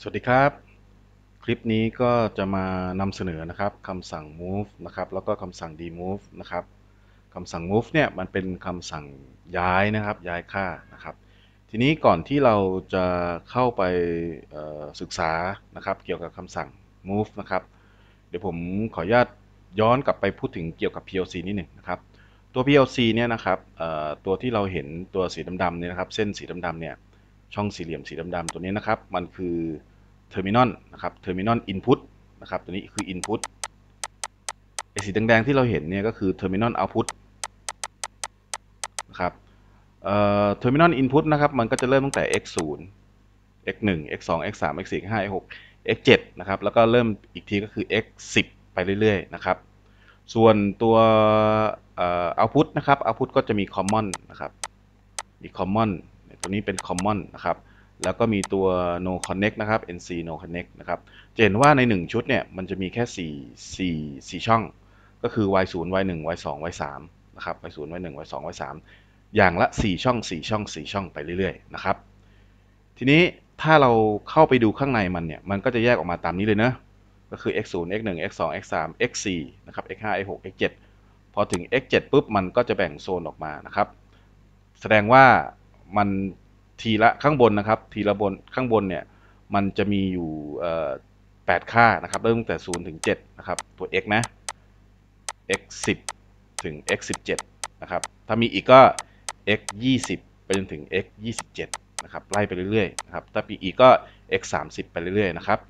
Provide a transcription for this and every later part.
สวัสดีครับ คลิปนี้ก็จะมานำเสนอนะครับคำสั่ง move นะครับแล้วก็คำสั่ง demove นะครับคำสั่ง move เนี่ยมันเป็นคำสั่งย้ายนะครับย้ายค่านะครับทีนี้ก่อนที่เราจะเข้าไปศึกษานะครับเกี่ยวกับคำสั่ง move นะครับ เดี๋ยวผมขออนุญาตย้อนกลับไปพูดถึงเกี่ยวกับ PLC นิดหนึ่งนะครับตัว PLC เนี่ยนะครับตัวที่เราเห็นตัวสีดำๆเนี่ยนะครับ เส้นสีดำๆเนี่ยช่องสี่เหลี่ยมสีดำๆ ตัวนี้นะครับมันคือเทอร์มินอลนะครับเทอร์มินอลอินพุตนะครับตัวนี้ คืออินพุตไอสีแดงๆที่เราเห็นเนี่ยก็คือเทอร์มินอลเอาพุตนะครับเอ่อเทอร์มินอลอินพุตนะครับมันก็จะเริ่มตั้งแต่ x 0 x 1 x 2 x 3 x 4 x 5 x 6 x 7นะครับแล้วก็เริ่มอีกทีก็คือ x 10ไปเรื่อยๆนะครับส่วนตัวเอาพุตนะครับเอาพุตก็จะมีคอมมอนนะครับมีคอมมอนตัวนี้เป็น common นะครับ แล้วก็มีตัว no connect นะครับ nc no connect นะครับ จะเห็นว่าใน 1 ชุดเนี่ย มันจะมีแค่ 4 4 4 ช่อง ก็คือ y0 y1 y2 y3 นะครับ y0 y1 y2 y3 อย่างละ 4 ช่อง 4 ช่อง 4 ช่องไปเรื่อย ๆ นะครับ ทีนี้ถ้าเราเข้าไปดูข้างในมันเนี่ย มันก็จะแยกออกมาตามนี้เลยนะก็คือ x0 x1 x2 x3 x4 นะครับ x5 x6 x7 พอถึง x7 ปุ๊บ มันก็จะแบ่งโซนออกมานะครับ แสดงว่ามันทีละ ข้างบนนะครับทีละบนข้างบนเนี่ย มันจะมีอยู่ 8 ค่านะครับเริ่มตั้งแต่ 0 ถึง 7 นะครับตัว x นะ x 10 ถึง x 17นะครับถ้ามีอีกก็ x 20ไปจนถึง x 27นะครับไล่ไปเรื่อยๆนะครับถ้ามีอีกก็ x 30 ไปเรื่อยๆ นะครับ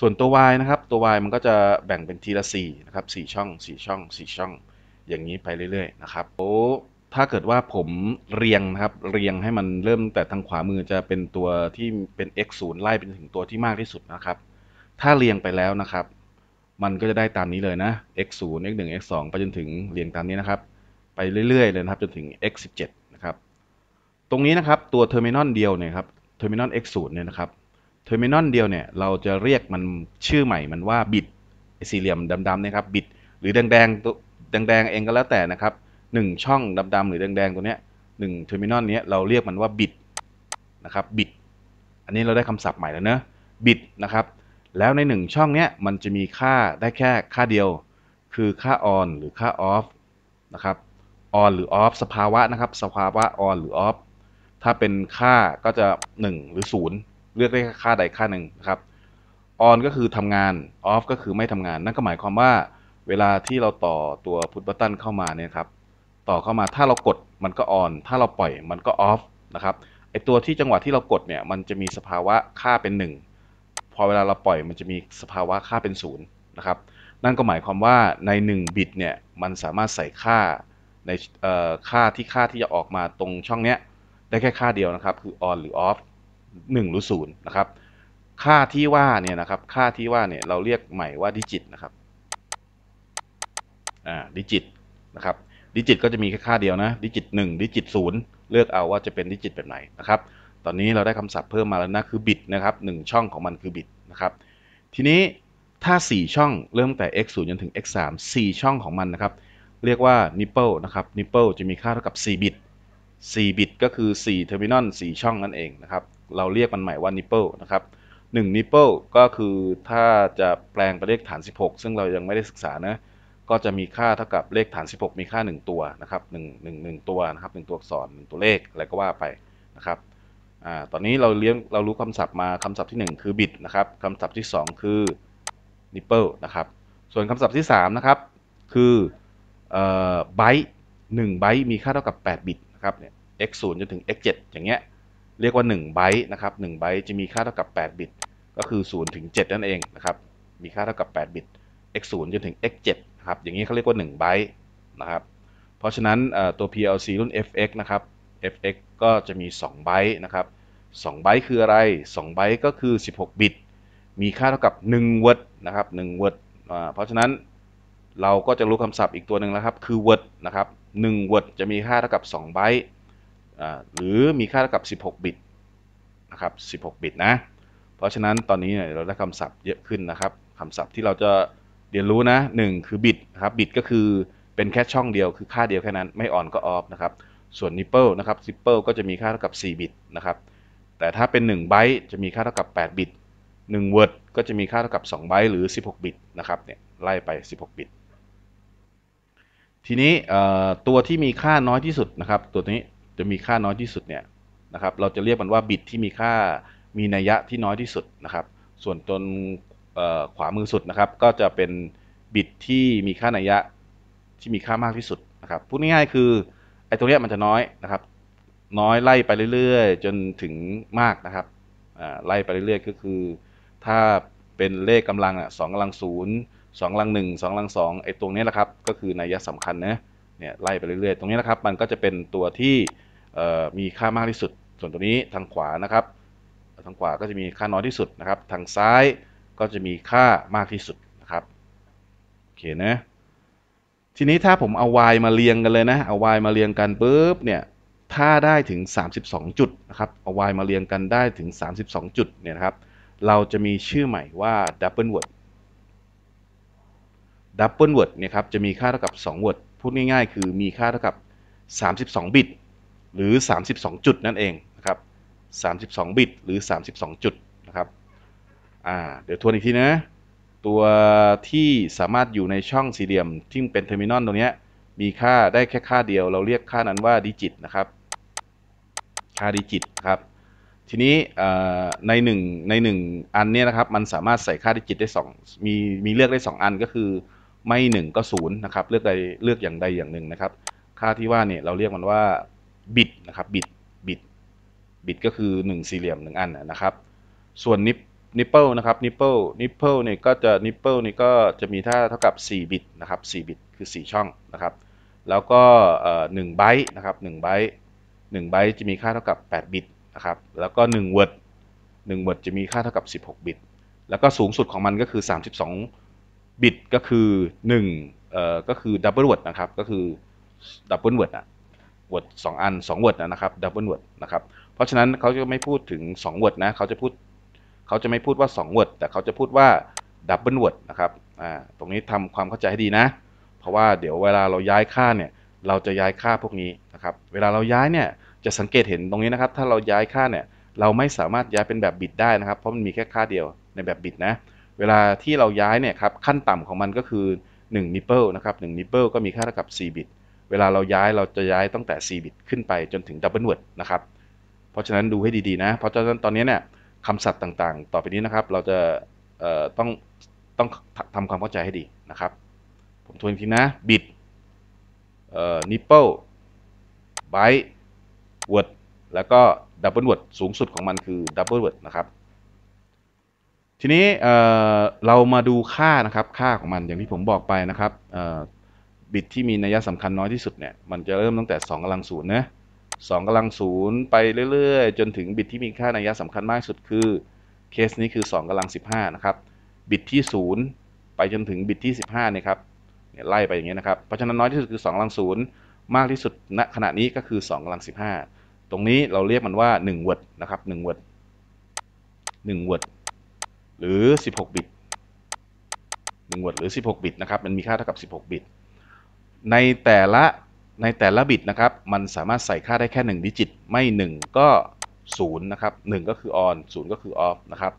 ส่วนตัว y นะครับตัว y มันก็จะแบ่งเป็นทีละ 4 นะครับ 4 ช่อง 4 ช่อง 4 ช่อง อย่างนี้ไปเรื่อยๆ นะครับโอ้ถ้าเกิดว่าผมเรียงนะครับเรียงให้มันเริ่มแต่ทางขวามือจะเป็นตัวที่เป็น x 0ไล่เป็นถึงตัวที่มากที่สุดนะครับ ถ้าเรียงไปแล้วนะครับ มันก็จะได้ตามนี้เลยนะ x 0 x 1 x 2ไปจนถึงเรียงตามนี้นะครับ ไปเรื่อยๆ เลยนะครับจนถึง x 17นะครับตรงนี้นะครับตัวเทอร์มินอลเดียวเนี่ยครับเทอร์มินอล x 0เนี่ยนะครับเทอร์มินอลเดียวเนี่ย เราจะเรียกมันชื่อใหม่มันว่าบิตสี่เหลี่ยมดำๆนะครับบิตหรือแดงๆตัวแดงๆเองก็แล้วแต่นะครับหนึ่งช่องดำๆหรือแดงๆตัวเนี้ยหนึ่งเทอร์มินอลนี้เราเรียกมันว่าบิดนะครับบิดอันนี้เราได้คำศัพท์ใหม่แล้วเนะบิดนะครับแล้วในหนึ่งช่องเนี้ยมันจะมีค่าได้แค่ค่าเดียว คือค่าออนหรือค่าออฟนะครับออนหรือออฟสภาวะนะครับสภาวะออนหรือออฟถ้าเป็นค่าก็จะ 1 หรือ 0 เลือกได้ค่าใดค่าหนึ่งนะครับออนก็คือทำงานออฟก็คือไม่ทำงาน นั่นก็หมายความว่าเวลาที่เราต่อตัวพุทบัตตันเข้ามาเนี่ยครับต่อเข้ามา ถ้าเรากด มันก็ออน ถ้าเราปล่อย มันก็ออฟ นะครับ ไอตัวที่จังหวะที่เรากดเนี่ย มันจะมีสภาวะค่าเป็น 1พอเวลาเราปล่อย มันจะมีสภาวะค่าเป็น0นะครับ นั่นก็หมายความว่า ใน1บิตเนี่ย มันสามารถใส่ค่าในค่าที่ค่าที่จะออกมาตรงช่องเนี้ย ได้แค่ค่าเดียวนะครับ คือออนหรือออฟ1หรือ 0 นะครับ ค่าที่ว่าเนี่ยนะครับ ค่าที่ว่าเนี่ย เราเรียกใหม่ว่าดิจิต นะครับ อ่า ดิจิต นะครับดิจิตก็จะมีแค่ค่าเดียวนะ ดิจิต 1 ดิจิต 0 เลือกเอาว่าจะเป็นดิจิตแบบไหนนะครับ ตอนนี้เราได้คำศัพท์เพิ่มมาแล้วนะ คือบิตนะครับ 1 ช่องของมันคือบิตนะครับ ทีนี้ถ้า 4 ช่อง เริ่มแต่ x 0จนถึง x 3 4 ช่องของมันนะครับ เรียกว่านิปเปิลนะครับ นิปเปิลจะมีค่าเท่ากับ4บิต4บิตก็คือ4์มินอลสี4ช่องนั่นเองนะครับ เราเรียกมันใหม่ว่านิปเปิลนะครับ1ิปเปิลก็คือถ้าจะแปลงไปเลขฐาน 16 ซึ่งเรายังไม่ได้ศึกษานะก็จะมีค่าเท่ากับเลขฐาน 16 มีค่า 1 ตัวนะครับ 1 1 1ตัวนะครับ1ตัวอักษร1 ตัวเลขอะไรก็ว่าไปนะครับอ่าตอนนี้เราเรียนเรารู้คำศัพท์มาคำศัพท์ที่ 1 คือบิตนะครับคำศัพท์ที่ 2 คือ nipple นะครับส่วนคำศัพท์ที่3นะครับ คือเอ่อไบต์หนึ่งไบต์มีค่าเท่ากับ8บิตนะครับเนี่ย x 0จนถึง x 7อย่างเงี้ยเรียกว่า1ไบต์นะครับ1ไบต์จะมีค่าเท่ากับ8บิตก็คือ0ถึง7นั่นเองนะครับมีค่าเท่ากับ8บิต x 0จนถึง x 7ครับอย่างนี้เขาเรียกว่า1ไบต์นะครับ เพราะฉะนั้นตัว PLC รุ่น FX นะครับ FX ก็จะมี2ไบต์นะครับ2ไบต์คืออะไร2ไบต์ก็คือ 16บิต มีค่าเท่ากับ1ิร์ดนะครับ1ิร์ดเพราะฉะนั้นเราก็จะรู้คำศัพท์อีกตัวหนึ่งแล้วครับคือเวิร์ดนะครับ1ิร์ดจะมีค่าเท่ากับ 2ไบต์หรือมีค่าเท่ากับ 16บิตนะครับ16บิตนะ เพราะฉะนั้นตอนนี้เราได้คำศัพท์เยอะขึ้นนะครับคำศัพท์ที่เราจะเดี๋ยวรู้นะหนึ่งคือบิดครับบิดก็คือเป็นแค่ช่องเดียวคือค่าเดียวแค่นั้นไม่อ่อนก็ออฟนะครับส่วนนิปเปิลนะครับซิปเปิลก็จะมีค่าเท่ากับ4บิตนะครับแต่ถ้าเป็น1ไบต์จะมีค่าเท่ากับ8บิต1เวิร์ดก็จะมีค่าเท่ากับ2ไบต์หรือ 16บิตนะครับเนี่ยไล่ไป16บิตทีนี้ตัวที่มีค่าน้อยที่สุดนะครับตัวนี้จะมีค่าน้อยที่สุดเนี่ยนะครับเราจะเรียกมันว่าบิตที่มีค่ามีนัยยะที่น้อยที่สุดนะครับส่วนตนขวามือสุดนะครับ ก็จะเป็นบิตที่มีค่านัยยะที่มีค่ามากที่สุดนะครับพูดง่ายๆคือไอ้ตัวเนี้ยมันจะน้อยนะครับ น้อยไล่ไปเรื่อยๆ จนถึงมากนะครับไล่ไปเรื่อยๆก็คือ ถ้าเป็นเลขกำลังอ่ะสองกำลังศูนย์สองกำลังหนึ่งสองกำลังสองไอ้ตรงนี้แหละครับ ก็คือนัยยะสำคัญนะเนี่ยไล่ไปเรื่อย ๆ ตรงนี้นะครับ มันก็จะเป็นตัวที่มีค่ามากที่สุด ส่วนตัวนี้ทางขวานะครับทางขวาก็จะมีค่าน้อยที่สุดนะครับทางซ้ายก็จะมีค่ามากที่สุดนะครับโอเคนะทีนี้ถ้าผมเอา y มาเรียงกันเลยนะเอา y มาเรียงกันปุ๊บเนี่ยถ้าได้ถึง 32 จุดนะครับเอา y มาเรียงกันได้ถึง 32 จุดเนี่ยนะครับ เราจะมีชื่อใหม่ว่า double word double word เนี่ยครับจะมีค่าเท่ากับ2 word พูดง่ายๆ คือมีค่าเท่ากับ 32 บิตหรือ 32 จุดนั่นเองนะครับ32บิตหรือ32จุด่า เดี๋ยวทวนอีกทีนะตัวที่สามารถอยู่ในช่องสี่เหลี่ยมที่เป็นเทอร์มินอลตรงนี้ มีค่าได้แค่ค่าเดียว เราเรียกค่านั้นว่าดิจิตนะครับ ค่าดิจิตครับ ทีนี้ในหนึ่งในหนึ่งอันเนี่ยนะครับ มันสามารถใส่ค่าดิจิตได้ 2 มีมี เลือกได้ 2 อันก็คือไม่หนึ่งก็ศูนย์นะครับเลือกใดเลือกอย่างใดอย่างหนึ่งนะครับ ค่าที่ว่าเนี่ยเราเรียกมันว่าบิตนะครับบิตบิตบิตก็คือ 1 สี่เหลี่ยม1อันนะครับ ส่วนนิปนิปเปิลนะครับนิปเปิลนิปเปิลเนี่ยก็จะนิปเปิลนี่ก็จะมีท่าเท่ากับ4บิตนะครับ4บิต คือ 4 ช่องนะครับแล้วก็1ไบต์นะครับ1ไบต์1ไบต์จะมีค่าเท่ากับ8บิตนะครับแล้วก็1เวิร์ด1เวิร์ดจะมีค่าเท่ากับ 16บิตแล้วก็สูงสุดของมันก็คือ 32บิตก็คือ1เอ่อก็คือดับเบิลเวิร์ดนะครับก็คือดับเบิลเวิร์ดอะเวิร์ดสองอัน2เวิร์ดนะครับดับเบิลเวิร์ดนะครับเพราะฉะนั้นเขาจะไม่พูดถึง2เวิร์ดนะเขาจะพูดเขาจะไม่พูดว่า2 word แต่เขาจะพูดว่า double word นะครับอ่าตรงนี้ทำความเข้าใจให้ดีนะ เพราะว่าเดี๋ยวเวลาเราย้ายค่าเนี่ยเราจะย้ายค่าพวกนี้นะครับเวลาเราย้ายเนี่ยจะสังเกตเห็นตรงนี้นะครับ ถ้าเราย้ายค่าเนี่ยเราไม่สามารถย้ายเป็นแบบบิตได้นะครับเพราะมันมีแค่ค่าเดียวในแบบบิตนะเวลาที่เราย้ายเนี่ยครับขั้นต่ำของมันก็คือ 1 nipple นะครับ1 nipple ก็มีค่าเท่ากับ4 บิตเวลาเราย้ายเราจะย้ายตั้งแต่ 4 บิตขึ้นไปจนถึง double word นะครับเพราะฉะนั้นดูให้ดีๆนะ เพราะฉะนั้นตอนนี้เนี่ยคำศัพท์ต่างๆ ต่อไปนี้นะครับ เราจะต้องต้องทำความเข้าใจให้ดีนะครับ ผมทวนอีกทีนะบิดนิปเปิลไบต์วอร์ดแล้วก็ดับเบิลวอร์ดสูงสุดของมันคือดับเบิลวอร์ดนะครับ ทีนี้เรามาดูค่านะครับ ค่าของมันอย่างที่ผมบอกไปนะครับบิตที่มีนัยสำคัญน้อยที่สุดเนี่ย มันจะเริ่มตั้งแต่2กำลังศูนย์นะ2กำลังศูนย์ไปเรื่อยๆ จนถึง บิตที่มีค่าในยยสำคัญมากสุดคือเคสนี้คือ2กำลัง15นะครับบิตที่ 0 ไปจนถึงบิตที่ 15เนี่ยครับเนี่ยไล่ไปอย่างเงี้ยนะครับเพราะฉะนั้นน้อยที่สุดคือ2กำลังศูนย์มากที่สุดณขณะนี้ก็คือ 2กำลัง15 ตรงนี้เราเรียกมันว่า1ิร์ดนะครับ1 word 1ิร์ดหรือ 16 บิต1ิร์ดหรือ 16 บิตนะครับมันมีค่าเท่ากับ 16บิตในแต่ละในแต่ละบิตนะครับ มันสามารถใส่ค่าได้แค่1ดิจิต ไม่ 1 ก็ 0 นะครับ 1 ก็คือ on 0ก็คือ off นะครับ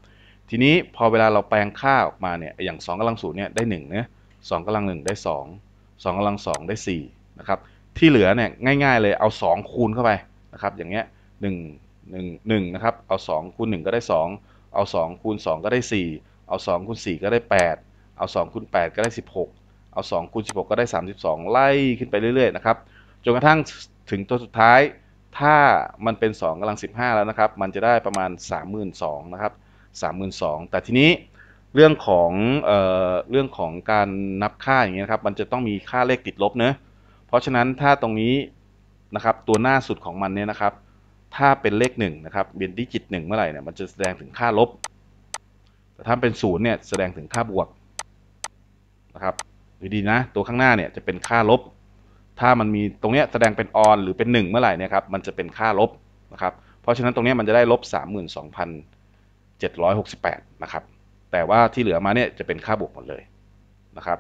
ทีนี้พอเวลาเราแปลงค่าออกมาเนี่ย อย่าง2กำลังศูนย์เนี่ยได้1เนี่ยสองกำลัง1ได้2 2กำลัง2ได้4นะครับ ที่เหลือเนี่ย ง่ายๆเลยเอา 2 คูณเข้าไปนะครับ อย่างเงี้ย1 1 1นะครับ เอา2คูณ1ก็ได้ 2 เอา2คูณ2ก็ได้ 4 เอา2คูณ4ก็ได้ 8เอา2คูณ8ก็ได้ 16เอา2คูณ16 ก็ได้ 32 ไล่ขึ้นไปเรื่อยๆนะครับจนกระทั่งถึงตัวสุดท้ายถ้ามันเป็น 2กำลัง 15 แล้วนะครับมันจะได้ประมาณ 3 2มหมนะครับสามหมแต่ทีนี้เรื่องของเออเรื่องของการนับค่าอย่างเงี้ยครับมันจะต้องมีค่าเลขติดลบเนะเพราะฉะนั้นถ้าตรงนี้นะครับ ตัวหน้าสุดของมันเนี่ยนะครับถ้าเป็นเลข1นะครับเป็นดิจิต 1 เมื่อไหร่เนี่ยมันจะแสดงถึงค่าลบ แต่ถ้าเป็น0เนี่ยแสดงถึงค่าบวกนะครับดีนะ ตัวข้างหน้าเนี่ยจะเป็นค่าลบ ถ้ามันมีตรงเนี้ยแสดงเป็นออนหรือเป็น 1 เมื่อไหร่เนี่ยครับมันจะเป็นค่าลบนะครับเพราะฉะนั้นตรงเนี้ยมันจะได้ลบ32,768นะครับ แต่ว่าที่เหลือมาเนี่ยจะเป็นค่าบวกหมดเลยนะครับ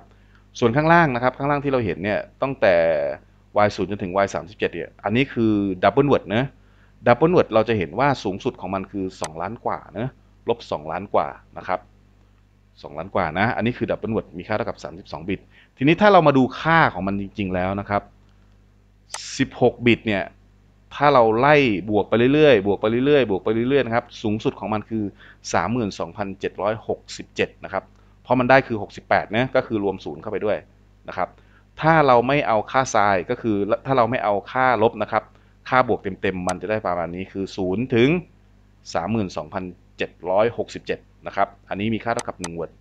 ส่วนข้างล่างนะครับข้างล่างที่เราเห็นเนี่ยตั้งแต่ y 0จนถึง y 3 7เนี่ยอันนี้คือดับเบิลเวิร์ดนะดับเบิลเวิร์ดเราจะเห็นว่าสูงสุดของมันคือ 2 ล้านกว่านะลบ2 ล้านกว่านะครับ2ล้านกว่านะ อันนี้คือดับเบิลเวิร์ดมีค่าเท่ากับ 32 บิต ทีนี้ถ้าเรามาดูค่าของมันจริง ๆแล้วนะครับ16บิตเนี่ยถ้าเราไล่บวกไปเรื่อยๆบวกไปเรื่อยๆบวกไปเรื่อยๆนะครับสูงสุดของมันคือ 32,767นะครับเพราะมันได้คือ68นะก็คือรวมศูนย์เข้าไปด้วยนะครับถ้าเราไม่เอาค่าทรายก็คือถ้าเราไม่เอาค่าลบนะครับค่าบวกเต็มๆมันจะได้ประมาณนี้คือ 0 ถึง 32,767นะครับ อันนี้มีค่าเท่ากับ1 word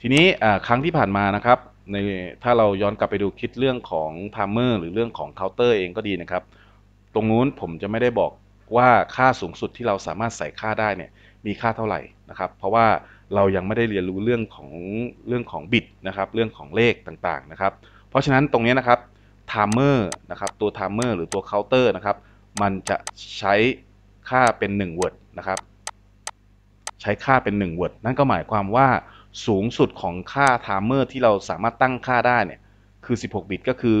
ทีนี้ครั้งที่ผ่านมานะครับ ในถ้าเราย้อนกลับไปดูคิดเรื่องของพาร์เมอร์หรือเรื่องของเคาน์เตอร์เองก็ดีนะครับ ตรงนู้นผมจะไม่ได้บอกว่าค่าสูงสุดที่เราสามารถใส่ค่าได้เนี่ยมีค่าเท่าไหร่นะครับ เพราะว่าเรายังไม่ได้เรียนรู้เรื่องของเรื่องของบิตนะครับ เรื่องของเลขต่างๆนะครับ เพราะฉะนั้นตรงนี้นะครับไทม์เมอร์นะครับ ตัวไทม์เมอร์หรือตัวเคาน์เตอร์นะครับ มันจะใช้ค่าเป็น1 word นะครับใช้ค่าเป็น1 word นั่นก็หมายความว่าสูงสุดของค่าทมเมอร์ที่เราสามารถตั้งค่าได้เนี่ยคือ 16บิตก็คือ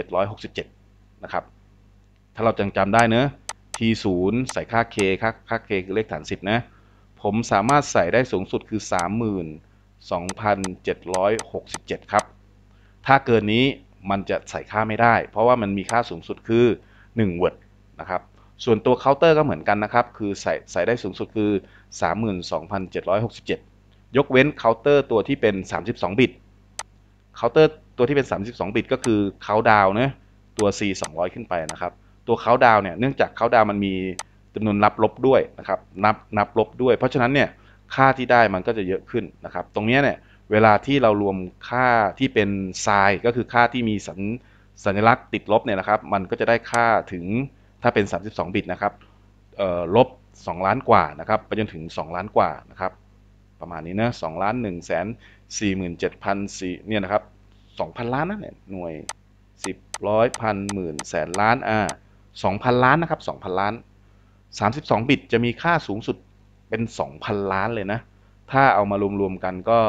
32,767 นะครับ ถ้าเราจังจำได้เนอะ t0 ใส่ค่า k ค่าค่า k คือเลขฐาน 10นะผมสามารถใส่ได้สูงสุดคือ32,767 ครับ ถ้าเกินนี้มันจะใส่ค่าไม่ได้ เพราะว่ามันมีค่าสูงสุดคือ1 word นะครับส่วนตัวเคาน์เตอร์ก็เหมือนกันนะครับ คือใส่ใส่ได้สูงสุดคือ 32,767 ยกเว้นเคาน์เตอร์ตัวที่เป็น 32 บิต เคาน์เตอร์ตัวที่เป็น 32 บิต ก็คือเคาน์ดาวนะตัว C 200ขึ้นไปนะครับ ตัวเคาน์ดาวเนี่ย เนื่องจากเคาน์ดาวมันมีจำนวนนับลบด้วยนะครับ นับนับลบด้วย เพราะฉะนั้นเนี่ย ค่าที่ได้มันก็จะเยอะขึ้นนะครับ ตรงนี้เนี่ย เวลาที่เรารวมค่าที่เป็นไซน์ก็คือค่าที่มีสัญสญลักษณ์ติดลบเนี่ยนะครับ มันก็จะได้ค่าถึงถ้าเป็น 32 บิตนะครับลบ 2 ล้านกว่า นะครับ ไปจนถึง 2 ล้านกว่า นะครับ ประมาณนี้นะ2ล้าน1แสน4 7 0 0 4เนี่ยนะครับ 2,000 ล้านนะเนี่ยหน่วย 10ร้อยพันหมื่นแสนล้านอ่า2,000ล้านนะครับ2,000ล้าน 32บิตจะมีค่าสูงสุด เป็น2,000 ล้านเลยนะ ถ้าเอามารวมๆกันก็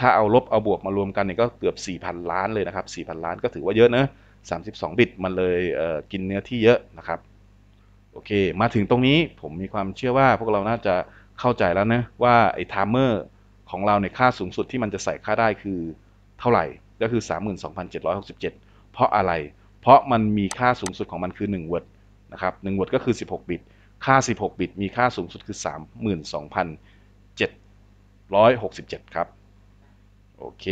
ถ้าเอาลบเอาบวกมารวมกันเนี่ยก็เกือบ4,000ล้านเลยนะครับ4,000 ล้าน ก็ถือว่าเยอะนะ32 บิต มัน เลยกินเนื้อที่เยอะ นะครับ โอเค มาถึงตรงนี้ผมมีความเชื่อว่า พวก เรา น่าจะเข้าใจแล้ว นะ ว่า ไอ้ไทม์เมอร์ ของเราในค่าสูงสุดที่มันจะใส่ค่าได้คือเท่าไหร่ก็คือ 32,767 เพราะอะไร เพราะมันมีค่าสูงสุดของมันคือ1ิร์ดนะ ครับ1ิร์ดก็คือ 16บิตค่า 16บิตมีค่าสูงสุดคือ 32,767 ครับโอเค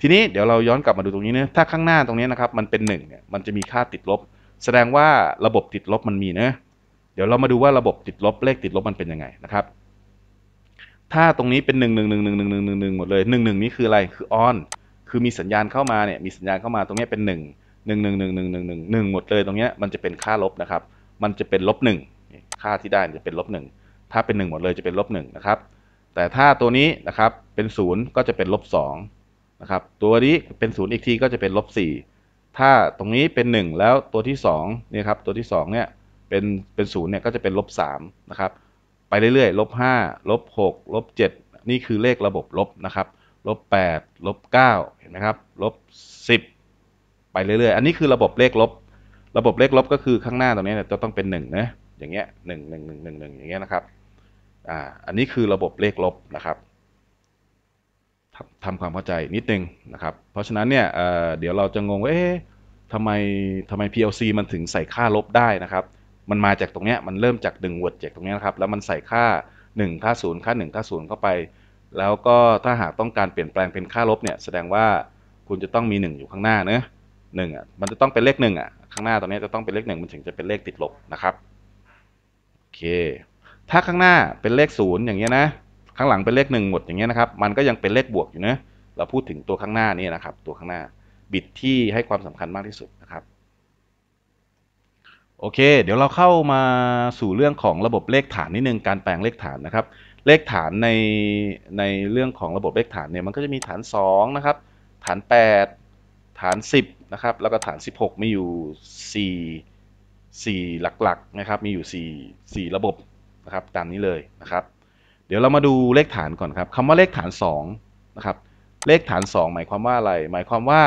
ทีนี้เดี๋ยวเราย้อนกลับมาดูตรงนี้นะถ้าข้างหน้าตรงนี้นะครับมันเป็น1เนี่ย มันจะมีค่าติดลบ แสดงว่าระบบติดลบมันมีนะเดี๋ยวเรามาดูว่าระบบติดลบเลขติดลบมันเป็นยังไงนะครับ ถ้าตรงนี้เป็น1 1 1 1 1 1 1 1หมดเลย 1 1 นี่คืออะไร คือออน คือมีสัญญาณเข้ามาเนี่ย มีสัญญาณเข้ามาตรงนี้เป็น1 1 1 1 1 1 1 1 หมดเลย ตรงนี้มันจะเป็นค่าลบนะครับ มันจะเป็นลบ1ค่าที่ได้จะเป็นลบ1ถ้าเป็น 1 หมดเลยจะเป็นลบ1นะครับแต่ถ้าตัวนี้นะครับเป็น0ก็จะเป็นลบ2นะครับตัวนี้เป็น0อีกทีก็จะเป็นลบ4ถ้าตรงนี้เป็น 1 แล้วตัวที่2เนี่ยครับตัวที่2เนี่ยเป็นเป็นศูนย์เนี่ยก็จะเป็นลบ3นะครับไปเรื่อยๆลบ5ลบ6ลบ7นี่คือเลขระบบลบนะครับลบ8ลบ9เห็นไหมครับลบ10ไปเรื่อยๆ อันนี้คือระบบเลขลบระบบเลขลบก็คือข้างหน้าตรงนี้จะต้องเป็น1นะอย่างเงี้ยหนึ่งหนึ่งหนึ่งหนึ่งอย่างเงี้ยนะครับอ่าอันนี้คือระบบเลขลบนะครับทำความเข้าใจนิดนึงนะครับ เพราะฉะนั้นเนี่ยเเดี๋ยวเราจะงงว่า เอ๊ะทำไมทำไม PLC มันถึงใส่ค่าลบได้นะครับ มันมาจากตรงเนี้ย มันเริ่มจากดึงวดจากตรงเนี้นะครับ แล้วมันใส่ค่า1ค่า0ค่า1ค่า0เข้าไป แล้วก็ถ้าหากต้องการเปลี่ยนแปลงเป็นค่าลบเนี่ย แสดงว่าคุณจะต้องมี1อยู่ข้างหน้าเนอะหนึ่งอ่ะ มันจะต้องเป็นเลขหนึ่งอ่ะ ข้างหน้าตรงเนี้ยจะต้องเป็นเลขหนึ่งมันถึงจะเป็นเลขติดลบนะครับ โอเคถ้าข้างหน้าเป็นเลขศูนย์อย่างเงี้ยนะข้างหลังเป็นเลขหนึ่งหมดอย่างเงี้ยนะครับมันก็ยังเป็นเลขบวกอยู่นะเราพูดถึงตัวข้างหน้านี่นะครับตัวข้างหน้าบิตที่ให้ความสำคัญมากที่สุดนะครับโอเคเดี๋ยวเราเข้ามาสู่เรื่องของระบบเลขฐานนิดนึงการแปลงเลขฐานนะครับเลขฐานในในเรื่องของระบบเลขฐานเนี่ยมันก็จะมีฐาน2นะครับฐาน 8 ฐาน 10นะครับแล้วก็ฐาน 16มีอยู่ 4 4 หลักๆนะครับมีอยู่ 4 4 ระบบนะครับตามนี้เลยนะครับเดี๋ยวเรามาดูเลขฐานก่อนครับคำว่าเลขฐาน2นะครับเลขฐาน 2 หมายความว่าอะไร หมายความว่า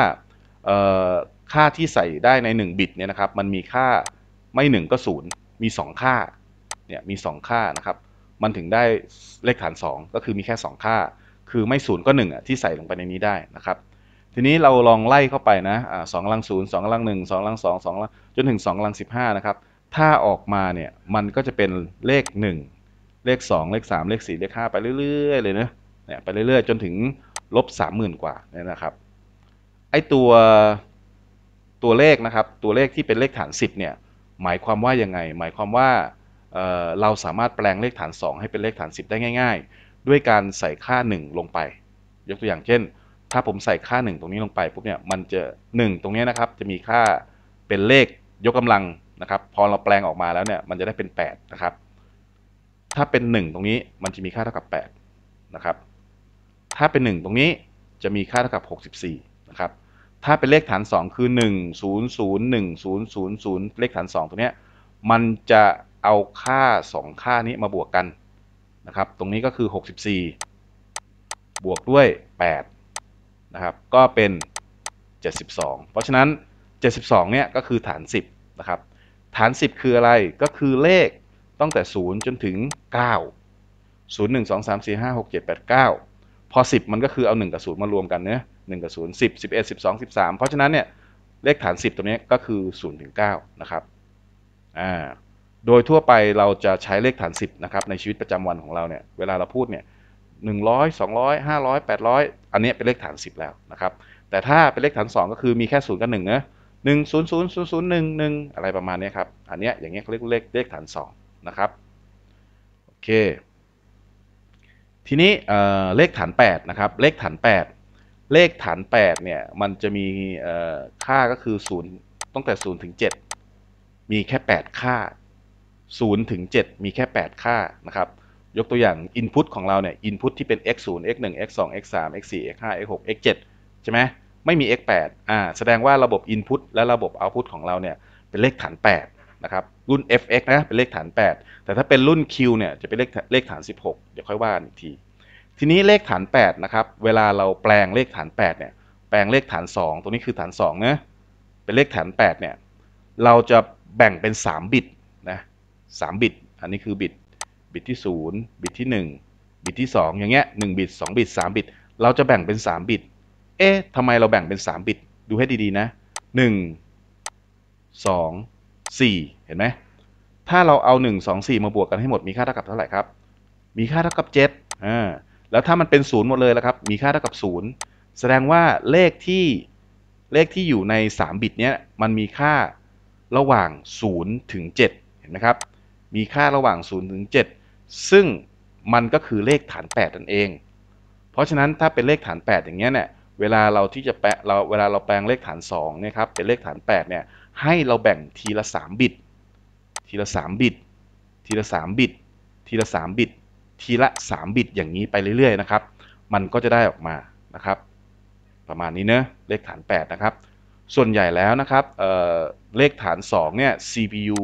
ค่าที่ใส่ได้ใน1บิตเนี่ยนะครับ มันมีค่าไม่ 1 ก็0มี 2 ค่าเนี่ยมี 2 ค่านะครับมันถึงได้เลขฐาน 2 ก็คือมีแค่ 2 ค่า คือไม่0ก็1อ่ะที่ใส่ลงไปในนี้ได้นะครับ ทีนี้เราลองไล่เข้าไปนะสองกำลังศูนย์สองกำลังหนึ่งสองกำลังสองสองจนถึงสองกำลังสิบห้านะครับถ้าออกมาเนี่ยมันก็จะเป็นเลข 1 เลข 2 เลข 3 เลข4เลข5ไปเรื่อยๆเลยนะเนี่ยไปเรื่อย ๆ จนถึงลบ30,000กว่าเนี่ยนะครับไอตัวตัวเลขนะครับตัวเลขที่เป็นเลขฐาน 10เนี่ยหมายความว่ายังไง หมายความว่าเเราสามารถแปลงเลขฐาน 2 ให้เป็นเลขฐาน10ได้ง่ายๆ ด้วยการใส่ค่า 1 ลงไป ยกตัวอย่างเช่น ถ้าผมใส่ค่า 1 ตรงนี้ลงไปปุ๊บเนี่ยมันจะ 1 ตรงนี้นะครับจะมีค่าเป็นเลขยกกำลังนะครับพอเราแปลงออกมาแล้วเนี่ยมันจะได้เป็น 8 นะครับ ถ้าเป็น 1 ตรงนี้มันจะมีค่าเท่ากับ8นะครับถ้าเป็น 1 ตรงนี้จะมีค่าเท่ากับ 64 นะครับ ถ้าเป็นเลขฐาน 2 คือ 1 0 0 1 0 0 0 เลขฐาน 2ตรงนี้มันจะเอาค่า 2 ค่านี้มาบวกกันนะครับ ตรงนี้ก็คือ 64 บวกด้วย8นะครับก็เป็น 72 เพราะฉะนั้น 72เนี่ยก็คือฐาน 10 นะครับฐาน 10 คืออะไรก็คือเลขตั้งแต่ 0 จนถึง 9 0 1 2 3 4 5 6 7 8 9 พอ 10 มันก็คือเอา 1 กับ 0มารวมกันเนะ1กับ 0 10 11 12 13 เพราะฉะนั้นเนี่ยเลขฐาน 10ตัวนี้ก็คือ0ถึง9นะครับอ่าโดยทั่วไปเราจะใช้เลขฐาน 10นะครับในชีวิตประจำวันของเราเนี่ยเวลาเราพูดเนี่ย100 200 500 800 อันนี้เป็นเลขฐาน 10 แล้วนะครับแต่ถ้าเป็นเลขฐาน 2 ก็คือมีแค่ 0 กับ1นะ1 0 0 0 0 1 1 อะไรประมาณนี้ครับ อันเนี้ยอย่างเงี้ยเขาเรียกเลขเลขฐาน 2 นะครับ โอเค ทีนี้เเลข ฐาน 8 นะครับ เลขฐาน 8 เลขฐาน 8 เนี่ย มันจะมีค่าก็คือ 0ตั้งแต่0ถึง7 มีแค่ 8 ค่า0ถึง7มีแค่ 8 ค่านะครับ ยกตัวอย่าง Input ของเรา เนี่ย Input ที่เป็น x0 x1 x2 x3 x4 x5 x6 x7 ใช่ไหมไม่มี x8 อ่า แสดงว่าระบบ Input และระบบ Output ของเราเนี่ยเป็นเลขฐาน8นะครับรุ่น fx นะเป็นเลขฐาน 8 แต่ถ้าเป็นรุ่น q เนี่ยจะเป็นเลขเลขฐาน 16 เดี๋ยวค่อยว่ากันอีกทีทีนี้เลขฐาน8นะครับเวลาเราแปลงเลขฐาน8เนี่ยแปลงเลขฐาน 2ตรงนี้คือฐาน2นะเป็นเลขฐาน8เนี่ยเราจะแบ่งเป็น3บิตนะสบิตอันนี้คือบิตบิตที่0บิตที่1บิตที่2 อย่างเงี้ย1บิต2บิต3บิตเราจะแบ่งเป็น3บิตเอ๊ะ ทำไมเราแบ่งเป็นสามบิต ดูให้ดีๆนะหนึ่งสองสี่เห็นไหมถ้าเราเอาหนึ่งสอสี่มาบวกกันให้หมด มีค่าเท่ากับเท่าไหร่ครับ มีค่าเท่ากับเจ็ดอ่า แล้วถ้ามันเป็นศูนย์หมดเลยแล้วครับ มีค่าเท่ากับศูนย์แสดงว่าเลขที่ เลขที่อยู่ใน3บิตเนี้ย มันมีค่าระหว่าง0ถึง7เห็นไหมครับ มีค่าระหว่าง0ถึง7 ซึ่งมันก็คือเลขฐาน8นั่นเอง เพราะฉะนั้นถ้าเป็นเลขฐาน 8 อย่างเงี้ยเนี่ยเวลาเราที่จะแปะเราเวลาเราแปลงเลขฐาน 2เนี่ยครับเป็นเลขฐาน8เนี่ยให้เราแบ่งทีละ3บิตทีละ3บิตทีละ3บิตทีละ3บิตทีละ3บิตอย่างนี้ไปเรื่อยๆนะครับ มันก็จะได้ออกมานะครับ ประมาณนี้เนะเลขฐาน 8 นะครับ ส่วนใหญ่แล้วนะครับเเลขฐาน2เนี่ย CPU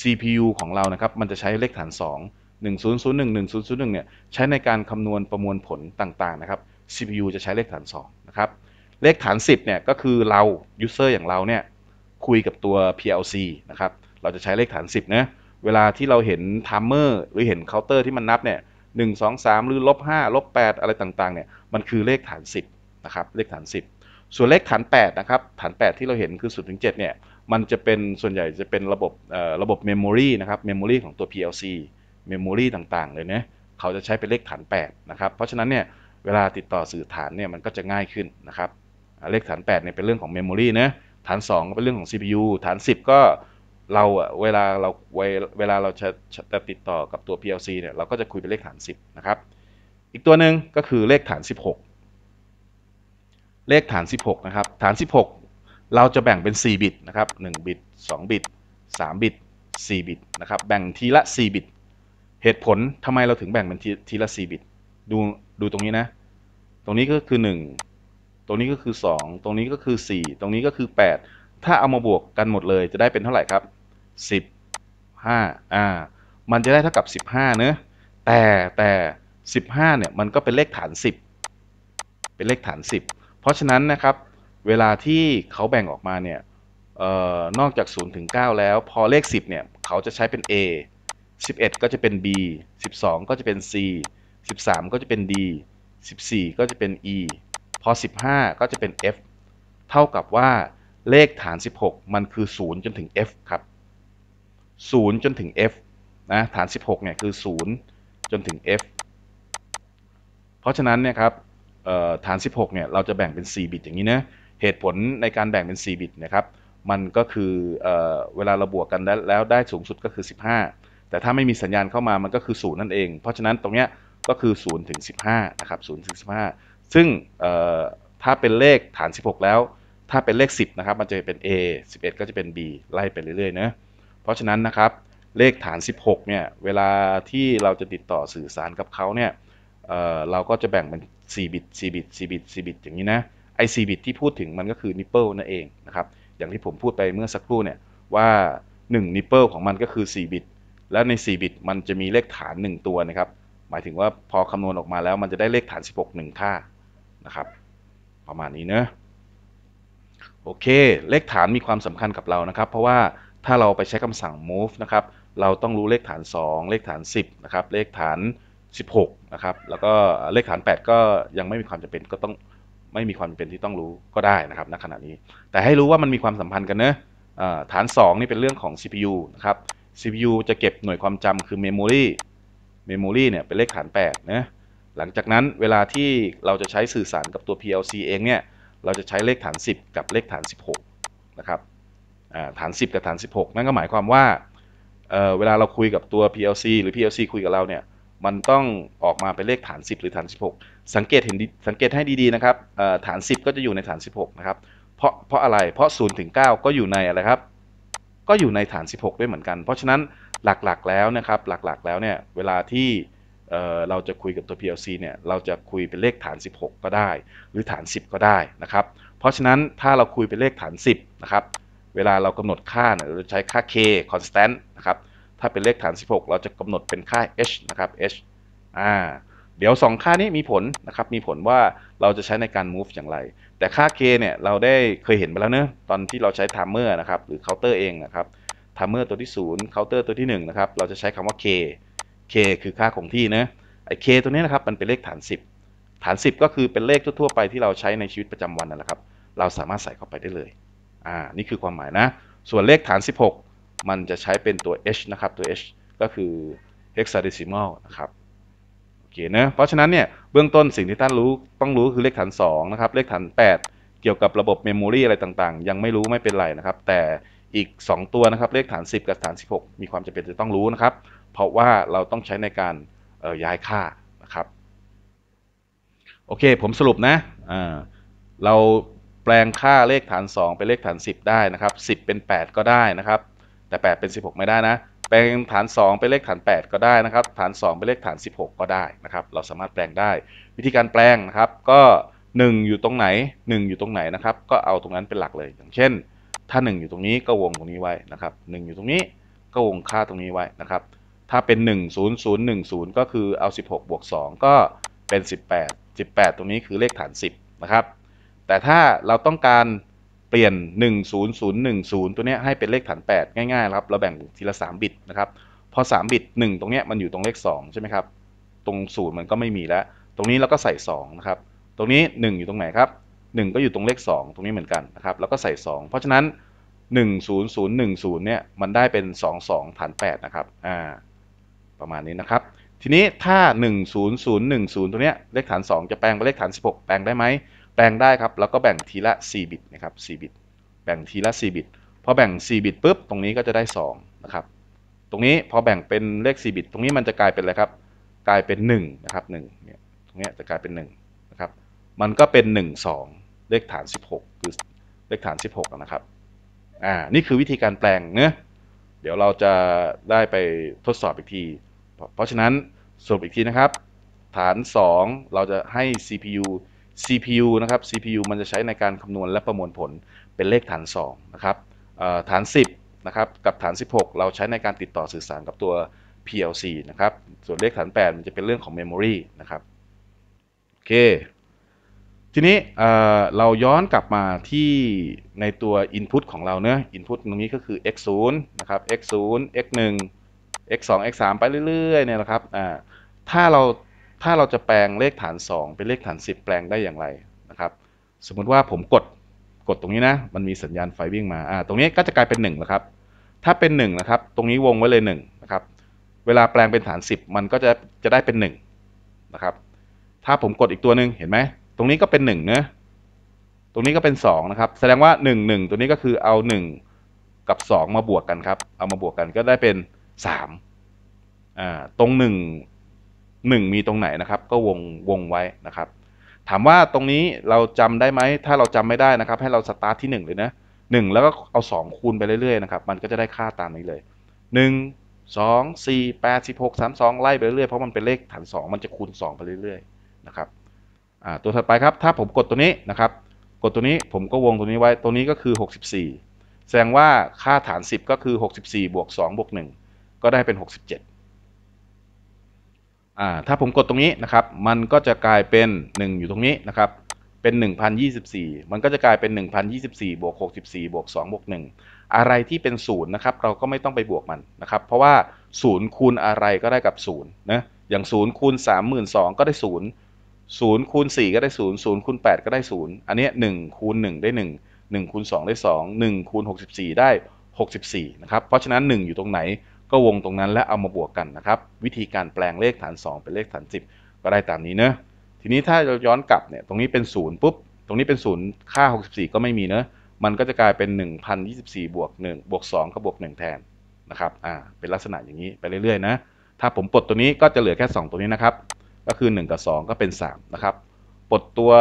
CPU ของเรานะครับมันจะใช้เลขฐาน 2 1001 1001เนี่ยใช้ในการคำนวณประมวลผลต่างๆนะครับ CPU จะใช้เลขฐาน2นะครับ เลขฐาน 10เนี่ยก็คือเรา user อย่างเราเนี่ยคุยกับตัว PLC นะครับเราจะใช้เลขฐาน 10นะ เวลาที่เราเห็น timer หรือเห็น counter ที่มันนับเนี่ยหนึ่งสองสามหรือลบห้าลบแปดอะไรต่าง ๆเนี่ย มันคือเลขฐาน 10นะครับเลขฐาน 10 ส่วนเลขฐาน8นะครับ ฐาน 8 ที่เราเห็นคือ0ถึง7เนี่ย มันจะเป็นส่วนใหญ่จะเป็นระบบระบบเมมโมรีนะครับเมมโมรีของตัว PLC เมมโมรีต่างๆ เลยเนะเขาจะใช้เป็นเลขฐาน8นะครับ เพราะฉะนั้นเนี่ยเวลาติดต่อสื่อฐานเนี่ยมันก็จะง่ายขึ้นนะครับ เลขฐาน8เนี่ยเป็นเรื่องของเมมโมรีนะฐาน2ก็เป็นเรื่องของ CPU ฐาน 10 ก็เราอะเวลาเราเวลาเราจะจะติดต่อกับตัว PLC เนี่ยเราก็จะคุยเป็นเลขฐาน 10นะครับ อีกตัวหนึ่งก็คือเลขฐาน 16 เลขฐาน 16นะครับ ฐาน 16 เราจะแบ่งเป็น4บิตนะครับ1บิต2บิต3บิต4บิตนะครับ แบ่งทีละ4บิต เหตุผลทำไมเราถึงแบ่งเป็นทีละ4บิตดูดูตรงนี้นะ ตรงนี้ก็คือ 1 ตรงนี้ก็คือ 2 ตรงนี้ก็คือ 4 ตรงนี้ก็คือ 8 ถ้าเอามาบวกกันหมดเลยจะได้เป็นเท่าไหร่ครับ15อ่า มันจะได้เท่ากับ 15เนอะแต่แต่ 15เนี่ยมันก็เป็นเลขฐาน 10 เป็นเลขฐาน 10 เพราะฉะนั้นนะครับเวลาที่เขาแบ่งออกมาเนี่ยนอกจาก 0 ถึง 9 แล้วพอเลข 10 เนี่ย เขาจะใช้เป็น A 11 ก็จะเป็น B 12 ก็จะเป็น C 13 ก็จะเป็น d 14 ก็จะเป็น e พอ 15 ก็จะเป็น f เท่ากับว่าเลขฐาน 16 มันคือ0จนถึง f ครับ0จนถึง f นะฐาน 16เนี่ยคือ 0 จนถึง f เพราะฉะนั้นเนี่ยครับฐาน 16เนี่ยเราจะแบ่งเป็น 4 บิตอย่างนี้นะเหตุผลในการแบ่งเป็น 4 บิตนะครับมันก็คือเอเวลาเราบวกกันแล้วได้สูงสุดก็คือ 15 แต่ถ้าไม่มีสัญญาณเข้ามามันก็คือ 0 นั่นเอง เพราะฉะนั้นตรงเนี้ยก็คือ 0 ถึง 15 นะครับ 0 ถึง 15 ซึ่งถ้าเป็นเลขฐาน 16 แล้ว ถ้าเป็นเลข 10 นะครับ มันจะเป็น A 11 ก็จะเป็น B ไล่ไปเรื่อยๆนะเพราะฉะนั้นนะครับ เลขฐาน 16 เนี่ย เวลาที่เราจะติดต่อสื่อสารกับเขาเนี่ยเเราก็จะแบ่งเป็น 4 บิต 4 บิต 4 บิต 4 บิต อย่างนี้นะ ไอ4บิตที่พูดถึงมันก็คือนิเปิลนั่นเองนะครับ อย่างที่ผมพูดไปเมื่อสักครู่เนี่ย ว่า 1 นิปเปิลของมันก็คือ 4 บิต แล้วใน 4 บิต มันจะมีเลขฐาน 1 ตัวนะครับมายถึงว่าพอคำนวณออกมาแล้วมันจะได้เลขฐาน 16 1 ค่านะครับประมาณนี้เนอะโอเคเลขฐานมีความสำคัญกับเรานะครับ เพราะว่าถ้าเราไปใช้คำสั่ง move นะครับเราต้องรู้เลขฐาน 2 เลขฐาน 10นะครับเลขฐาน 16นะครับแล้วก็เลขฐาน 8 ก็ยังไม่มีความจำเป็นก็ต้องไม่มีความจำเป็นที่ต้องรู้ก็ได้นะครับณขณะนี้แต่ให้รู้ว่ามันมีความสัมพันธ์กันเนอะฐาน 2 นี่เป็นเรื่องของ CPU นะครับ CPU จะเก็บหน่วยความจำคือ memory เมมโมรีเนี่ยเป็นเลขฐาน8นะหลังจากนั้นเวลาที่เราจะใช้สื่อสารกับตัว PLC เองเนี่ยเราจะใช้เลขฐาน 10 กับเลขฐาน 16 นะครับฐาน 10 กับฐาน 16 นั่นก็หมายความว่าเเวลาเราคุยกับตัว PLC หรือ PLC คุยกับเราเนี่ยมันต้องออกมาเป็นเลขฐาน 10 หรือฐาน 16 สังเกตเห็นสังเกตให้ดี ๆ นะครับฐาน 10 ก็จะอยู่ในฐาน 16นะครับเพราะเพราะอะไรเพราะ 0 ถึง 9 ก็อยู่ในอะไรครับก็อยู่ในฐาน 16ด้วยเหมือนกัน เพราะฉะนั้นหลักๆแล้วนะครับหลักๆแล้วเนี่ยเวลาที่เราจะคุยกับตัว PLC เนี่ยเราจะคุยเป็นเลขฐาน 16 ก็ได้ หรือฐาน 10 ก็ได้นะครับเพราะฉะนั้นถ้าเราคุยเป็นเลขฐาน 10นะครับเวลาเรากำหนดค่าเนี่ยเราใช้ค่า k constant นะครับถ้าเป็นเลขฐาน 16 เราจะกำหนดเป็นค่า h นะครับ h อ่าเดี๋ยว 2 ค่านี้มีผลนะครับมีผลว่าเราจะใช้ในการ move อย่างไร แต่ค่า k เนี่ยเราได้เคยเห็นไปแล้วเนะตอนที่เราใช้ timer นะครับหรือ counter เองนะครับทามเมอร์ตัวที่0์เคาน์เตัวที่1นะครับเราจะใช้คำว่า k k คือค่าคงที่นะไอ้ k ตัวนี้นะครับมันเป็นเลขฐาน 10 ฐาน 10 ก็คือเป็นเลขทั่ว ๆ ไปที่เราใช้ในชีวิตประจำวันนั่นแหละครับ เราสามารถใส่เข้าไปได้เลย อ่านี่คือความหมายนะ ส่วนเลขฐาน 16 มันจะใช้เป็นตัว h นะครับตัว h ก็คือ hexadecimal นะครับโอเคนะเพราะฉะนั้นเนี่ย เบื้องต้นสิ่งที่ท่านรู้ต้องรู้คือเลขฐาน2นะครับเลขฐาน 8 เกี่ยวกับระบบเมมโมรีอะไรต่างๆ ยังไม่รู้ไม่เป็นไรนะครับ แต่อีก2ตัวนะครับเลขฐาน 10 กับฐาน 16 มีความจำเป็นจะต้องรู้นะครับเพราะว่าเราต้องใช้ในการย้ายค่านะครับโอเคผมสรุปนะเราแปลงค่าเลขฐาน 2 เป็นเลขฐาน 10 ได้นะครับ10 เป็น 8 ก็ได้นะครับแต่ 8 เป็น 16 ไม่ได้นะแปลงฐาน 2 เป็นเลขฐาน 8 ก็ได้นะครับ ฐาน2เป็นเลขฐาน 16 ก็ได้นะครับเราสามารถแปลงได้ วิธีการแปลงนะครับ ก็ 1 อยู่ตรงไหน 1 อยู่ตรงไหนนะครับ ก็เอาตรงนั้นเป็นหลักเลยอย่างเช่นถ้า 1 อยู่ตรงนี้ก็วงตรงนี้ไว้นะครับ1อยู่ตรงนี้ก็วงค่าตรงนี้ไว้นะครับถ้าเป็น 1 0 0 1 0 ก็คือเอา 16 บวก 2 ก็เป็น 18 18ตรงนี้คือเลขฐาน 10นะครับแต่ถ้าเราต้องการเปลี่ยน10010 ตัวนี้ให้เป็นเลขฐาน 8 ง่ายๆครับเราแบ่งทีละ3บิตนะครับพอ 3 บิต1 ตรงนี้มันอยู่ตรงเลข2ใช่ไหมครับตรง0มันก็ไม่มีแล้วตรงนี้เราก็ใส่2นะครับตรงนี้ 1 อยู่ตรงไหนครับ1ก็อยู่ตรงเลข 2 ตรงนี้เหมือนกันนะครับ แล้วก็ใส่ 2 เพราะฉะนั้น 10010เนี่ยมันได้เป็น 22 ฐาน 8 นะครับอ่าประมาณนี้นะครับ ทีนี้ถ้า 10010ตัวเนี้ยเลขฐาน 2 จะแปลงเป็นเลขฐาน16แปลงได้ไหมแปลงได้ครับ แล้วก็แบ่งทีละ4บิตนะครับ4บิตแบ่งทีละ4บิตพอแบ่ง4บิตปุ๊บตรงนี้ก็จะได้2นะครับ ตรงนี้พอแบ่งเป็นเลข4บิตตรงนี้มันจะกลายเป็นอะไรครับ กลายเป็น1นะครับ1เนี่ยตรงนี้จะกลายเป็น1นะครับมันก็เป็น1 2เลขฐาน 16คือเลขฐาน16นะครับ อ่า นี่คือวิธีการแปลงเนะเดี๋ยวเราจะได้ไปทดสอบอีกที เพราะฉะนั้นสรุปอีกทีนะครับ ฐาน 2 เราจะให้ CPU CPU นะครับ CPU มันจะใช้ในการคำนวณและประมวลผลเป็นเลขฐาน 2 นะครับฐาน 10นะครับกับฐาน 16 เราใช้ในการติดต่อสื่อสารกับตัว PLC นะครับส่วนเลขฐาน 8 มันจะเป็นเรื่องของ Memory นะครับโอเคทีนี้เราย้อนกลับมาที่ในตัว Input ของเราเนอะ Input ตรงนี้ก็คือ x 0นะครับ x 0 x 1 x 2 x 3ไปเรื่อยๆเนี่ยนะครับ ถ้าเราถ้าเราจะแปลงเลขฐาน 2 เป็นเลขฐาน 10 แปลงได้อย่างไรนะครับ สมมติว่าผมกดกดตรงนี้นะ มันมีสัญญาณไฟวิ่งมา ตรงนี้ก็จะกลายเป็น1นะครับ ถ้าเป็น1นะครับ ตรงนี้วงไว้เลย1นะครับ เวลาแปลงเป็นฐาน 10 มันก็จะจะได้เป็น1นะครับ ถ้าผมกดอีกตัวหนึ่งเห็นไหมตรงนี้ก็เป็นหนึ่งเนะตรงนี้ก็เป็นสองนะครับ แสดงว่าหนึ่งหนึ่งตัวนี้ก็คือเอาหนึ่งกับสองมาบวกกันครับ เอามาบวกกันก็ได้เป็นสามอ่า ตรงหนึ่งหนึ่งมีตรงไหนนะครับ ก็วงวงไว้นะครับ ถามว่าตรงนี้เราจำได้ไหม ถ้าเราจำไม่ได้นะครับ ให้เราสตาร์ทที่หนึ่งเลยนะหนึ่งแล้วก็เอาสองคูณไปเรื่อยๆนะครับ มันก็จะได้ค่าตามนี้เลยหนึ่งสองสี่แปดสิบหกสามสองไล่ไปเรื่อยๆ เพราะมันเป็นเลขฐานสองมันจะคูณสองไปเรื่อยๆ นะครับตัวถัดไปครับถ้าผมกดตัวนี้นะครับ กดตัวนี้ผมก็วงตัวนี้ไว้ตัวนี้ก็คือ 64 แสดงว่าค่าฐาน 10 ก็คือ 64บวก2บวก1ก็ได้เป็น 67อ่าถ้าผมกดตรงนี้นะครับ มันก็จะกลายเป็น 1 อยู่ตรงนี้นะครับเป็น 1024 มันก็จะกลายเป็น 1024บวก64บวก2บวก1อะไรที่เป็นศูนย์นะครับ เราก็ไม่ต้องไปบวกมันนะครับเพราะว่าศูนย์คูณอะไรก็ได้กับศูนย์นะอย่างศูนย์คูณ32,000 ก็ได้ศูนย์0คูณ4ก็ได้0 0คูณ 8 ก็ได้0อันนี้ 1 คูณ 1 ได้ 1 1คูณ 2 ได้ 2 1 คูณ 64 ได้ 64นะครับ เพราะฉะนั้น 1 อยู่ตรงไหนก็วงตรงนั้นและเอามาบวกกันนะครับ วิธีการแปลงเลขฐาน 2 เป็นเลขฐาน 10 ก็ได้ตามนี้เนะทีนี้ถ้าเราย้อนกลับเนี่ย ตรงนี้เป็น0ปุ๊บ ตรงนี้เป็น0ค่า64 ก็ไม่มีเนะมันก็จะกลายเป็น 1024บวก1บวก2ก็บวก1แทนนะครับอ่าเป็นลักษณะอย่างนี้ไปเรื่อยๆนะถ้าผมปลดตัวนี้ก็จะเหลือแค่ 2 ตัวนี้นะครับก็คือ 1 กับ 2 ก็เป็น 3 นะครับ ปลดตัว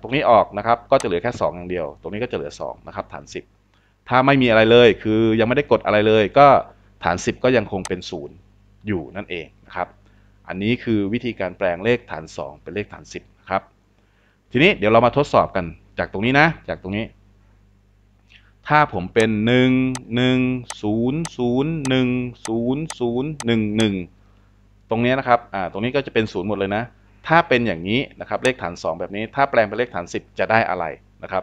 ตรงนี้ออกนะครับ ก็จะเหลือแค่2อย่างเดียว ตรงนี้ก็จะเหลือ 2 นะครับฐาน 10 ถ้าไม่มีอะไรเลยคือยังไม่ได้กดอะไรเลย ก็ฐาน 10 ก็ยังคงเป็น 0 อยู่นั่นเองนะครับ อันนี้คือวิธีการแปลงเลขฐาน 2 เป็นเลขฐาน 10นะครับ ทีนี้เดี๋ยวเรามาทดสอบกันจากตรงนี้นะ จากตรงนี้ ถ้าผมเป็น 1 1 0 0 1 0 0 1 1รงนี้ นะครับ อ่า ตรงนี้ก็จะเป็นศูนย์หมดเลยนะ ถ้าเป็นอย่างนี้นะครับ เลขฐาน 2 แบบนี้ ถ้าแปลงเป็นเลขฐาน10 จะได้อะไร นะครับ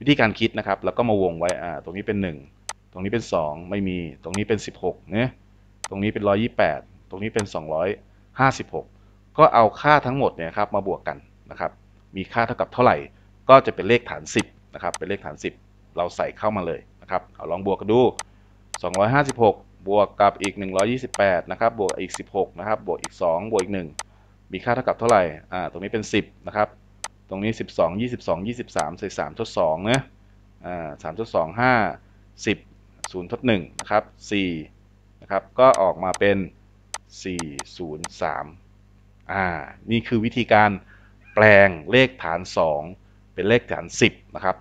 วิธีการคิดนะครับ แล้วก็มาวงไว้ อ่าตรงนี้เป็น 1 ตรงนี้เป็น 2 ไม่มี ตรงนี้เป็น 16เนี่ยตรงนี้เป็น128ตรงนี้เป็น 256 ก็เอาค่าทั้งหมดเนี่ยครับมาบวกกันนะครับ มีค่าเท่ากับเท่าไหร่ ก็จะเป็นเลขฐาน 10นะครับ เป็นเลขฐาน 10 เราใส่เข้ามาเลยนะครับ เอาลองบวกกันดู 256บวกกับอีก 128 นะครับ บวกอีก 16 นะครับ บวกอีก 2 บวกอีก 1 มีค่าเท่ากับเท่าไหร่ อ่า ตรงนี้เป็น 10 นะครับ ตรงนี้ 12 22 23ใส่3ทด2นะอ่า3ทด2 5 10 0ทด1นะครับ 4 นะครับ ก็ออกมาเป็น 403 อ่า นี่คือวิธีการแปลงเลขฐาน 2 เป็นเลขฐาน 10 นะครับ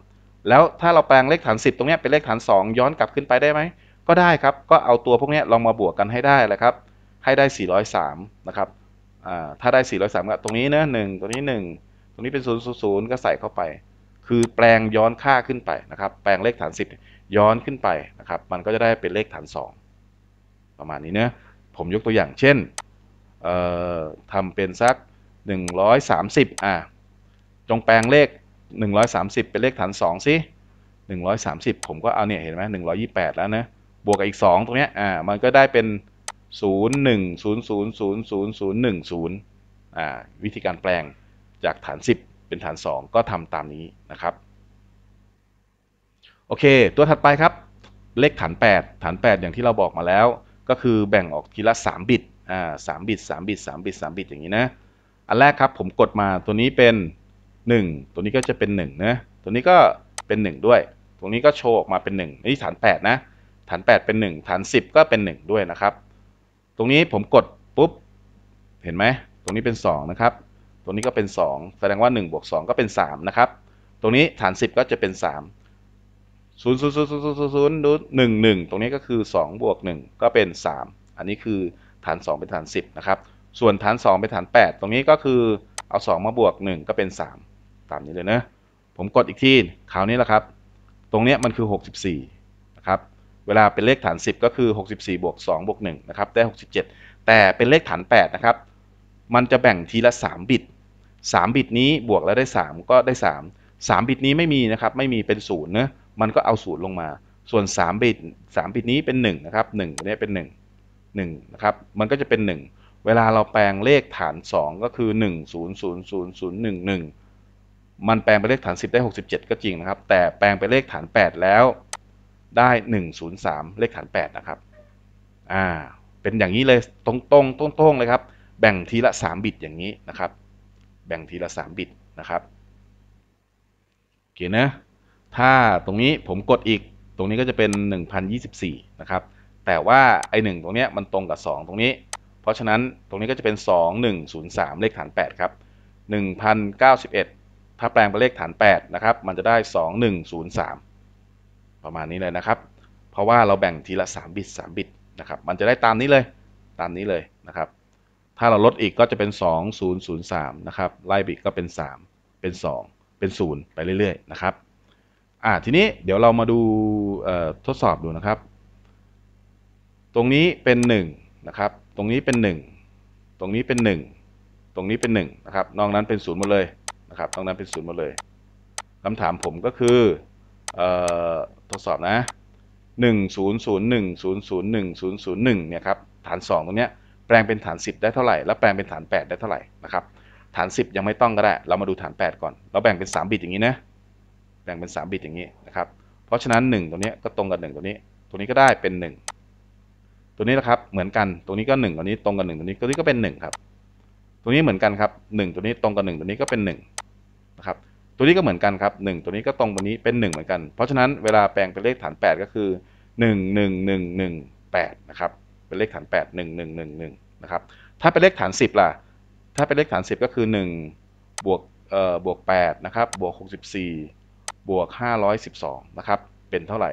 แล้วถ้าเราแปลงเลขฐาน 10 ตรงนี้เป็นเลขฐาน 2 ย้อนกลับขึ้นไปได้ไหมก็ได้ครับ ก็เอาตัวพวกนี้ลองมาบวกกันให้ได้แหละครับ ให้ได้ 403 นะครับ ถ้าได้ 403 ก็ตรงนี้นะ1ตรงนี้1ตรงนี้เป็น 0 0นก็ใส่เข้าไป คือแปลงย้อนค่าขึ้นไปนะครับ แปลงเลขฐาน 10 ย้อนขึ้นไปนะครับ มันก็จะได้เป็นเลขฐาน 2 ประมาณนี้เนะผมยกตัวอย่างเช่นทำเป็นสัก 130 อ่าจงแปลงเลข 130 เป็นเลขฐาน2สิ 130 ผมก็เอาเนี่ย เห็นไหม128 แล้วนะบวกกับอีก 2 ตรงเนี้ยอ่า มันก็ได้เป็น 0 1 0 0 0 0 0 1 0อ่า วิธีการแปลงจากฐาน 10 เป็นฐาน 2 ก็ทำตามนี้นะครับ โอเคตัวถัดไปครับ เลขฐาน 8 ฐาน 8 อย่างที่เราบอกมาแล้ว ก็คือแบ่งออกทีละ3บิต อ่าสบิต3บิต3บิต3บิตอย่างนี้นะ อันแรกครับผมกดมาตัวนี้เป็น 1 ตัวนี้ก็จะเป็น1นะตัวนี้ก็เป็น 1 ด้วย ตรงนี้ก็โชว์ออกมาเป็น1นี่ฐาน8นะฐาน 8 เป็น1 ฐาน 10 ก็เป็น 1 ด้วยนะครับ ตรงนี้ผมกดปุ๊บ เห็นไหม ตรงนี้เป็น 2 นะครับตรงนี้ก็เป็น 2 แสดงว่า 1 บวก 2 ก็เป็น 3 นะครับ ตรงนี้ฐาน 10 ก็จะเป็น 3 0 0 0 0 0 1 1 ตรงนี้ก็คือ 2 บวก 1 ก็เป็น 3 อันนี้คือฐาน 2 เป็นฐาน10นะครับส่วนฐาน2เป็นฐาน 8 ตรงนี้ก็คือเอา 2 มาบวก 1 ก็เป็น 3 ตามนี้เลยนะผมกดอีกทีคราวนี้แหละครับ ตรงนี้มันคือ64นะครับเวลาเป็นเลขฐาน 10 ก็คือ 64บวก2บวก1นะครับได้67 แต่เป็นเลขฐาน8นะครับมันจะแบ่งทีละ3บิต3บิตนี้บวกแล้วได้3 ก็ได้ 3 3 บิตนี้ไม่มีนะครับไม่มีเป็น0เนะมันก็เอา 0 ลงมา ส่วน3บิต3บิตนี้เป็น1นะครับ1นี่เป็น 1 1นะครับมันก็จะเป็น 1 เวลาเราแปลงเลขฐาน 2 ก็คือ1 0 0 0 0 1 1มันแปลงเป็นเลขฐาน10ได้67 ก็จริงนะครับ แต่แปลงเป็นเลขฐาน 8 แล้วได้103 เลขฐาน8 นะครับ อ่า เป็นอย่างนี้เลยตรงตรงตรงตรงเลยครับ แบ่งทีละ3บิตอย่างนี้นะครับ แบ่งทีละ3บิตนะครับโอเคนะ ถ้าตรงนี้ผมกดอีก ตรงนี้ก็จะเป็น 1024นะครับ แต่ว่าไอหนึ่งตรงเนี้ยมันตรงกับ2ตรงนี้ เพราะฉะนั้นตรงนี้ก็จะเป็น 2103 เลขฐาน8ครับ1091ถ้าแปลงเป็นเลขฐาน8นะครับ มันจะได้ 2103ประมาณนี้เลยนะครับ เพราะว่าเราแบ่งทีละ 3 บิต 3 บิตนะครับ มันจะได้ตามนี้เลย ตามนี้เลยนะครับ ถ้าเราลดอีกก็จะเป็น 2003 นะครับ ไล่บิตก็เป็น 3 เป็น 2 เป็น 0 ไปเรื่อยๆ นะครับ อ่า ทีนี้เดี๋ยวเรามาดูทดสอบดูนะครับ ตรงนี้เป็น 1 นะครับ ตรงนี้เป็น 1 ตรงนี้เป็น 1 ตรงนี้เป็น 1 นะครับ นอกนั้นเป็น0หมดเลยนะครับ นอกนั้นเป็น0หมดเลยคำถามผมก็คือเอ่อทดสอบนะหนึ่งศูนย์ศูนย์หนึ่งศูนย์ศูนย์หนึ่งศูนย์ศูนย์หนึ่งเนี่ยครับ ฐานสองตรงเนี้ยแปลงเป็นฐานสิบได้เท่าไหร่ แล้วแปลงเป็นฐานแปดได้เท่าไหร่นะครับ ฐานสิบยังไม่ต้องก็ได้ เรามาดูฐานแปดก่อน เราแบ่งเป็นสามบิตอย่างนี้นะ แบ่งเป็นสามบิตอย่างนี้นะครับ เพราะฉะนั้นหนึ่งตนี้ก็ตรงกับหนึ่งตนี้ ตรงนี้ก็ได้เป็นหนึ่งตัวนี้นะครับเหมือนกัน ตรงนี้ก็หนึ่งตนี้ตรงกับหนึ่งตนี้ตรงนี้ก็เป็นหนึ่งครับ ตรงนี้เหมือนกันครับหนึ่งตัวนี้ตรงกับ1ตัวนี้ก็เป็น1นะครับตัวนี้ก็เหมือนกันครับ 1 ตัวนี้ก็ตรงตัวนี้ เป็น1เหมือนกัน เพราะฉะนั้นเวลาแปลงเป็นเลขฐาน 8 ก็คือ 1 1 1 1 8นะครับ เป็นเลขฐาน 8 1 1 1 1นะครับ ถ้าเป็นเลขฐาน 10ล่ะ ถ้าเป็นเลขฐาน10ก็คือ1บวก เอ่อ บวก8นะครับ บวก64 บวก 512นะครับ เป็นเท่าไหร่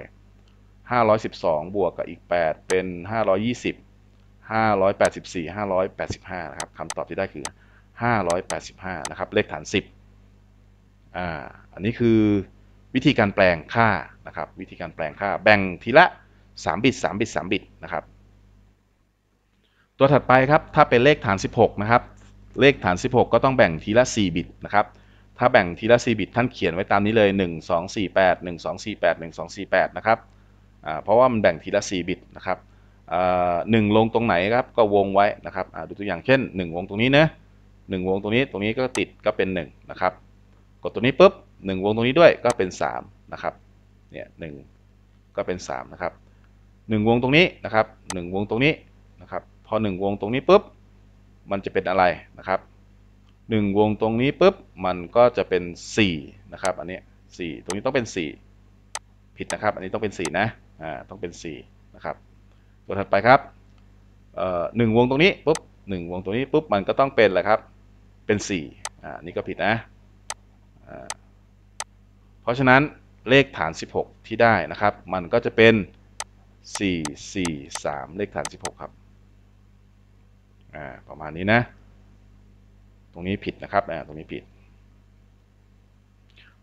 512 บวกกับอีก 8 เป็น 520 584 585นะครับคำตอบที่ได้คือ 585นะครับเลขฐาน 10อ่าอันนี้คือวิธีการแปลงค่านะครับ วิธีการแปลงค่าแบ่งทีละ3บิต3บิต3บิตนะครับ ตัวถัดไปครับถ้าเป็นเลขฐาน 16 นะครับ เลขฐาน 16 ก็ต้องแบ่งทีละ4บิตนะครับ ถ้าแบ่งทีละ 4 บิตท่านเขียนไว้ตามนี้เลย 1 2 4 8 1 2 4 8 1 2 4 8 นะครับ เพราะว่ามันแบ่งทีละ4บิตนะครับหนึ่งลงตรงไหนครับก็วงไว้นะครับดูตัวอย่างเช่น 1 วงตรงนี้นะหนึ่งวงตรงนี้ตรงนี้ก็ติดก็เป็น 1 นะครับกดตัวนี้ปุ๊บ1 วงตรงนี้ด้วยก็เป็น3นะครับเนี่ยหก็เป็น3นะครับ 1 วงตรงนี้นะครับ 1 วงตรงนี้นะครับพอ1วงตรงนี้ปุ๊บ มันจะเป็นอะไรนะครับ 1 วงตรงนี้ปุ๊บมันก็จะเป็น 4 นะครับอันนี้4ตรงนี้ต้องเป็น 4ผิดนะครับอันนี้ต้องเป็น 4 นะอ่าต้องเป็น4นะครับตัวถัดไปครับเอ่อหวง ตรงนี้ปุ๊บ1วง ตรงนี้ปุ๊บมันก็ต้องเป็นอะไรครับ เป็น4อ่านี่ก็ผิดนะเพราะฉะนั้นเลขฐาน 16 ที่ได้นะครับมันก็จะเป็น 4 4 3 เลขฐาน 16 ครับประมาณนี้นะตรงนี้ผิดนะครับตรงนี้ผิด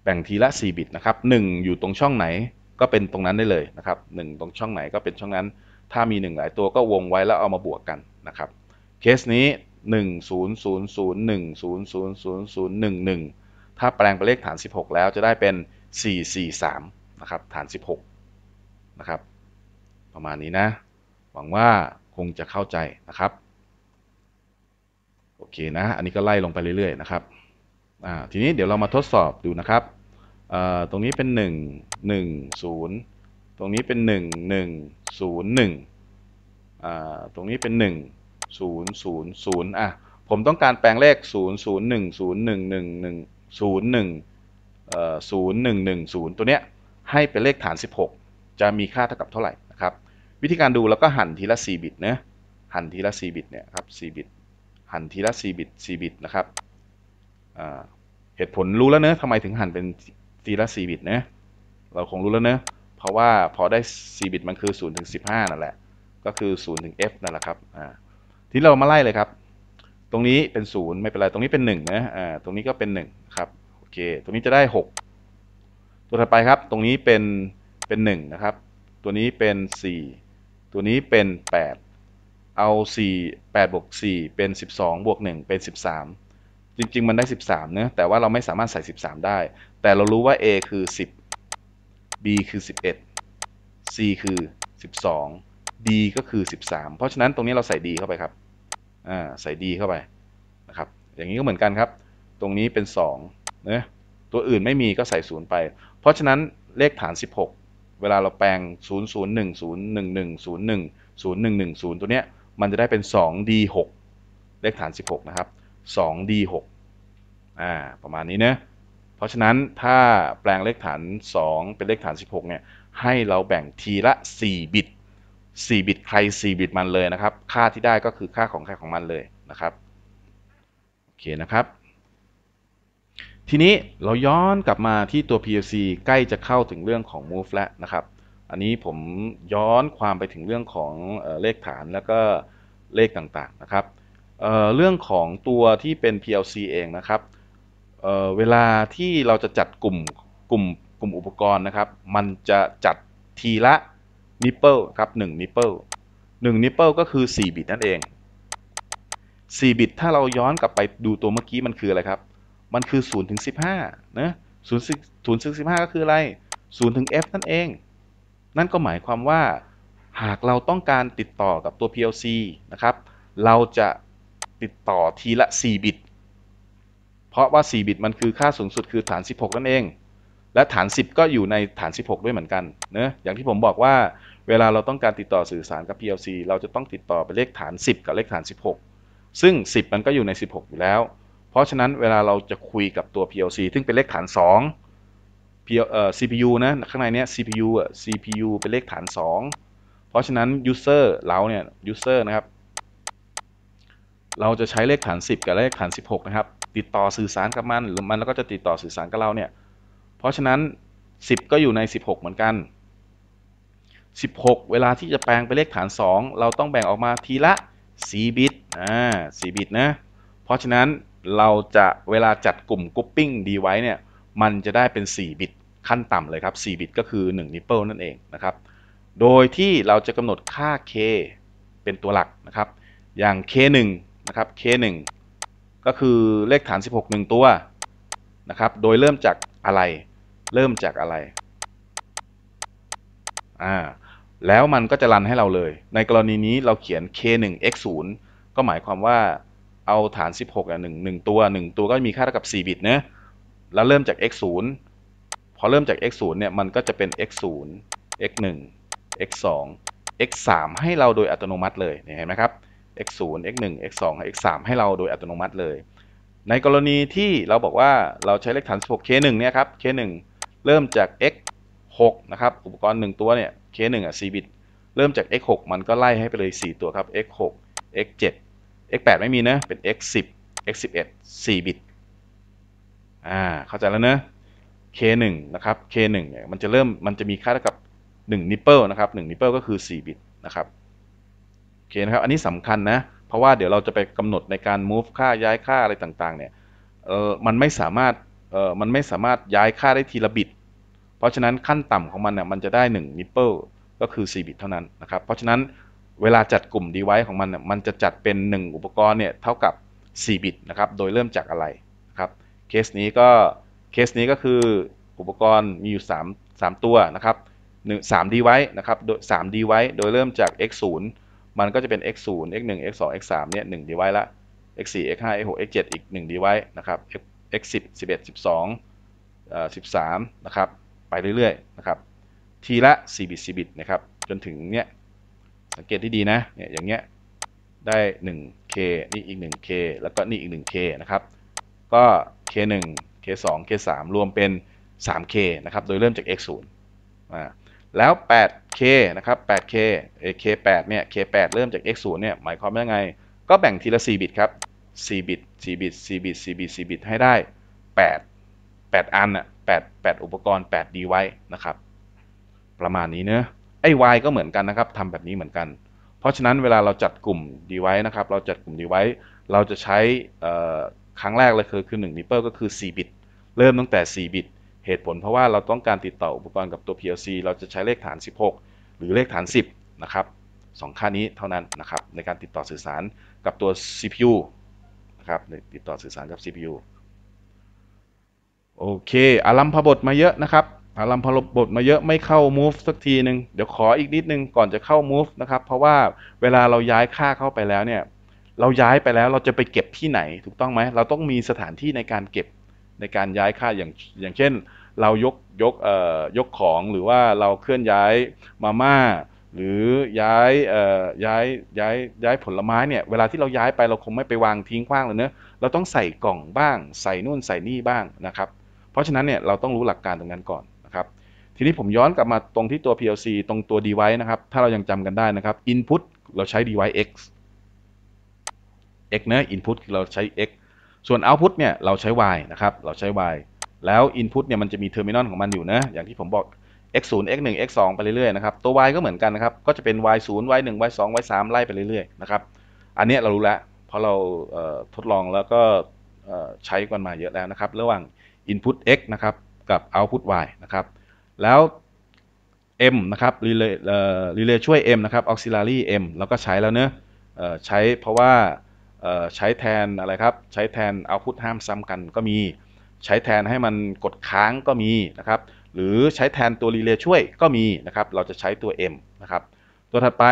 แบ่งทีละ 4 บิตนะครับ 1 อยู่ตรงช่องไหนก็เป็นตรงนั้นได้เลยนะครับ 1 ตรงช่องไหนก็เป็นช่องนั้น ถ้ามี 1 หลายตัวก็วงไว้แล้วเอามาบวกกันนะครับ เคสนี้ 1 0 0 0 1 0 0 0 0 1 1ถ้าแปลงเป็นเลขฐาน 16 แล้วจะได้เป็น 443นะครับฐาน 16นะครับประมาณนี้นะหวังว่าคงจะเข้าใจนะครับโอเคนะอันนี้ก็ไล่ลงไปเรื่อยๆนะครับทีนี้เดี๋ยวเรามาทดสอบดูนะครับ ตรงนี้เป็น 1 1 0 ตรงนี้เป็น 1 1 0 1ตรงนี้เป็น1 0 0 0อ่ะผมต้องการแปลงเลข 0 0 1 0 1 1 1 01 0110 ตัวเนี้ย ให้เป็นเลขฐาน 16 จะมีค่าเท่ากับเท่าไหร่นะครับ วิธีการดูแล้วก็หั่นทีละ4บิตนะหั่นทีละ4บิตเนี่ยครับ4บิตหั่นทีละ4บิต4บิตนะครับเหตุผลรู้แล้วเนะทำไม ถึงหั่นเป็นทีละ4บิตเนะเรา คง รู้แล้วเนะเพราะว่าพอได้ 4 บิตมันคือ 0 ถึง 15 นั่นแหละก็คือ0ถึง f นั่นแหละครับทีนี้เรามาไล่เลยครับตรงนี้เป็นศูนย์ไม่เป็นไรตรงนี้เป็นหนึ่งนะอ่าตรงนี้ก็เป็นหนึ่งครับโอเคตรงนี้จะได้หกตัวถัดไปครับตรงนี้เป็นเป็นหนึ่งนะครับตัวนี้เป็นสี่ตัวนี้เป็นแปดเอาสี่แปดบวกสี่เป็นสิบสองบวกหนึ่งเป็นสิบสามจริงๆ มันได้สิบสามเนะแต่ว่าเราไม่สามารถใส่สิบสามได้ แต่เรารู้ว่า A คือสิบ B คือสิบเอ็ด C คือสิบสอง D ก็คือสิบสามเพราะฉะนั้นตรงนี้เราใส่ D เข้าไปครับอใส่ดีเข้าไปนะครับอย่างนี้ก็เหมือนกันครับ ตรงนี้เป็น2นะตัวอื่นไม่มีก็ใส่ 0 ไป เพราะฉะนั้นเลขฐาน 16 เวลาเราแปลง 0 0 1 0 1 1 0 1 0 1 1 0 ตัวเนี้ยมันจะได้เป็น 2d 6เลขฐาน 16 นะครับ 2d 6อ่าประมาณนี้เนะเพราะฉะนั้นถ้าแปลงเลขฐาน 2 เป็นเลขฐาน 16เนี่ยให้เราแบ่งทีละ 4 บิต4 บิตใคร4บิตมัน เลยนะครับ ค่าที่ได้ก็คือค่าของใครของมันเลยนะครับ โอเค นะครับ ทีนี้เราย้อนกลับมาที่ตัว PLC ใกล้จะเข้าถึงเรื่องของ move แล้วนะครับ อันนี้ผมย้อนความไปถึงเรื่องของเลขฐานแล้ว ก็เลขต่างๆนะครับเเรื่องของตัวที่เป็น PLC เองนะครับเเวลาที่เราจะจัดกลุ่มกลุ่มกลุ่มอุปกรณ์นะครับ มันจะจัดทีละนิปเปิลครับ1นิปเปิล1นิปเปิลก็คือ 4 บิตนั่นเอง 4 บิตถ้าเราย้อนกลับไปดูตัวเมื่อกี้มันคืออะไรครับ มันคือ 0 ถึง 15นะ0ถึง15ก็คืออะไร0ถึง f นั่นเอง นั่นก็หมายความว่าหากเราต้องการติดต่อกับตัว PLC นะครับเราจะติดต่อทีละ4บิตเพราะว่า4บิตมันคือค่าสูงสุดคือฐาน 16 นั่นเอง และฐาน 10 ก็อยู่ในฐาน 16 ด้วยเหมือนกันเนะอย่างที่ผมบอกว่าเวลาเราต้องการติดต่อสื่อสารกับ PLC เราจะต้องติดต่อไปเลขฐาน 10 กับเลขฐาน 16 ซึ่ง 10 มันก็อยู่ใน 16 อยู่แล้ว เพราะฉะนั้นเวลาเราจะคุยกับตัว PLC ซึ่งเป็นเลขฐาน2อ CPU นะข้างในเนี้ย CPU อ่ะ CPU เป็นเลขฐาน 2 เพราะฉะนั้น user เราเนี่ย user นะครับ เราจะใช้เลขฐาน 10 กับเลขฐาน 16 นะครับ ติดต่อสื่อสารกับมันหรือมันแล้วก็จะติดต่อสื่อสารกับเราเนี่ยเพราะฉะนั้น 10 ก็อยู่ใน 16 เหมือนกัน16 เวลาที่จะแปลงไปเลขฐาน 2 เราต้องแบ่งออกมาทีละ 4 บิตอ่า4บิตนะ เพราะฉะนั้นเราจะเวลาจัดกลุ่มกรุ๊ปปิ้งดีไว้เนี่ย มันจะได้เป็น 4 บิตขั้นต่ำเลย ครับ 4 บิตก็คือ 1 นิปเปิลนั่นเอง นะครับ โดยที่เราจะกำหนดค่า k เป็นตัวหลักนะครับ อย่าง k1 นะครับ k1 ก็คือเลขฐาน 16 1ตัวนะครับโดยเริ่มจากอะไรเริ่มจากอะไรอ่าแล้วมันก็จะรันให้เราเลย ในกรณีนี้เราเขียน k1x0 ก็หมายความว่า เอาฐาน 16อ่ะ1 1ตัว 1 ตัวก็มีค่าเท่ากับ 4 บิตนะแล้วเริ่มจาก x0 พอเริ่มจาก x0 เนี่ย มันก็จะเป็น x0 x1 x2 x3 ให้เราโดยอัตโนมัติเลย เห็นไหมครับ x0 x1 x2 x3 ให้เราโดยอัตโนมัติเลย ในกรณีที่เราบอกว่า เราใช้เลขฐาน16 k1 เนี่ยครับ k1 เริ่มจาก x 6นะครับ อุปกรณ์1ตัวเนี่ย K1 อ่ะ 4 บิต เริ่มจาก x 6มันก็ไล่ให้ไปเลย 4 ตัวครับ x 6 x 7 x 8ไม่มีนะ เป็น x 10 x 11 4 บิต อ่า เข้าใจแล้วนะ k 1นะครับ k 1เนี่ยมันจะเริ่ม มันจะมีค่าเท่ากับ1นิปเปิลนะครับ1นิปเปิลก็คือ 4 บิต นะครับ โอเคนะครับ อันนี้สำคัญนะ เพราะว่าเดี๋ยวเราจะไปกำหนดในการ move ค่าย้ายค่าอะไรต่างๆ เนี่ย เออมันไม่สามารถ เออมันไม่สามารถย้ายค่าได้ทีละบิตเพราะฉะนั้นขั้นต่ำของมันเนี่ยมันจะได้1ิ i เปิลก็คือ 4 บิตเท่านั้นนะครับ เพราะฉะนั้นเวลาจัดกลุ่ม device ของมันเนี่ยมันจะจัดเป็น 1 อุปกรณ์เนี่ยเท่ากับ 4 บิตนะครับโดยเริ่มจากอะไรนะครับ เคสนี้ก็เคสนี้ก็คืออุปกรณ์มีอยู่3 3ตัวนะครับหนึ่งามดีไว c ์นะครับสามดีไว c ์โดยเริ่มจาก x 0มันก็จะเป็น x 0 x 1 x 2 x 3เนี่ย1ดีไว c ์ละ x 4 x 5 x 6 x 7อีก 1 ดีไว c ์นะครับ x 10 11 12 13 นะครับไปเรื่อยๆนะครับทีละ 4 บิต4บิตนะครับจนถึงเนี้ยสังเกตที่ดีนะเนี่ยอย่างเงี้ยได้ 1K นี่อีก 1K แล้วก็นี่อีก 1K นะครับก็ K1 K2 K3 รวมเป็น 3K นะครับโดยเริ่มจาก X0 อ่าแล้ว 8K นะครับ 8K K8 เนี่ย K8 เริ่มจาก X0 เนี่ยหมายความว่าไง ก็แบ่งทีละ 4 บิตครับ 4 บิต 4 บิต 4 บิต 4 บิต4บิตให้ได้ 8 8 อันอะ8 8อุปกรณ์8 d ไว้นะครับประมาณนี้เนอะไอ้ y ก็เหมือนกันนะครับทำแบบนี้เหมือนกัน เพราะฉะนั้นเวลาเราจัดกลุ่ม d ไว้นะครับเราจัดกลุ่ม d ไว้ เราจะใช้ครั้งแรกเลยคือคือ1 nipple ก็คือ 4 บิต เริ่มตั้งแต่ 4 บิต เหตุผลเพราะว่าเราต้องการติดต่ออุปกรณ์กับตัว PLC เราจะใช้เลขฐาน 16 หรือเลขฐาน 10นะครับสองค่านี้เท่านั้นนะครับในการติดต่อสื่อสารกับตัว CPU นะครับติดต่อสื่อสารกับ CPU โอเคอารัมพบทมาเยอะนะครับอารัมพบทมาเยอะไม่เข้า move สักทีหนึ่งเดี๋ยวขออีกนิดนึงก่อนจะเข้า move นะครับเพราะว่าเวลาเราย้ายค่าเข้าไปแล้วเนี่ยเราย้ายไปแล้วเราจะไปเก็บที่ไหน ถูกต้องไหมเราต้องมีสถานที่ในการเก็บในการย้ายค่าอย่างอย่างเช่น เรายกยกเอ่อยกของหรือว่าเราเคลื่อนย้ายมาม่าหรือย้ายเอ่อย้ายย้ายย้ายผลไม้เนี่ยเวลาที่เราย้ายไปเราคงไม่ไปวางทิ้งขว้างเลยเนอะเราต้องใส่กล่องบ้าง ใส่นู่นใส่นี่บ้างนะครับเพราะฉะนั้นเนี่ยเราต้องรู้หลักการตรงนั้นก่อนนะครับทีนี้ผมย้อนกลับมาตรงที่ตัว PLC ตรงตัว device นะครับ ถ้าเรายังจำกันได้นะครับ input เราใช้ device x x นะ input คือเราใช้ x ส่วน output เนี่ยเราใช้ y นะครับเราใช้ y แล้ว input เนี่ยมันจะมี terminal ของมันอยู่นะ อย่างที่ผมบอก x 0 x 1 x 2ไปเรื่อยๆ นะครับ ตัว y ก็เหมือนกันนะครับ ก็จะเป็น y 0 y 1 y 2 y 3ไล่ไปเรื่อยๆ นะครับอันนี้เรารู้แล้วเพราะเราทดลองแล้วก็ใช้กันมาเยอะแล้วนะครับ ระหว่าง input x นะครับ กับ output y นะครับ แล้ว m นะครับ relay relay ช่วย m นะครับ auxiliary m แล้วก็ใช้แล้วเนอะใช้เพราะว่าใช้แทนอะไรครับ ใช้แทน output ห้ามซ้ำกันก็มี ใช้แทนให้มันกดค้างก็มีนะครับ หรือใช้แทนตัว relay ช่วยก็มีนะครับ เราจะใช้ตัว m นะครับ ตัวถัดไป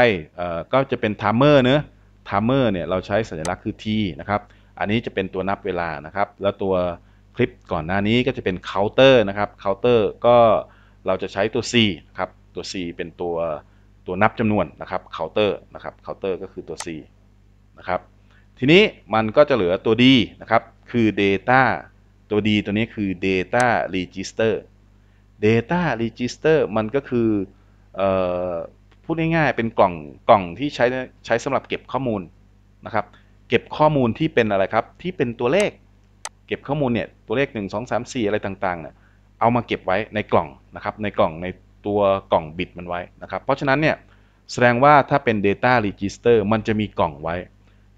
ก็จะเป็น timer เนอะท i มเมอร์เนี่ยเราใช้สัญลักษณ์คือ t นะครับ อันนี้จะเป็นตัวนับเวลานะครับ แล้วตัวลิปก่อนหน้านี้ก็จะเป็นเคาน์เตอร์นะครับเคาน์เตอร์ก็เราจะใช้ตัว C นะครับตัว C เป็นตัวตัวนับจำนวนนะครับเคาน์เตอร์นะครับเคาน์เตอร์ก็คือตัว C นะครับทีนี้มันก็จะเหลือตัว D นะครับคือ Data ตัว D ตัวนี้คือ Data Register Data Register มันก็คือออพูดง่ายๆเป็นกล่องกล่องที่ใช้ใช้สำหรับเก็บข้อมูลนะครับเก็บข้อมูลที่เป็นอะไรครับที่เป็นตัวเลขเก็บข้อมูลเนี่ย ตัวเลข 1 2 3 4 อะไรต่างๆเนี่ยเอามาเก็บไว้ในกล่องนะครับ ในกล่องในตัวกล่องบิตมันไว้นะครับ เพราะฉะนั้นเนี่ยแสดงว่าถ้าเป็น Data Register มันจะมีกล่องไว้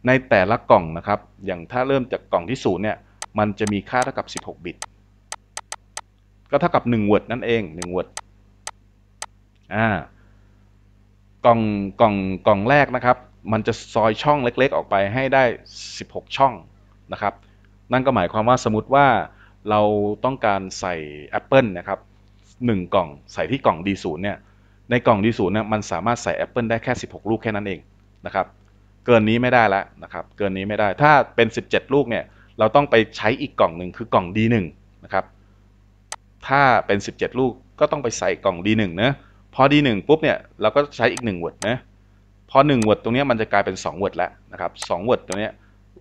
ในแต่ละกล่องนะครับ อย่างถ้าเริ่มจากกล่องที่0เนี่ยมันจะมีค่าเท่ากับ 16 บิตก็เท่ากับ1 word นั่นเอง1 word อ่ากล่องกล่อง กล่องแรกนะครับ มันจะซอยช่องเล็กๆ ออกไปให้ได้ 16 ช่องนะครับนั่นก็หมายความว่าสมมติว่าเราต้องการใส่ Apple นะครับหกล่องใส่ที่กล่อง D0 เนี่ย ในกล่อง D0 เนี่ยมันสามารถใส่ Apple ได้แค่ 16 ลูกแค่นั้นเองนะครับเกินนี้ไม่ได้แล้วนะครับเกินนี้ไม่ได้ถ้าเป็น 17 ลูกเนี่ยเราต้องไปใช้อีกกล่องหนึ่งคือกล่อง D1 นะครับ ถ้าเป็น 17 ลูกก็ต้องไปใส่กล่อง D1 นะพอ D1 ปุ๊บเนี่ยเราก็ใช้อีก1 w ว r d นะพอ1 Word ตรงนี้มันจะกลายเป็น2 w ว r d แล้วนะครับ2 Word ตรงนี้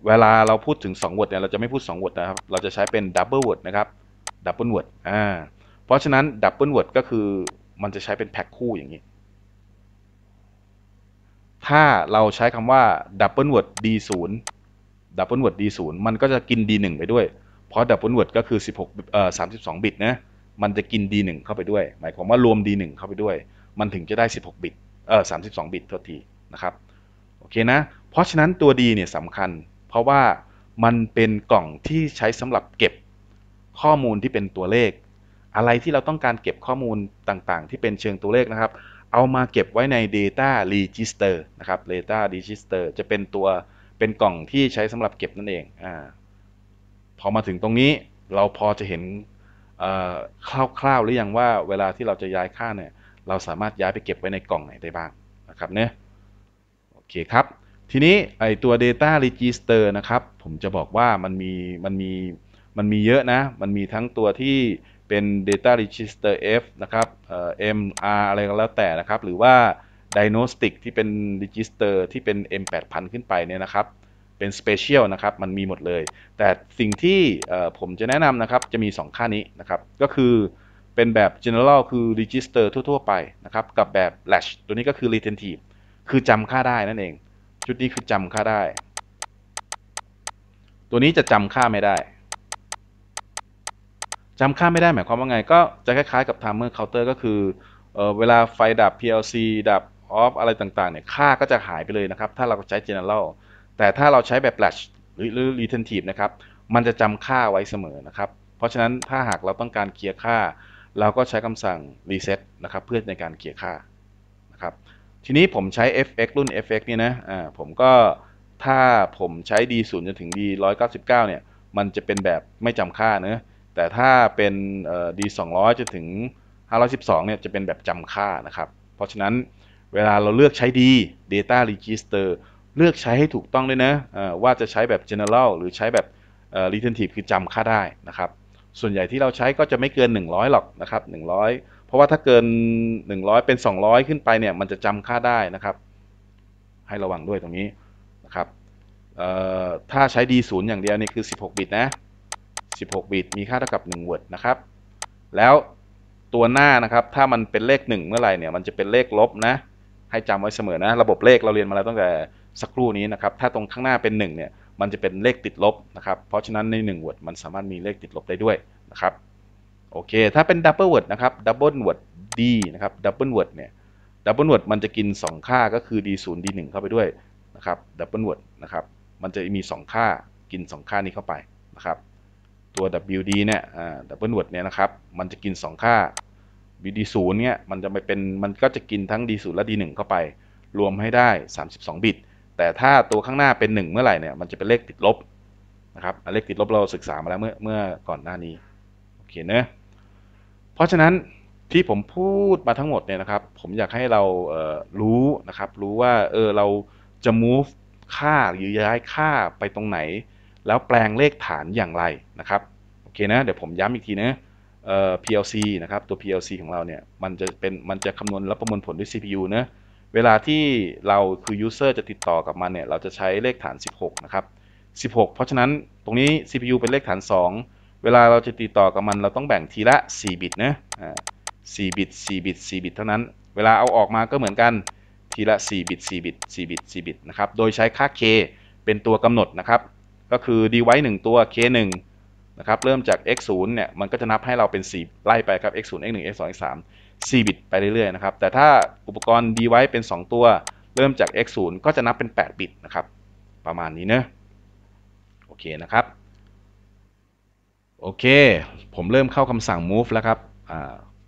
เวลาเราพูดถึง2 word เนี่ยเราจะไม่พูด2 word นะครับ เราจะใช้เป็น double word นะครับ double word อ่าเพราะฉะนั้น double word ก็คือมันจะใช้เป็นแพ็คคู่อย่างนี้ ถ้าเราใช้คำว่า double word d0 double word d0 มันก็จะกิน d1 ไปด้วย เพราะ double word ก็คือ 16เอ่อ32 บิตนะมันจะกิน d1 เข้าไปด้วยหมายความว่ารวม d1 เข้าไปด้วย มันถึงจะได้ 16บิตเอ่อ32บิตทันทีนะครับโอเคนะเพราะฉะนั้นตัว d เนี่ยสำคัญเพราะว่ามันเป็นกล่องที่ใช้สำหรับเก็บข้อมูลที่เป็นตัวเลข อะไรที่เราต้องการเก็บข้อมูลต่างๆ ที่เป็นเชิงตัวเลขนะครับ เอามาเก็บไว้ใน Data Register นะครับ Data Register จะเป็นตัวเป็นกล่องที่ใช้สำหรับเก็บนั่นเองอ่าพอมาถึงตรงนี้เราพอจะเห็นคร่าวๆหรือยังว่าเวลาที่เราจะย้ายค่าเนี่ย เราสามารถย้ายไปเก็บไว้ในกล่องไหนได้บ้างนะครับเนี่ยโอเคครับทีนี้ไอตัว Data Register นะครับ ผมจะบอกว่ามันมีมันมีมันมีเยอะนะมันมีทั้งตัวที่เป็น Data Register F นะครับเอ่อ MR อะไรก็แล้วแต่นะครับ หรือว่า Diagnostic ที่เป็น Register ที่เป็น M8000 ขึ้นไปเนี่ยนะครับเป็น Special นะครับมันมีหมดเลย แต่สิ่งที่ผมจะแนะนำนะครับจะมี 2 ค่านี้นะครับก็คือเป็นแบบ General คือ Register ทั่วๆ ไปนะครับกับแบบ Latch ตัวนี้ก็คือ Retentive คือจำค่าได้นั่นเองชุดนี้คือจำค่าได้ ตัวนี้จะจำค่าไม่ได้ จำค่าไม่ได้หมายความว่าไงก็จะคล้ายๆกับ timer counter ก็คือเออเวลา ไฟดับ PLC ดับ off อะไรต่างๆเนี่ยค่าก็จะหายไปเลยนะครับ ถ้าเราใช้ general แต่ถ้าเราใช้แบบ flash หรือ retentive นะครับ มันจะจำค่าไว้เสมอนะครับ เพราะฉะนั้นถ้าหากเราต้องการเคลียร์ค่า เราก็ใช้คำสั่ง reset นะครับ เพื่อในการเคลียร์ค่าทีนี้ผมใช้ FX รุ่น FX เนี่ยนะ อ่า ผมก็ถ้าผมใช้ D0 จนถึง D199 เนี่ย มันจะเป็นแบบไม่จำค่านะแต่ถ้าเป็นอ D200 จนถึง 512 เนี่ย จะเป็นแบบจำค่านะครับ เพราะฉะนั้นเวลาเราเลือกใช้ d Data Register เลือกใช้ให้ถูกต้องด้วยนะว่าจะใช้แบบ general หรือใช้แบบ retentive คือจำค่าได้นะครับ ส่วนใหญ่ที่เราใช้ก็จะไม่เกิน 100 หรอกนะครับ 100เพราะว่าถ้าเกิน 100 เป็น 200 ขึ้นไป เนี่ย มันจะจำค่าได้นะครับ ให้ระวังด้วยตรงนี้นะครับถ้าใช้ D0 อย่างเดียวนี่คือ 16 บิต นะ 16 บิต มีค่าเท่ากับ 1วิร์ดนะครับ แล้ว ตัวหน้า นะครับ ถ้ามันเป็นเลข 1 เมื่อไหร่เนี่ย มันจะเป็นเลขลบ นะ ให้จำไว้เสมอ นะ ระบบเลข เราเรียนมาแล้วตั้งแต่ สักครู่นี้ นะครับ ถ้าตรงข้างหน้าเป็น 1 เนี่ย มันจะเป็นเลขติดลบ นะครับ เพราะฉะนั้น ใน 1วิร์ดมันสามารถมีเลขติดลบได้ด้วย นะครับโอเค ถ้าเป็นดับเบิลเวิร์ดนะครับ ดับเบิลเวิร์ดดีนะครับ ดับเบิลเวิร์ดเนี่ย ดับเบิลเวิร์ดมันจะกิน 2 ค่าก็คือ d0 d1 เข้าไปด้วยนะครับ ดับเบิลเวิร์ดนะครับ มันจะมี 2 ค่า กิน 2 ค่านี้เข้าไปนะครับ ตัว wd เนี่ยดับเบิลเวิร์ดเนี่ยนะครับ มันจะกิน 2 ค่า d0 เนี่ย มันจะไปเป็น มันก็จะกินทั้ง d0 และ d1 เข้าไป รวมให้ได้ 32บิต แต่ถ้าตัวข้างหน้าเป็น 1 เมื่อไหร่เนี่ย มันจะเป็นเลขติดลบนะครับ เลขติดลบเราศึกษามาแล้วเมื่อเมื่อก่อนหน้านี้โอเคเนะราะฉะนั้นที่ผมพูดมาทั้งหมดเนี่ยนะครับผมอยากให้เรารู้นะครับรู้ว่าเออเราจะ move ค่า หรือย้ายค่าไปตรงไหน แล้วแปลงเลขฐานอย่างไรนะครับโอเคนะเดี๋ยวผมย้ำอีกทีนะเอ่อ PLC นะครับตัว PLC ของเราเนี่ยมันจะเป็นมันจะคำนวณและประมวลผลด้วย CPU เนะเวลาที่เราคือ user จะติดต่อกับมันเนี่ยเราจะใช้เลขฐาน 16 นะครับ 16 เพราะฉะนั้นตรงนี้ CPU เป็นเลขฐาน 2เวลาเราจะติดต่อกับ มัน เราต้องแบ่งทีละ 4 บิตนะสี่บิต 4 บิต 4 บิตเท่านั้น เวลา เอา ออกมาก็เหมือนกัน ทีละ 4 บิต 4 บิต 4 บิต 4 บิตนะครับ โดยใช้ค่า k เป็นตัวกำหนดนะครับ ก็คือดีไว้1ตัว k 1นะครับ เริ่มจาก x 0เนี่ยมันก็จะนับให้เราเป็น 4 ไล่ไป ครับ x 0 x 1 x 2 x 3 4 บิตไปเรื่อย ๆ นะครับ แต่ถ้าอุปกรณ์ดีไว้เป็น 2 ตัว เริ่มจาก x 0ก็จะนับเป็น 8 บิตนะครับ ประมาณนี้เนะโอเคนะครับโอเค ผมเริ่มเข้าคำสั่ง move แล้วครับ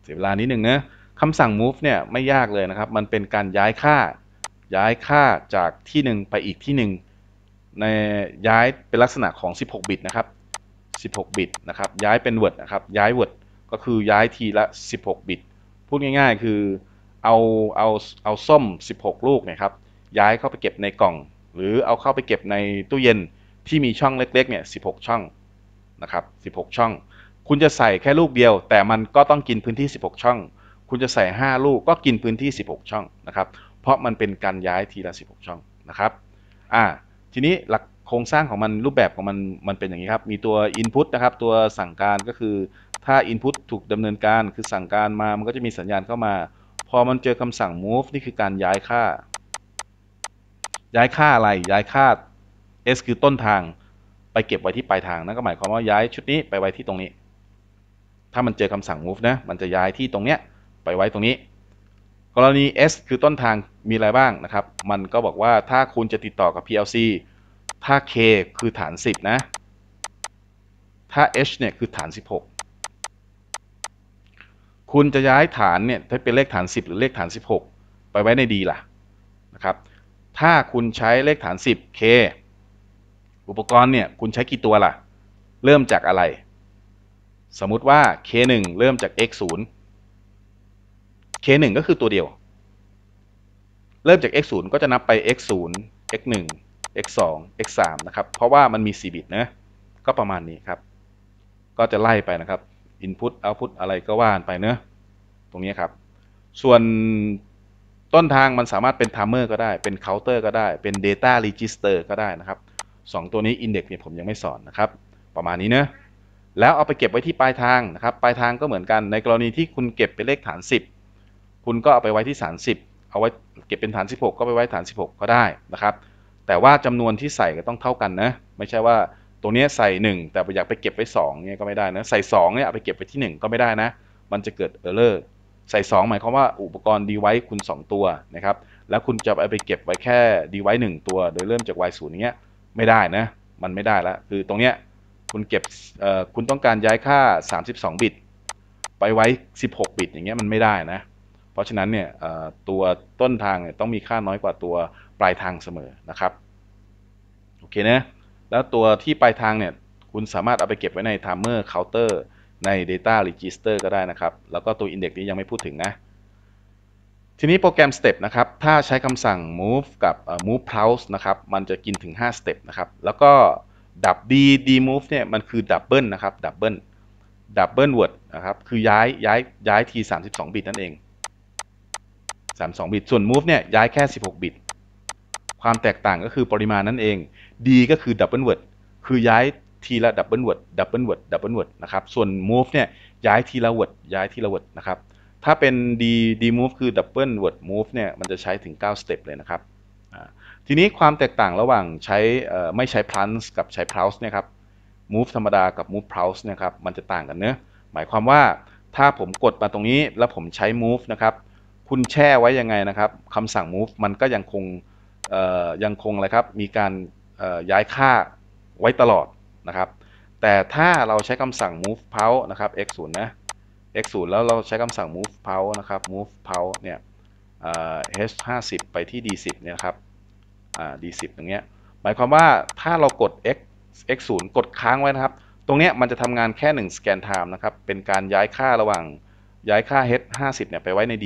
เสียเวลานิดหนึ่งนะคำสั่ง move เนี่ยไม่ยากเลยนะครับ มันเป็นการย้ายค่า ย้ายค่าจากที่หนึ่งไปอีกที่หนึ่งในย้ายเป็นลักษณะของ 16 บิตนะครับ 16 บิตนะครับ ย้ายเป็น word นะครับ ย้าย word ก็คือย้ายทีละ 16 บิต พูดง่ายๆ คือ เอา เอา เอาส้ม 16 ลูกนะครับ ย้ายเข้าไปเก็บในกล่อง หรือเอาเข้าไปเก็บในตู้เย็นที่มีช่องเล็กๆ เนี่ย 16 ช่องนะครับ16 ช่อง คุณจะใส่แค่ลูกเดียว แต่มันก็ต้องกินพื้นที่ 16 ช่อง คุณจะใส่5ลูกก็กินพื้นที่ 16 ช่องนะครับเพราะมันเป็นการย้ายทีละ 16 ช่องนะครับอ่าทีนี้หลักโครงสร้างของมันรูปแบบของมันมันเป็นอย่างนี้ครับมีตัว Input นะครับตัวสั่งการก็คือถ้า Input ถูกดำเนินการคือสั่งการมามันก็จะมีสัญญาณเข้ามา พอมันเจอคำสั่ง move นี่คือการย้ายค่า ย้ายค่าอะไรย้ายค่า s คือต้นทางไปเก็บไว้ที่ปลายทางนั่นก็หมายความว่าย้ายชุดนี้ไปไว้ที่ตรงนี้ ถ้ามันเจอคำสั่ง move นะ มันจะย้ายที่ตรงเนี้ยไปไว้ตรงนี้ กรณี S คือต้นทางมีอะไรบ้างนะครับ มันก็บอกว่าถ้าคุณจะติดต่อกับ PLC ถ้า K คือฐาน 10นะถ้า H เนี่ยคือฐาน 16 คุณจะย้ายฐานเนี่ยถ้าเป็นเลขฐาน 10 หรือเลขฐาน 16 ไปไว้ใน D ล่ะนะครับ ถ้าคุณใช้เลขฐาน 10 K อุปกรณ์เนี่ยคุณใช้กี่ตัวล่ะ เริ่มจากอะไร สมมุติว่า K1 เริ่มจาก X0 K1 ก็คือตัวเดียว เริ่มจาก X0 ก็จะนับไป X0 X1 X2 X3 นะครับเพราะว่ามันมี 4 บิตนะก็ประมาณนี้ครับ ก็จะไล่ไปนะครับ Input Output อะไรก็ว่านไปเนะตรงนี้ครับ ส่วนต้นทางมันสามารถเป็น Timer ก็ได้เป็น Counter ก็ได้ เป็น Data Register ก็ได้นะครับ2ตัวนี้อิด็กซ์เนี่ยผมยังไม่สอนนะครับประมาณนี้เนะแล้วเอาไปเก็บไว้ที่ปลายทางนะครับปลายทางก็เหมือนกันในกรณีที่คุณเก็บเป็นเลขฐาน 10 คุณก็เอาไปไว้ที่ฐาน10เอาไว้เก็บเป็นฐาน 16 ก็ไปไว้ฐาน 16 ก็ได้นะครับแต่ว่าจำนวนที่ใส่ก็ต้องเท่ากันนะไม่ใช่ว่าตัวนี้ใส่ 1 แต่อยากไปเก็บไว้2เนี่ยก็ไม่ได้นะใส่2เนี่ยเอาไปเก็บไว้ที่ 1 ก็ไม่ได้นะ มันจะเกิดเออร์เลอร์ใส่ 2 หมายความว่าอุปกรณ์ดีไว้คุณ 2 ตัวนะครับแล้วคุณจะเอาไปเก็บไว้แค่ดีไว้1ตัว โดยเริ่มจาก y ศูนย์เนี้ยไม่ได้นะ มันไม่ได้แล้วคือตรงเนี้ยคุณเก็บคุณต้องการย้ายค่า 32 บิตไปไว้ 16 บิตอย่างเงี้ยมันไม่ได้นะ เพราะฉะนั้นเนี่ยตัวต้นทางเนี่ยต้องมีค่าน้อยกว่าตัวปลายทางเสมอนะครับ โอเคนะ แล้วตัวที่ปลายทางเนี่ยคุณสามารถเอาไปเก็บไว้ใน timer counter ใน data register ก็ได้นะครับ แล้วก็ตัว index นี้ยังไม่พูดถึงนะทีนี้โปรแกรม step นะครับ ถ้าใช้คำสั่ง move กับ move p u s e นะครับ มันจะกินถึง 5 step นะครับ แล้วก็ ดับ d d move เนี่ย มันคือ double นะครับ double double word นะครับ คือย้ายย้ายย้ายที 32 บิตนั่นเอง 32 บิต ส่วน move เนี่ย ย้ายแค่ 16 บิต ความแตกต่างก็คือปริมาณนั่นเอง d ก็คือ double word คือย้ายที ละ double word double word double word นะครับ ส่วน move เนี่ย ย้ายทีละ word ย้ายทีละ word นะครับถ้าเป็น D D move คือ double word move เนี่ยมันจะใช้ถึง 9 step เลยนะครับ ทีนี้ความแตกต่างระหว่างใช้ไม่ใช้ plunge กับใช้ plouse เนี่ยครับ move ธรรมดากับ move plouse เนี่ยครับมันจะต่างกันเนื้อหมายความว่าถ้าผมกดมาตรงนี้แล้วผมใช้ move นะครับคุณแช่ไว้ยังไงนะครับคำสั่ง move มันก็ยังคงยังคงอะไรครับมีการย้ายค่าไว้ตลอดนะครับแต่ถ้าเราใช้คำสั่ง move plouse นะครับ x 0นะ x 0แล้วเราใช้คำสั่ง move power นะครับ move power เนี่ย h 5 0ไปที่ d 10เนี่ยครับ d 10ตรงเนี้ย หมายความว่าถ้าเรากด x x 0กดค้างไว้นะครับ ตรงเนี้ยมันจะทำงานแค่ 1 scan time นะครับ เป็นการย้ายค่าระหว่างย้ายค่า h 5 0เนี่ยไปไว้ใน d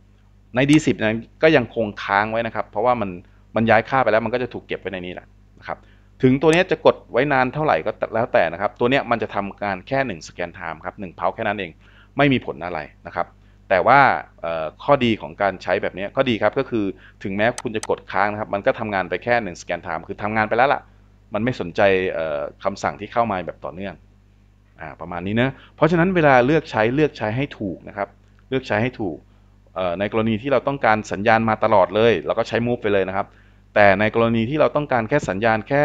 10ใน d 10นั้นก็ยังคงค้างไว้นะครับ เพราะว่ามันมันย้ายค่าไปแล้วมันก็จะถูกเก็บไว้ในนี้แหละนะครับ ถึงตัวนี้จะกดไว้นานเท่าไหร่ก็แล้วแต่นะครับ ตัวนี้มันจะทำการแค่1 scan time ครับ1เพาแค่นั้นเองไม่มีผลอะไรนะครับ แต่ว่าข้อดีของการใช้แบบนี้ข้อดีครับ ก็คือถึงแม้คุณจะกดค้างนะครับมันก็ทำงานไปแค่1นึ่งสแกนไทม์คือทำงานไปแล้วล่ะ มันไม่สนใจคำสั่งที่เข้ามาแบบต่อเนื่องอประมาณนี้นะเพราะฉะนั้นเวลาเลือกใช้เลือกใช้ให้ถูกนะครับเลือกใช้ให้ถูกในกรณีที่เราต้องการสัญญาณมาตลอดเลย เราก็ใช้ move ไปเลยนะครับ แต่ในกรณีที่เราต้องการแค่สัญญาณแค่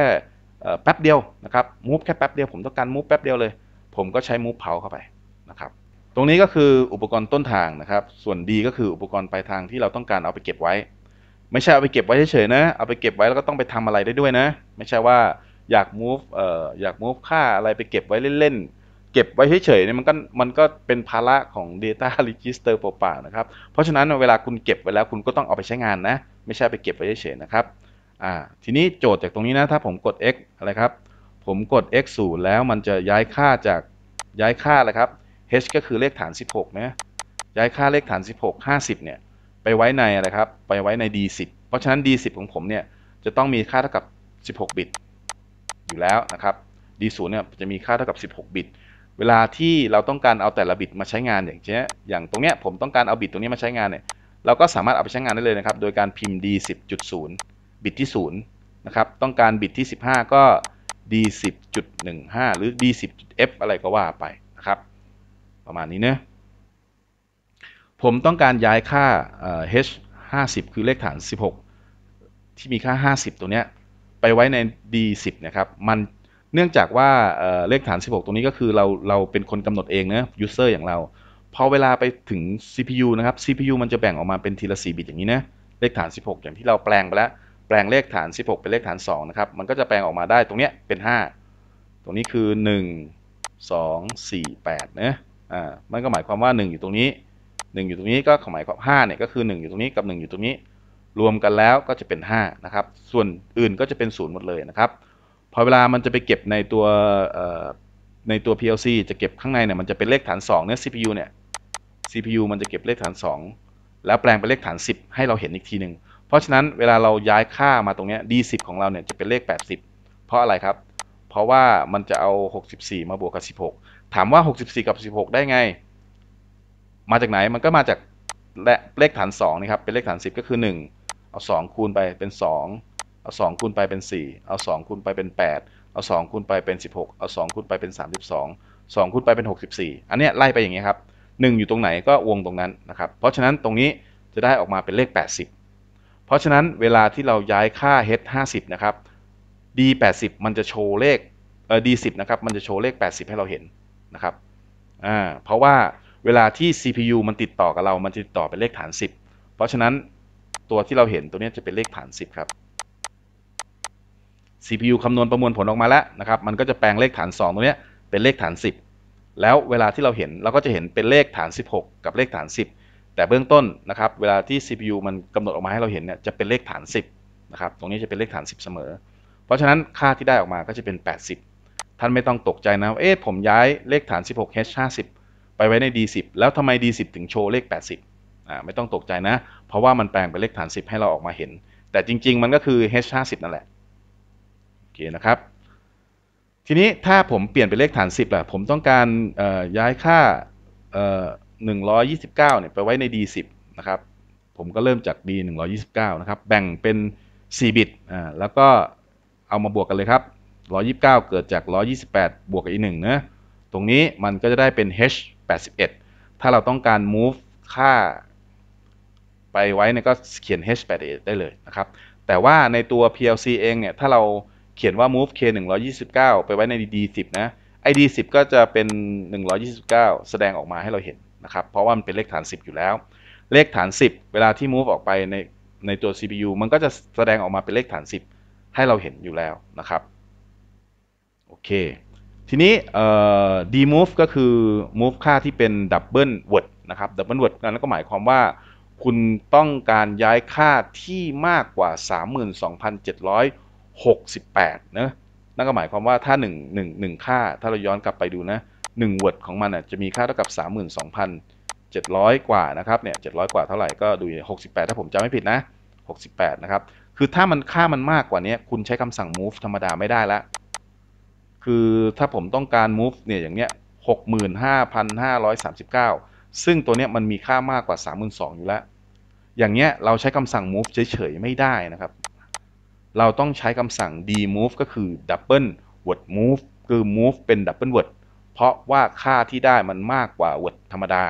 แป๊บเดียวนะครับ move แค่แป๊บเดียวผมต้องการ move แป๊บเดียวเลยผมก็ใช้ move เผาเข้าไปตรงนี้ก็คืออุปกรณ์ต้นทางนะครับ ส่วน D ก็คืออุปกรณ์ปลายทางที่เราต้องการเอาไปเก็บไว้ ไม่ใช่เอาไปเก็บไว้เฉยๆนะ เอาไปเก็บไว้แล้วก็ต้องไปทำอะไรได้ด้วยนะ ไม่ใช่ว่าอยาก move เอ่ออยาก move ค่าอะไรไปเก็บไว้เล่นๆ เก็บไว้เฉยๆเนี่ยมันก็มันก็เป็นภาระของ Data Register เปล่าๆนะครับ เพราะฉะนั้นเวลาคุณเก็บไว้แล้วคุณก็ต้องเอาไปใช้งานนะ ไม่ใช่ไปเก็บไว้เฉยๆนะครับ อ่าทีนี้โจทย์จากตรงนี้นะถ้าผมกด x อะไรครับ ผมกด x 0แล้วมันจะย้ายค่าจากย้ายค่าอะไรครับ h ก็คือเลขฐาน 16นะ ย้ายค่าเลขฐาน 16 50เนี่ยไปไว้ในอะไรครับ ไปไว้ใน d10 เพราะฉะนั้น d10 ของผมเนี่ยจะต้องมีค่าเท่ากับ 16บิตอยู่แล้วนะครับ d0 เนี่ยจะมีค่าเท่ากับ 16 บิต เวลาที่เราต้องการเอาแต่ละบิตมาใช้งานอย่างเช่นอย่างตรงเนี้ยผมต้องการเอาบิตตรงนี้มาใช้งานเนี่ย เราก็สามารถเอาไปใช้งานได้เลยนะครับ โดยการพิมพ์ d10.0 บิตที่ 0 นะครับ ต้องการบิตที่ 15 ก็ d10.15 หรือ d10f อะไรก็ว่าไปนะครับประมาณนี้เนะผมต้องการย้ายค่า h 50 คือเลขฐาน 16 ที่มีค่า 50 ตัว เนี้ย ไปไว้ใน d 10นะครับ มันเนื่องจากว่าเลขฐาน 16 ตรงนี้ก็คือเรา เรา เป็นคนกำหนดเองนะ user อย่างเราพอเวลาไปถึง CPU นะครับ CPU มันจะแบ่งออกมาเป็นที ละ 4 บิต อย่างนี้นะ เลข ฐาน 16 อย่างที่เราแปลงไปแล้วแปลงเลขฐาน 16 เป็นเลขฐาน2นะครับ มันก็จะแปลงออกมาได้ตรงเนี้ยเป็น 5 ตรงนี้คือ 1 2 4 8 นะอ่ามันก็หมายความว่า 1 อยู่ตรงนี้ 1 อยู่ตรงนี้ก็หมายความ5เนี่ยก็คือ 1 อยู่ตรงนี้กับ 1 อยู่ตรงนี้ รวมกันแล้วก็จะเป็น5นะครับส่วนอื่นก็จะเป็น0หมดเลยนะครับพอเวลามันจะไปเก็บในตัวในตัว PLC จะเก็บข้างในเนี่ยมันจะเป็นเลขฐาน2เนี่ย CPU เนี่ย CPU มันจะเก็บเลขฐาน 2 แล้วแปลงเป็นเลขฐาน 10 ให้เราเห็นอีกทีหนึ่งเพราะฉะนั้นเวลาเราย้ายค่ามาตรงนี้ D10 ของเราเนี่ยจะเป็นเลข 80 เพราะอะไรครับ เพราะว่ามันจะเอา 64 มาบวกกับ 16ถามว่า 64 กับ 16 ได้ไง มาจากไหนมันก็มาจากและเลขฐาน 2นี่ครับเป็นเลขฐาน 10 ก็คือ 1 เอา2คูณไปเป็น2เอา2คูณไปเป็น 4เอา2คูณไปเป็น8เอา2คูณไปเป็น 16เอา2คูณไปเป็น 32 2 คูณไปเป็น 64 อันนี้ไล่ไปอย่างนี้ครับ1อยู่ตรงไหนก็วงตรงนั้นนะครับเพราะฉะนั้นตรงนี้จะได้ออกมาเป็นเลข 80 เพราะฉะนั้นเวลาที่เราย้ายค่า h 50นะครับ d 80มันจะโชว์เลขเอ่อ d 10นะครับมันจะโชว์เลข 80 ให้เราเห็นนะครับอ่าเพราะว่าเวลาที่ CPU มันติดต่อกับเรา มันติดต่อเป็นเลขฐาน 10 เพราะฉะนั้นตัวที่เราเห็นตัวนี้จะเป็นเลขฐาน 10ครับ CPU คำนวณประมวลผลออกมาแล้วนะครับ มันก็จะแปลงเลขฐาน2ตัวนี้เป็นเลขฐาน 10 แล้วเวลาที่เราเห็นเราก็จะเห็นเป็นเลขฐาน 16 กับเลขฐาน 10 แต่เบื้องต้นนะครับเวลาที่ CPU มันกำหนดออกมาให้เราเห็นเนี่ยจะเป็นเลขฐาน 10นะครับ ตรงนี้จะเป็นเลขฐาน 10 เสมอ เพราะฉะนั้นค่าที่ได้ออกมาก็จะเป็น 80ท่านไม่ต้องตกใจนะ เอ๊ะ ผมย้ายเลขฐาน 16H50 ไปไว้ใน D10 แล้วทำไม D10 ถึงโชว์เลข 80อ่าไม่ต้องตกใจนะ เพราะว่ามันแปลงเป็นเลขฐาน 10 ให้เราออกมาเห็น แต่จริงๆ มันก็คือ H50 นั่นแหละ โอเคนะครับ ทีนี้ถ้าผมเปลี่ยนเป็นเลขฐาน 10ล่ะผมต้องการย้ายค่า 129 เนี่ยไปไว้ใน D10 นะครับ ผมก็เริ่มจาก D 129นะครับ แบ่งเป็น 4 บิตอ่าแล้วก็เอามาบวกกันเลยครับ129 เกิดจาก 128 บวกกับอีก1นะตรงนี้มันก็จะได้เป็น h 81ถ้าเราต้องการ move ค่าไปไว้เนี่ยก็เขียน h 81ได้เลยนะครับ แต่ว่าในตัว plc เองเนี่ย ถ้าเราเขียนว่า move k 129ไปไว้ใน d 10นะ id 10ก็จะเป็น 129 แสดงออกมาให้เราเห็นนะครับ เพราะว่ามันเป็นเลขฐาน 10 อยู่แล้ว เลขฐาน 10 เวลาที่ move ออกไปในในตัว CPU มันก็จะแสดงออกมาเป็นเลขฐาน 10 ให้เราเห็นอยู่แล้วนะครับโอเค ทีนี้ดีมูฟก็คือ move ค่าที่เป็นเบิลเวิร์ดนะครับเบิลเวิร์ดนั้นก็หมายความว่า คุณต้องการย้ายค่าที่มากกว่า 32,768นะนั่นก็หมายความว่าถ้า1 1 1ค่าถ้าเราย้อนกลับไปดูนะ1ิร์ดของมันจะมีค่าเท่ากับ 32,700 กว่านะครับเนี่ย700 กว่าเท่าไหร่ก็ดู 68 ถ้าผมจำไม่ผิดนะ 68 นะครับ คือถ้ามันค่ามันมากกว่านี้คุณใช้คำสั่ง move ธรรมดาไม่ได้ละคือถ้าผมต้องการ move เนี่ย อย่างเนี้ย 65,539 ซึ่งตัวเนี้ยมันมีค่ามากกว่า 32,000อยู่แล้ว อย่างเนี้ยเราใช้คำสั่ง move เฉยๆ ไม่ได้นะครับ เราต้องใช้คำสั่ง d move ก็คือ double word move คือ move เป็น double word เพราะว่าค่าที่ได้มันมากกว่า word ธรรมดา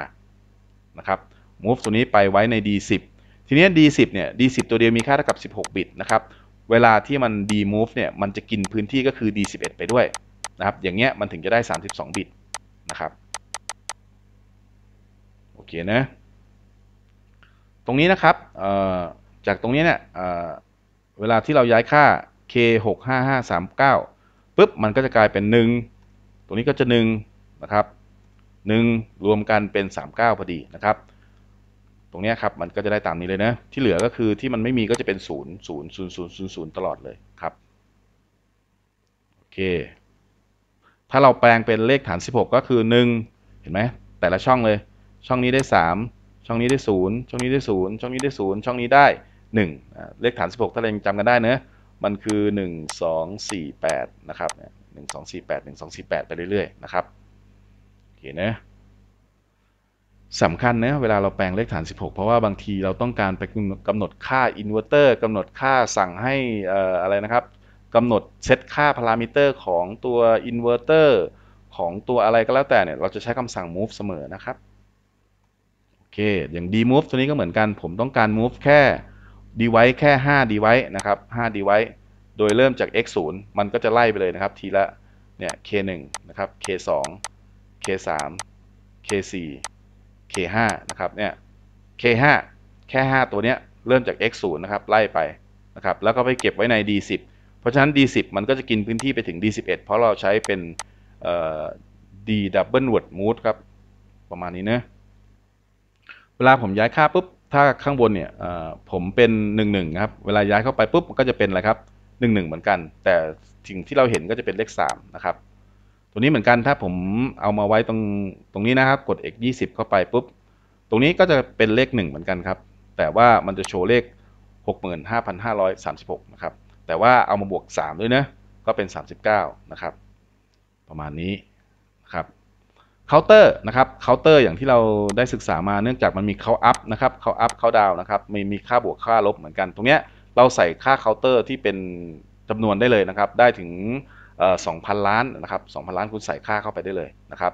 นะครับ move ตัวนี้ไปไว้ใน d10 ทีนี้ d10 เนี่ย d10 ตัวเดียวมีค่าเท่ากับ 16บิตนะครับเวลาที่มัน d move เนี่ยมันจะกินพื้นที่ก็คือ d 1 1ไปด้วยนะครับอย่างเงี้ยมันถึงจะได้ 32 บิตนะครับ โอเคนะ ตรงนี้นะครับจากตรงนี้เนี่ยเเวลาที่เราย้ายค่า k 6 5 5 3 9ปุ๊บมันก็จะกลายเป็น 1 ตรงนี้ก็จะ 1 นะครับ 1 รวมกันเป็น 39 พอดีนะครับรงนี้ครับมันก็จะได้ตามนี้เลยนะที่เหลือก็คือที่มันไม่มีก็จะเป็น0 0 0 0 0 0ตลอดเลยครับโอเค ถ้าเราแปลงเป็นเลขฐาน 16 ก็คือ 1 เห็นไหมแต่ละช่องเลย ช่องนี้ได้ 3 ช่องนี้ได้0ช่องนี้ได้0ช่องนี้ได้0ช่องนี้ได้ 1 เลขฐาน16 ถ้าเรายังจำกันได้เนะมันคือ 1 2 4 8นะครับ1 2 4 8 1 2 4 8ไปเรื่อยๆนะครับโอเคนะสำคัญนะเวลาเราแปลงเลขฐาน 16 เพราะว่าบางทีเราต้องการไปกำหนดค่าอินเวอร์เตอร์กำหนดค่าสั่งให้อะไรนะครับกำหนดเซตค่าพารามิเตอร์ ของตัวอินเวอร์เตอร์ของตัวอะไรก็แล้ว แต่เนี่ยเราจะใช้คำสั่ง move เสมอนะครับโอเคอย่าง d move ตัวนี้ก็เหมือนกันผมต้องการ move แค่ device แค่ 5 device นะครับ5 device โดยเริ่มจาก x 0มันก็จะไล่ไปเลยนะครับทีละเนี่ย k 1นะครับ k 2 k 3 k 4 K5 นะครับ เนี่ย K5 แค่ 5 ตัวเนี้ย เริ่มจาก X0 นะครับ ไล่ไปนะครับ แล้วก็ไปเก็บไว้ใน D10 เพราะฉะนั้น D10 มันก็จะกินพื้นที่ไปถึง D11 เพราะเราใช้เป็น D double word m o d e ครับ ประมาณนี้เนะเวลาผมย้ายค่า ปุ๊บ ถ้าข้างบนเนี่ยผมเป็น1นครับ เวลาย้ายเข้าไปปุ๊บก็จะเป็นอะไรครับ 1 1 เหมือนกัน แต่สิ่งที่เราเห็นก็จะเป็นเลข 3 นะครับตัวนี้เหมือนกันถ้าผมเอามาไว้ตรงตรงนี้นะครับกด x 20เข้าไปปุ๊บตรงนี้ก็จะเป็นเลข 1 เหมือนกันครับแต่ว่ามันจะโชว์เลข 65,536 นะครับ แต่ว่าเอามาบวก 3 ด้วยนะก็เป็น 39 นะครับ ประมาณนี้นะครับเคาน์เตอร์นะครับเคาน์เตอร์อย่างที่เราได้ศึกษามาเนื่องจากมันมีเคาน์อัพนะครับเคาน์อัพเคาน์ดาวนะครับมีมีค่าบวกค่าลบเหมือนกัน ตรงเนี้ยเราใส่ค่าเคาน์เตอร์ที่เป็นจำนวนได้เลยนะครับ ได้ถึงสองพันล้านนะครับสองพล้านคุณใส่ค่าเข้าไปได้เลยนะครับ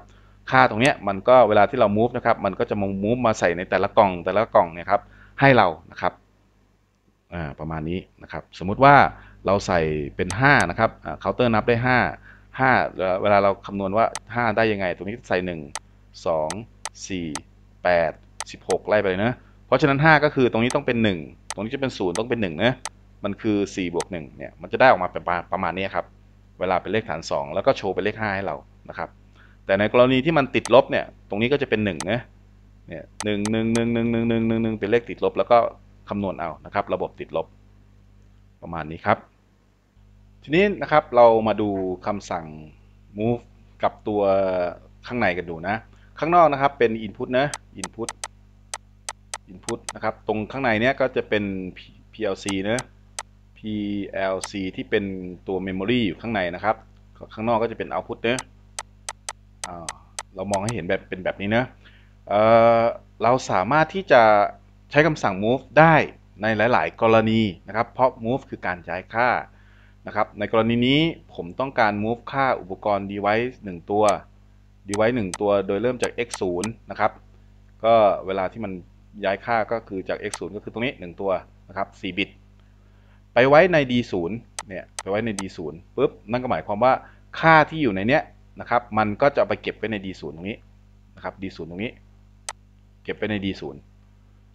ค่าตรงนี้มัน ก็เวลาที่เรา move นะครับ มันก็จะมอง move มาใส่ในแต่ละกล่องแต่ละกล่องเนี่ยครับให้เรานะครับประมาณนี้นะครับ สมมุติว่าเราใส่เป็น5นะครับเคาน์เตอร์นับได้5 5 เวลาเราคำนวณว่า 5 ได้ยังไง ตรงนี้ใส่ 1 2 4 8 16ไล่ไปเลยนะเพราะฉะนั้น 5 ก็คือตรงนี้ต้องเป็น 1 ตรงนี้จะเป็น0ต้องเป็น1นะมันคือ 4บวก1เนี่ย มันจะได้ออกมาเป็นประมาณนี้ครับเวลาเป็นเลขฐาน 2 แล้วก็โชว์เป็นเลข5ให้เรา นะครับ แต่ในกรณีที่มันติดลบเนี่ย ตรงนี้ก็จะเป็น1นะเนี่ยหนึ่งหนึ่งหนึ่งหนึ่งหนึ่งหนึ่งหนึ่งหนึ่งเป็นเลขติดลบแล้วก็คำนวณเอา นะครับ ระบบติดลบ ประมาณนี้ครับ ทีนี้นะครับ เรามาดูคำสั่ง move กับตัวข้างในกันดูนะ ข้างนอกนะครับ เป็น input นะ input input นะครับ ตรงข้างใน เนี้ยก็จะเป็น plc นะ PLC ที่เป็นตัวมมโ o r ีอยู่ข้างในนะครับ ข้างนอกก็จะเป็น Output เนะเรามองให้เห็นแบบเป็นแบบนี้นะเเราสามารถที่จะใช้คำสั่ง move ได้ในหลายๆ กรณีนะครับเพราะ move คือการย้ายค่านะครับในกรณีนี้ผมต้องการ move ค่าอุปกรณ์ device 1ตัว device 1ตัวโดยเริ่มจาก x 0นะครับก็เวลาที่มันย้ายค่าก็คือจาก x 0ก็คือตรงนี้ 1 ตัวนะครับ4บิตไปไว้ใน D0 เนี่ย ไปไว้ใน D0 ปุ๊บ นั่นก็หมายความว่าค่าที่อยู่ในเนี้ย นะครับ มันก็จะไปเก็บไว้ใน D0 ตรงนี้นะครับ D0 ตรงนี้เก็บไว้ใน D0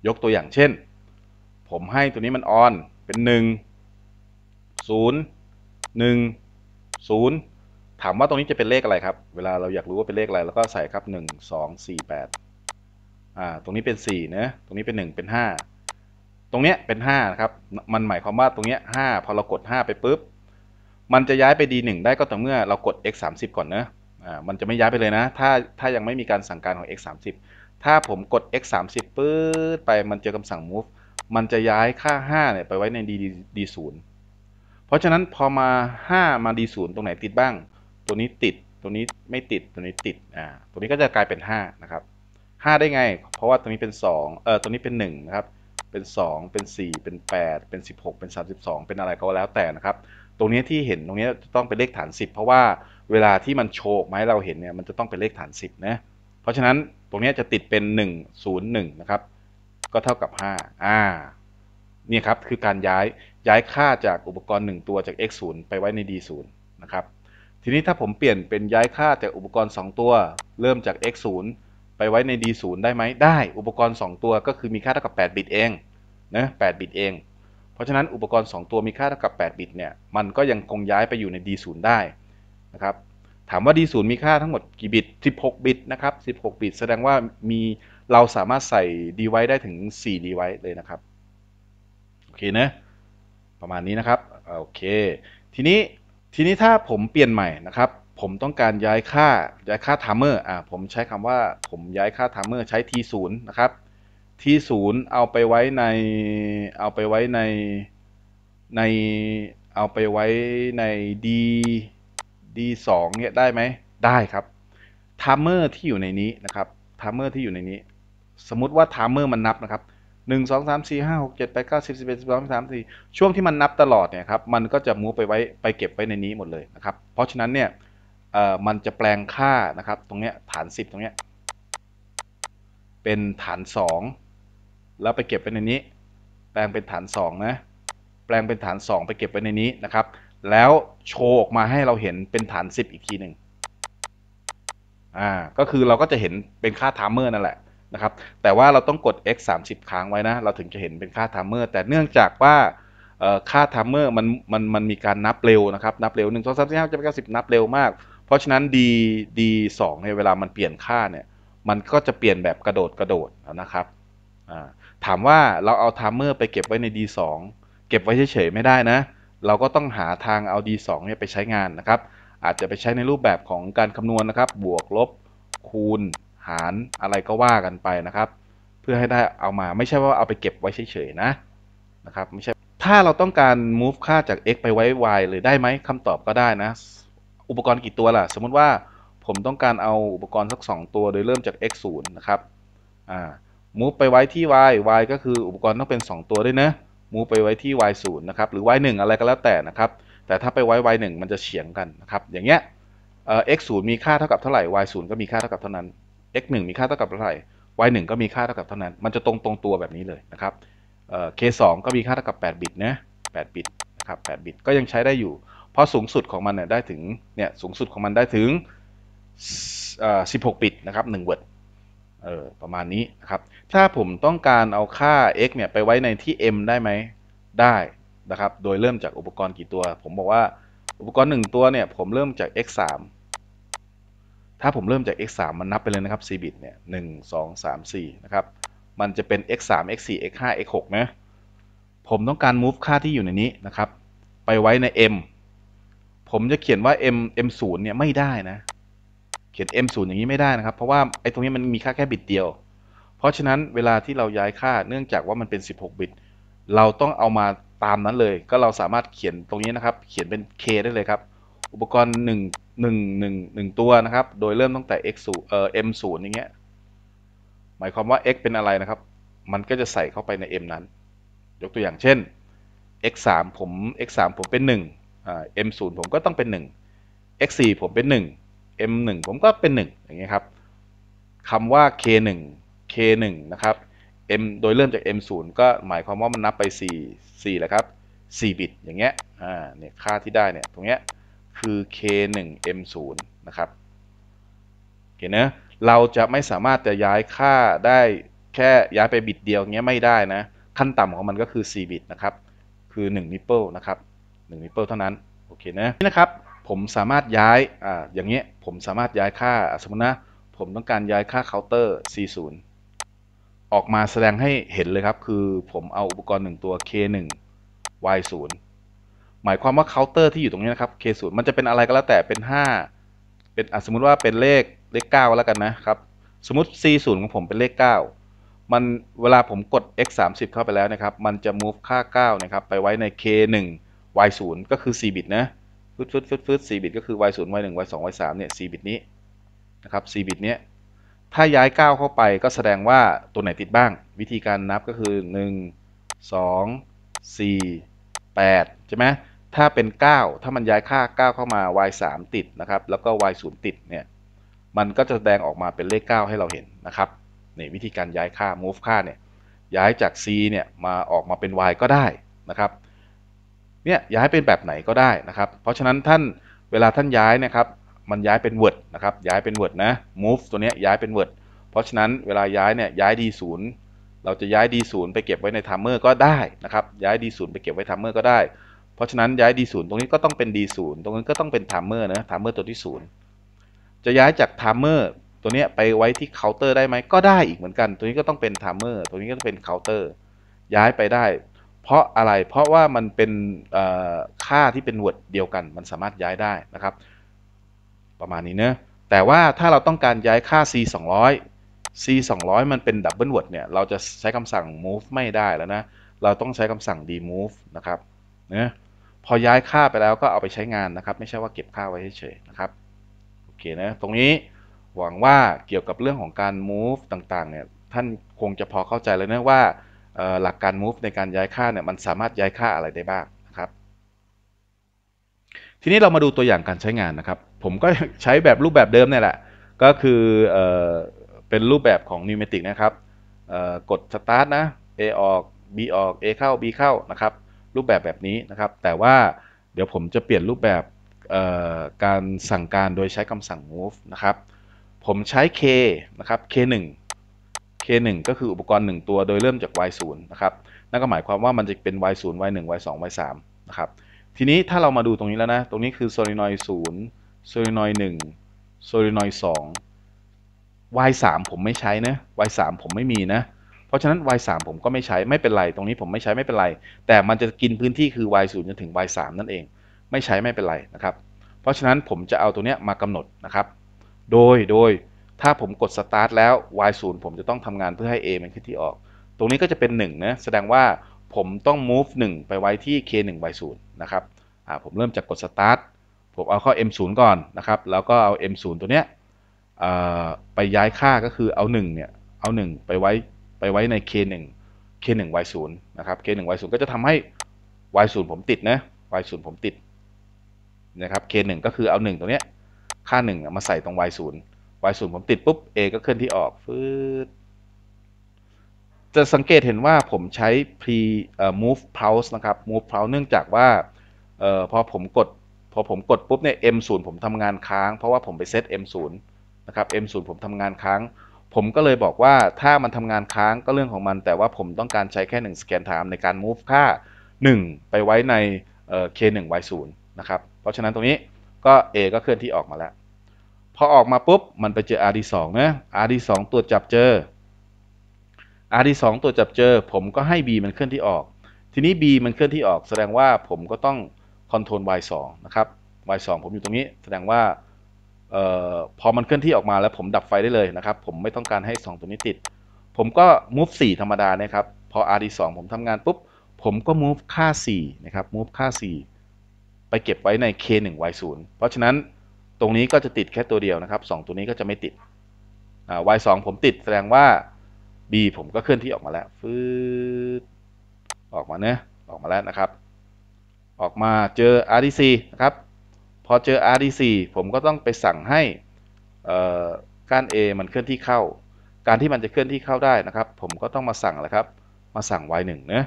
ยกตัวอย่างเช่น ผมให้ตัวนี้มันออนเป็น 1 0 1 0 ถามว่าตรงนี้จะเป็นเลขอะไรครับ เวลาเราอยากรู้ว่าเป็นเลขอะไรแล้วก็ใส่ครับ 1 2 4 8 อ่า ตรงนี้เป็น4นะตรงนี้เป็น 1 เป็น 5ตรงเนี้ยเป็น 5 นะครับ มันหมายความว่าตรงเนี้ย5พอเรากด 5 ไปปุ๊บ มันจะย้ายไป D1 ได้ก็ต่อเมื่อเรากด x 3 0 ก่อนเนะอ่า มันจะไม่ย้ายไปเลยนะ ถ้าถ้ายังไม่มีการสั่งการของ x 3 0ถ้าผมกด x 3 0ปุ๊บไปมันเจอคำสั่ง move มันจะย้ายค่า5เนี่ยไปไว้ใน D D0 เพราะฉะนั้นพอมา 5 มา D0 ตรงไหนติดบ้าง ตัวนี้ติด ตัวนี้ไม่ติด ตัวนี้ติด อ่า ตัวนี้ก็จะกลายเป็น 5 นะครับ5 ได้ไง เพราะว่าตัวนี้เป็น2เออตัวนี้เป็น1นะครับเป็น 2 เป็น 4 เป็น 8 เป็น 16 เป็น 32 เป็นอะไรก็แล้วแต่นะครับตรงนี้ที่เห็นตรงนี้จะต้องเป็นเลขฐาน 10 เพราะว่าเวลาที่มันโชว์ไหมเราเห็นเนี่ยมันจะต้องเป็นเลขฐาน 10นะเพราะฉะนั้นตรงนี้จะติดเป็น 101 นะครับก็เท่ากับ5อ่านี่ครับคือการย้ายย้ายค่าจากอุปกรณ์ 1 ตัวจาก x 0ไปไว้ใน d 0นะครับทีนี้ถ้าผมเปลี่ยนเป็นย้ายค่าจากอุปกรณ์ 2 ตัว เริ่มจาก x 0ไปไว้ใน D0 ได้ไหม ได้ อุปกรณ์ 2 ตัวก็คือมีค่าเท่ากับ 8 บิตเองนะ8 บิตเอง เพราะฉะนั้น อุปกรณ์ 2 ตัว มีค่าเท่ากับ 8 บิต เนี่ย มันก็ยังคงย้ายไปอยู่ใน D0 ได้นะครับ ถามว่า D0 มีค่าทั้งหมดกี่บิต 16 บิตนะครับ 16 บิต แสดงว่ามี เราสามารถใส่ d e v i c ได้ถึง4 d e v i c เลยนะครับ โอเคนะประมาณนี้นะครับ โอเค ทีนี้ ทีนี้ถ้าผมเปลี่ยนใหม่นะครับผม ต้องการย้ายค่า ย้ายค่าท i มเมอร์อ่า ผมใช้คำว่า ผมย้ายค่าทมเมอร์ใช้ t0 นะครับ t0 เอาไปไว้ใน เอาไปไว้ใน ใน เอาไปไว้ใน d d2 เนี่ยได้ไหมได้ครับทมเมอร์ที่อยู่ในนี้นะครับทมเมอร์ที่อยู่ในนี้ สมมติว่าเมอร์มันนับนะครับหนึ่งสองสามสี่ห้าหกเจ็ดแปดเก้าสิบสิบเอ็ดสิบสองสามสี่ช่วงที่มันนับตลอดเนี่ยครับ มันก็จะมูไปไว้ ไปเก็บไว้ในนี้หมดเลยนะครับ เพราะฉะนั้นเนี่ยเอ่อมันจะแปลงค่านะครับตรงเนี้ยฐาน 10 ตรงเนี้ยเป็นฐาน 2 แล้วไปเก็บไว้ในนี้ แปลงเป็นฐาน 2 นะแปลงเป็นฐาน 2 ไปเก็บไว้ในนี้นะครับแล้วโชว์ออกมาให้เราเห็นเป็นฐาน 10 อีกทีหนึ่งอ่าก็คือเราก็จะเห็นเป็นค่าไทม์เมอร์นั่นแหละนะครับแต่ว่าเราต้องกด x 30 ครั้งไว้นะ เราถึงจะเห็นเป็นค่าไทม์เมอร์แต่เนื่องจากว่าค่าไทม์เมอร์มันมันมันมีการนับเร็วนะครับ นับเร็ว1 2 3 4 5 8 9 10 นับเร็วมากเพราะฉะนั้น D d งเนี่ยเวลามันเปลี่ยนค่าเนี่ย มันก็จะเปลี่ยนแบบกระโดดกระโดดนะครับถามว่าเราเอาไทม์เมอร์ไปเก็บไว้ใน D2 เก็บไว้เฉยๆไม่ได้นะ เราก็ต้องหาทางเอา D2 เนี่ยไปใช้งานนะครับ อาจจะไปใช้ในรูปแบบของการคำนวณนนะครับ บวกลบคูณหารอะไรก็ว่ากันไปนะครับ เพื่อให้ได้เอามาไม่ใช่ว่าเอาไปเก็บไว้เฉยๆนะนะครับไม่ใช่ถ้าเราต้องการ move ค่าจาก x ไปไว้ y เลยได้ไหมคำตอบก็ได้นะอุปกรณ์กี่ตัวล่ะ สมมติว่าผมต้องการเอาอุปกรณ์สัก 2 ตัว โดยเริ่มจาก x 0นะครับอ่า move ไปไว้ที่ y y ก็คืออุปกรณ์ต้องเป็น 2 ตัวด้วยนะ move ไปไว้ที่ y 0นะครับ หรือ y 1อะไรก็แล้วแต่นะครับ แต่ถ้าไปไว้ y 1มันจะเฉียงกันนะครับ อย่างเงี้ยเอ x 0มีค่าเท่ากับเท่าไหร่ y 0ก็มีค่าเท่ากับเท่านั้น x 1มีค่าเท่ากับเท่าไหร่ y 1ก็มีค่าเท่ากับเท่านั้น มันจะตรงตรงตัวแบบนี้เลยนะครับเอ่อ k 2ก็มีค่าเท่ากับ 8 บิตนะ 8 บิตนะครับ 8 บิต ก็ยังใช้ได้อยู่เพราะสูงสุดของมันเนี่ยได้ถึงเนี่ยสูงสุดของมันได้ถึง 16ปิดนะครับ1เวิร์ดเออประมาณนี้นะครับ ถ้าผมต้องการเอาค่า x เนี่ยไปไว้ในที่ m ได้ไหม ได้นะครับ โดยเริ่มจากอุปกรณ์กี่ตัว ผมบอกว่าอุปกรณ์ 1 ตัวเนี่ยผมเริ่มจาก x 3ถ้าผมเริ่มจาก x 3มันนับไปเลยนะครับ 4 บิตเนี่ยหนึ่งสองสามสี่นะครับ มันจะเป็น x 3 x 4 x 5 x 6นะผมต้องการ move ค่าที่อยู่ในนี้นะครับไปไว้ใน m ผมจะเขียนว่า m m ศูนย์เนี่ยไม่ได้นะ เขียน m ศูนย์อย่างนี้ไม่ได้นะครับ เพราะว่าไอ้ตรงนี้มันมีค่าแค่บิตเดียว เพราะฉะนั้นเวลาที่เราย้ายค่าเนื่องจากว่ามันเป็น 16 บิต เราต้องเอามาตามนั้นเลย ก็เราสามารถเขียนตรงนี้นะครับ เขียนเป็น k ได้เลยครับ อุปกรณ์ 1 1 1 1 ตัวนะครับ โดยเริ่มตั้งแต่ x 0เอ่อ m ศูนย์อย่างเงี้ย หมายความว่า x เป็นอะไรนะครับ มันก็จะใส่เข้าไปใน m นั้น ยกตัวอย่างเช่น x 3ผม x 3ผมเป็น 1เอ็มศูนย์ผมก็ต้องเป็นหนึ่1 X4 ผมเป็นหนึ่ึ M1 ผมก็เป็นหนึ่งอย่างเงี้ยครับคำว่า K1 K1 นะครับ M โดยเริ่มจาก M0 ก็หมายความว่ามันนับไป 4 4แหละครับ 4 บิตอย่างเงี้ย อ่า เนี่ยค่าที่ได้เนี่ยตรงเนี้ยคือ K1 M0 นะครับโอเนนะเราจะไม่สามารถจะย้ายค่าได้แค่ย้ายไปบิตเดียวเงี้ยไม่ได้นะขั้นต่ำของมันก็คือ 4 บิตนะครับคือ1นิปเปิลนะครับ1 ripple เท่านั้น โอเค นะ นี่นะครับ ผมสามารถย้ายอ่าอย่างเงี้ย ผมสามารถย้ายค่า สมมตินะ ผมต้องการย้ายค่าเคาน์เตอร์40ออกมาแสดงให้เห็นเลย ครับ คือ ผมเอาอุปกรณ์ 1 ตัว k1 y0 หมายความว่าเคาน์เตอร์ที่อยู่ตรงนี้ นะครับ k0 มัน จะเป็นอะไรก็แล้วแต่ เป็น5เป็น สมมติว่าเป็นเลข เลข 9 แล้วกันนะครับ สมมติ C0 ของผมเป็นเลข9มันเวลาผมกด x 3 0เข้าไปแล้วนะครับ มันจะ move ค่า9นะครับ ไปไว้ใน K1 y 0ก็คือ4บิตนะฟึดฟึดฟึดฟึด4บิตก็คือ y 0 y 1 y 2 y 3เนี่ย4บิตนี้นะครับ4บิตเนี้ยถ้าย้าย 9 เข้าไปก็แสดงว่าตัวไหนติดบ้าง วิธีการนับก็คือ 1 2 4 8ใช่ไหมถ้าเป็น 9 ถ้ามันย้ายค่า 9 เข้ามา y 3ติดนะครับแล้วก็ y 0ติดเนี่ย มันก็จะแสดงออกมาเป็นเลข 9 ให้เราเห็นนะครับนี่วิธีการย้ายค่า move ค่าเนี่ยย้ายจาก c เนี่ยมาออกมาเป็น y ก็ได้นะครับเนี่ยย้ายเป็นแบบไหนก็ได้นะครับ เพราะฉะนั้นท่านเวลาท่านย้ายนะครับมันย้ายเป็น Word นะครับย้ายเป็น Word นะ move ตัวนี้ย้ายเป็น Word เพราะฉะนั้นเวลาย้ายเนี่ยย้าย D0 เราจะย้าย D0 ไปเก็บไว้ใน timer ก็ได้นะครับย้าย D0 ไปเก็บไว้ timer ก็ได้ เพราะฉะนั้นย้าย D0 ตรงนี้ก็ต้องเป็น D0 ตรงนั้นก็ต้องเป็น timer นะ timer ตัวที่0จะย้ายจาก timer ตัวนี้ไปไว้ที่เคาน์เตอร์ได้ไหมก็ได้อีกเหมือนกันตัวนี้ก็ต้องเป็น timer ตัวนี้ก็ต้องเป็นเคาน์เตอร์ย้ายไปได้เพราะอะไร เพราะว่ามันเป็นค่าที่เป็นหวดเดียวกัน มันสามารถย้ายได้นะครับ ประมาณนี้เนะแต่ว่าถ้าเราต้องการย้ายค่า c 2 0 0 c 2 0 0มันเป็นดับเบิลหวดเนี่ย เราจะใช้คำสั่ง move ไม่ได้แล้วนะ เราต้องใช้คำสั่ง demove นะครับนะพอย้ายค่าไปแล้วก็เอาไปใช้งานนะครับ ไม่ใช่ว่าเก็บค่าไว้เฉยๆนะครับโอเคนะตรงนี้หวังว่าเกี่ยวกับเรื่องของการ move ต่างๆเนี่ยท่านคงจะพอเข้าใจแล้วนะว่าหลักการ move ในการย้ายค่าเนี่ยมันสามารถย้ายค่าอะไรได้บ้างนะครับทีนี้เรามาดูตัวอย่างการใช้งานนะครับ ผมก็ใช้แบบรูปแบบเดิมเนี่ยแหละก็คือเออเป็นรูปแบบของ n u m a t i c นะครับกด start นะ a ออก b ออก a เข้า b เข้านะครับรูปแบบแบบนี้นะครับ แต่ว่าเดี๋ยวผมจะเปลี่ยนรูปแบบการสั่งการโดยใช้คำสั่ง move นะครับผมใช้ k นะครับ k 1 K1 ก็คืออุปกรณ์ 1 ตัวโดยเริ่มจาก Y0 นะครับ นั่นก็หมายความว่ามันจะเป็น Y0 Y1 Y2 Y3 นะครับ ทีนี้ถ้าเรามาดูตรงนี้แล้วนะ ตรงนี้คือโซลินอยด์0โซลินอยด์1โซลินอยด์2 Y3 ผมไม่ใช้นะ Y3 ผมไม่มีนะ เพราะฉะนั้น Y3 ผมก็ไม่ใช้ ไม่เป็นไร ตรงนี้ผมไม่ใช้ไม่เป็นไร แต่มันจะกินพื้นที่คือ Y0 จนถึง Y3 นั่นเอง ไม่ใช้ไม่เป็นไรนะครับ เพราะฉะนั้นผมจะเอาตัวเนี้ยมากำหนดนะครับ โดย โดยถ้าผมกดสตาร์ทแล้ว y 0ผมจะต้องทำงานเพื่อให้ a มันขึ้นที่ออก ตรงนี้ก็จะเป็น1นะแสดงว่าผมต้อง move 1 ไปไว้ที่ k 1 y 0นะครับผมเริ่มจากกดสตาร์ทผมเอาเข้า m 0ก่อนนะครับ แล้วก็เอา m 0ตัวเนี้ยไปย้ายค่าก็คือเอา1เนี่ยเอา 1 ไปไว้ไปไว้ใน k 1 k 1 y 0นะครับ k 1 y 0ก็จะทำให้ y 0ผมติดนะ y 0ผมติดนะครับ k 1ก็คือเอา 1ตัวเนี้ย ค่า 1 มาใส่ตรง y 0 y ศูนย์ผมติดปุ๊บ a ก็เคลื่อนที่ออกฟืดจะสังเกตเห็นว่าผมใช้ pre move pulse นะครับ move pulse เนื่องจากว่าออพอผมกดพอผมกดปุ๊บเนี่ย m 0ผมทำงานค้าง เพราะว่าผมไปเซต m 0นะครับ m 0ผมทำงานค้าง ผมก็เลยบอกว่าถ้ามันทำงานค้างก็เรื่องของมัน แต่ว่าผมต้องการใช้แค่ 1 scan time ในการ move ค่า 1 ไปไว้ใน k 1 y 0นะครับเพราะฉะนั้นตรงนี้ก็ a ก็เคลื่อนที่ออกมาแล้วพอออกมาปุ๊บมันไปเจอ RD2 นะ RD2 ตรวจจับเจอ RD2 ตรวจจับเจอ ผมก็ให้ B มันเคลื่อนที่ออก ทีนี้ B มันเคลื่อนที่ออก แสดงว่าผมก็ต้องคอนโทรล Y2 นะครับ Y2 ผมอยู่ตรงนี้ แสดงว่าออพอมันเคลื่อนที่ออกมาแล้วผมดับไฟได้เลยนะครับผมไม่ต้องการให้ 2 ตัวนี้ติดผมก็ move 4ธรรมดานะครับพอ RD2 ผมทำงานปุ๊บ ผมก็ move ค่า4นะครับ move ค่า4ไปเก็บไว้ใน K1 Y0 เพราะฉะนั้นตรงนี้ก็จะติดแค่ตัวเดียวนะครับ 2 ตัวนี้ก็จะไม่ติด y 2ผมติดแสดงว่า b ผมก็เคลื่อนที่ออกมาแล้วฟืดออกมาเนะออกมาแล้วนะครับ ออกมาเจอ rdc นะครับ พอเจอ rdc ผมก็ต้องไปสั่งให้ก้าน a มันเคลื่อนที่เข้าการที่มันจะเคลื่อนที่เข้าได้นะครับผมก็ต้องมาสั่งแหละครับมาสั่ง y 1เนะ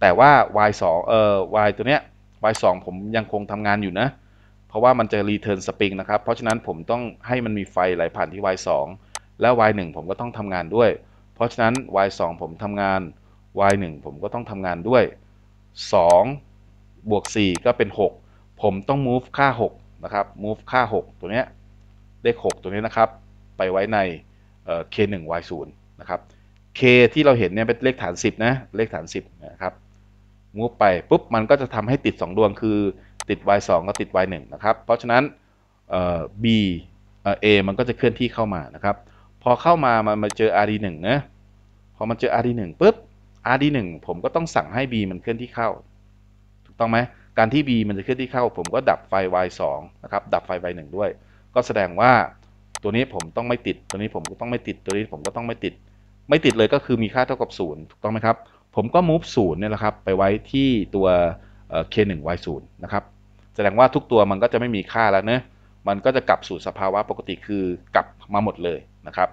แต่ว่า y 2เอ่อ y ตัวเนี้ย y 2ผมยังคงทำงานอยู่นะเพราะว่ามันจะรีเทิร์นสปริงนะครับ เพราะฉะนั้นผมต้องให้มันมีไฟไหลผ่านที่ y2 และ y1 ผมก็ต้องทำงานด้วย เพราะฉะนั้น y2 ผมทำงาน y1 ผมก็ต้องทำงานด้วย 2 บวก 4 ก็เป็น 6 ผมต้อง move ค่า 6 นะครับ move ค่า6 ตัวเนี้ยเลข 6 ตัวนี้นะครับ ไปไว้ใน k1 y0 นะครับ k ที่เราเห็นเนี่ยเป็นเลขฐาน 10 นะเลขฐาน 10นะครับ move ไปปุ๊บมันก็จะทำให้ติด2 ดวงคือติด y 2ก็ติด y 1นะครับเพราะฉะนั้น b a มันก็จะเคลื่อนที่เข้ามานะครับ พอเข้ามามันมาเจอ r d 1นะพอมันเจอ r d 1ปุ๊บ r d 1ผมก็ต้องสั่งให้ b มันเคลื่อนที่เข้าถูกต้องไหมการที่ b มันจะเคลื่อนที่เข้า ผมก็ดับไฟ y 2นะครับดับไฟ y 1ด้วย ก็แสดงว่าตัวนี้ผมต้องไม่ติดตัวนี้ผมก็ต้องไม่ติดตัวนี้ผมก็ต้องไม่ติด ไม่ติดเลยก็คือมีค่าเท่ากับ0ถูกต้องไหมครับผมก็ move 0เนี่ยแหละครับไปไว้ที่ตัว k 1 y 0นะครับแสดงว่าทุกตัวมันก็จะไม่มีค่าแล้วเนะมันก็จะกลับสู่สภาวะปกติคือกลับมาหมดเลยนะครับ